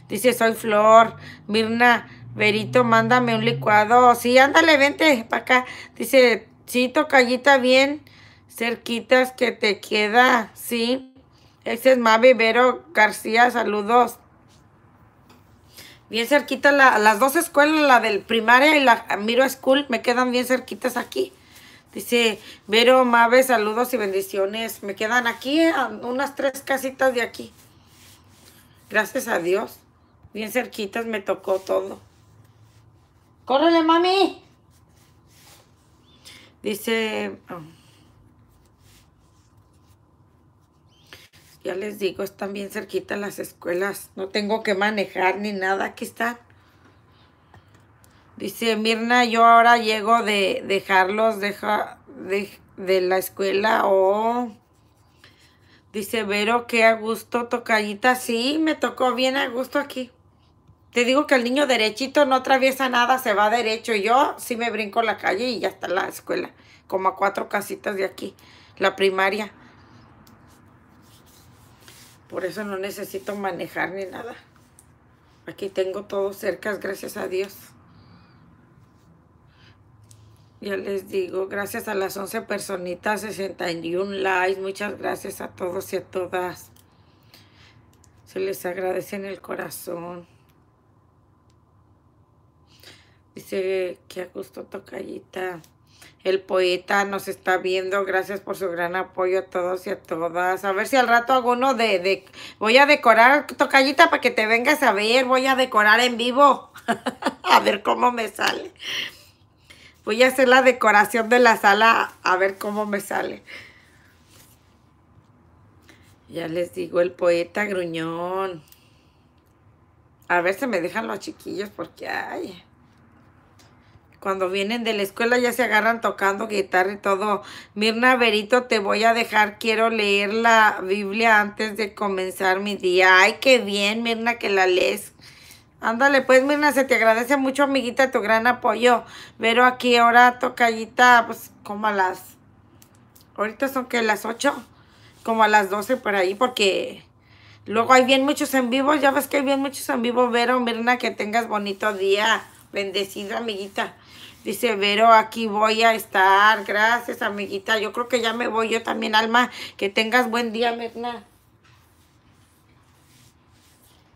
Dice, soy Flor. Mirna, Verito, mándame un licuado. Sí, ándale, vente para acá. Dice, Chito, callita bien cerquitas que te queda, sí. Ese es Mavi Vero García, saludos. Bien cerquita las dos escuelas, la del primaria y la Miro School, me quedan bien cerquitas aquí. Dice Vero Mave, saludos y bendiciones. Me quedan aquí, unas tres casitas de aquí. Gracias a Dios. Bien cerquitas me tocó todo. ¡Córrele, mami! Dice, ah, ya les digo, están bien cerquita las escuelas, no tengo que manejar ni nada, Aquí están. Dice, Mirna, yo ahora llego de dejarlos, deja, de, la escuela o... Dice Vero, qué a gusto tocadita. Sí, me tocó bien a gusto aquí. Te digo que el niño derechito no atraviesa nada, se va derecho. Y Yo sí me brinco la calle y ya está la escuela, como a cuatro casitas de aquí, la primaria. Por eso no necesito manejar ni nada. Aquí tengo todo cerca, gracias a Dios. Ya les digo, gracias a las 11 personitas, 61 likes. Muchas gracias a todos y a todas. Se les agradece en el corazón. Dice, que a gusto tocallita. El poeta nos está viendo. Gracias por su gran apoyo a todos y a todas. A ver si al rato alguno de... de voy a decorar, tocallita, para que te vengas a ver. Voy a decorar en vivo. a ver cómo me sale. Voy a hacer la decoración de la sala a ver cómo me sale. Ya les digo, el poeta gruñón. A ver si me dejan los chiquillos porque, hay cuando vienen de la escuela ya se agarran tocando guitarra y todo. Mirna verito, te voy a dejar, quiero leer la Biblia antes de comenzar mi día. Ay, qué bien, Mirna, que la lees. Ándale, pues Mirna, se te agradece mucho, amiguita, tu gran apoyo. Pero aquí ahora tocallita, pues como a las... Ahorita son que las 8, como a las 12 por ahí, porque... Luego hay bien muchos en vivo, ya ves que hay bien muchos en vivo. Vero, Mirna, que tengas bonito día. Bendecida, amiguita. Dice, Vero, aquí voy a estar. Gracias, amiguita. Yo creo que ya me voy yo también, Alma. Que tengas buen día, Mirna.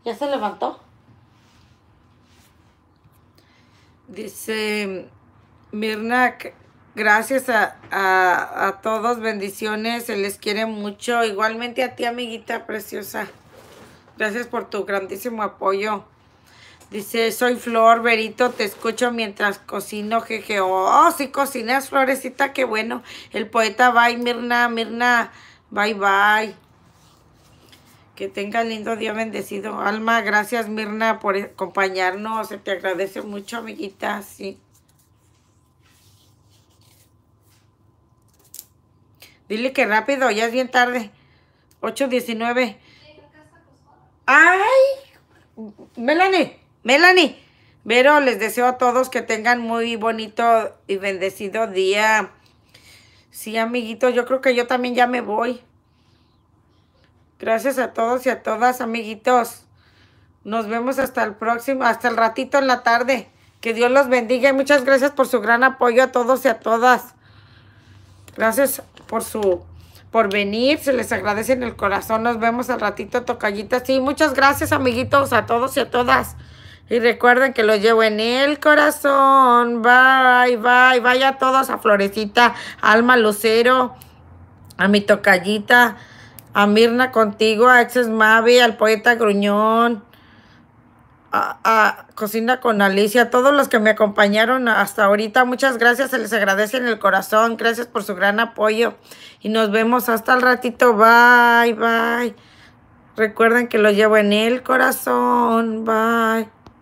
¿Ya se levantó? Dice, Mirna, gracias a, a, todos, bendiciones, se les quiere mucho. Igualmente a ti, amiguita preciosa. Gracias por tu grandísimo apoyo. Dice, soy Flor, Berito, te escucho mientras cocino, jeje. Oh, oh si cocinas, Florecita, qué bueno. El poeta, bye, Mirna, Mirna, bye, bye. Que tenga lindo día bendecido. Alma, gracias, Mirna, por acompañarnos. Se te agradece mucho, amiguita, sí. Dile que rápido, ya es bien tarde. 8.19. ¡Ay! Melanie. Melanie, Vero, les deseo a todos que tengan muy bonito y bendecido día. Sí, amiguitos, yo creo que yo también ya me voy. Gracias a todos y a todas, amiguitos. Nos vemos hasta el próximo, hasta el ratito en la tarde. Que Dios los bendiga y muchas gracias por su gran apoyo a todos y a todas. Gracias por su por venir, se les agradece en el corazón. Nos vemos al ratito, tocallitas. Sí, muchas gracias, amiguitos, a todos y a todas. Y recuerden que lo llevo en el corazón. Bye, bye. Vaya todos a Florecita, Alma Lucero, a mi tocallita, a Mirna contigo, a Exes Mavi, al poeta Gruñón. A, a, Cocina con Alicia, a todos los que me acompañaron hasta ahorita, muchas gracias, se les agradece en el corazón, gracias por su gran apoyo y nos vemos hasta el ratito, bye, bye. Recuerden que lo llevo en el corazón, bye.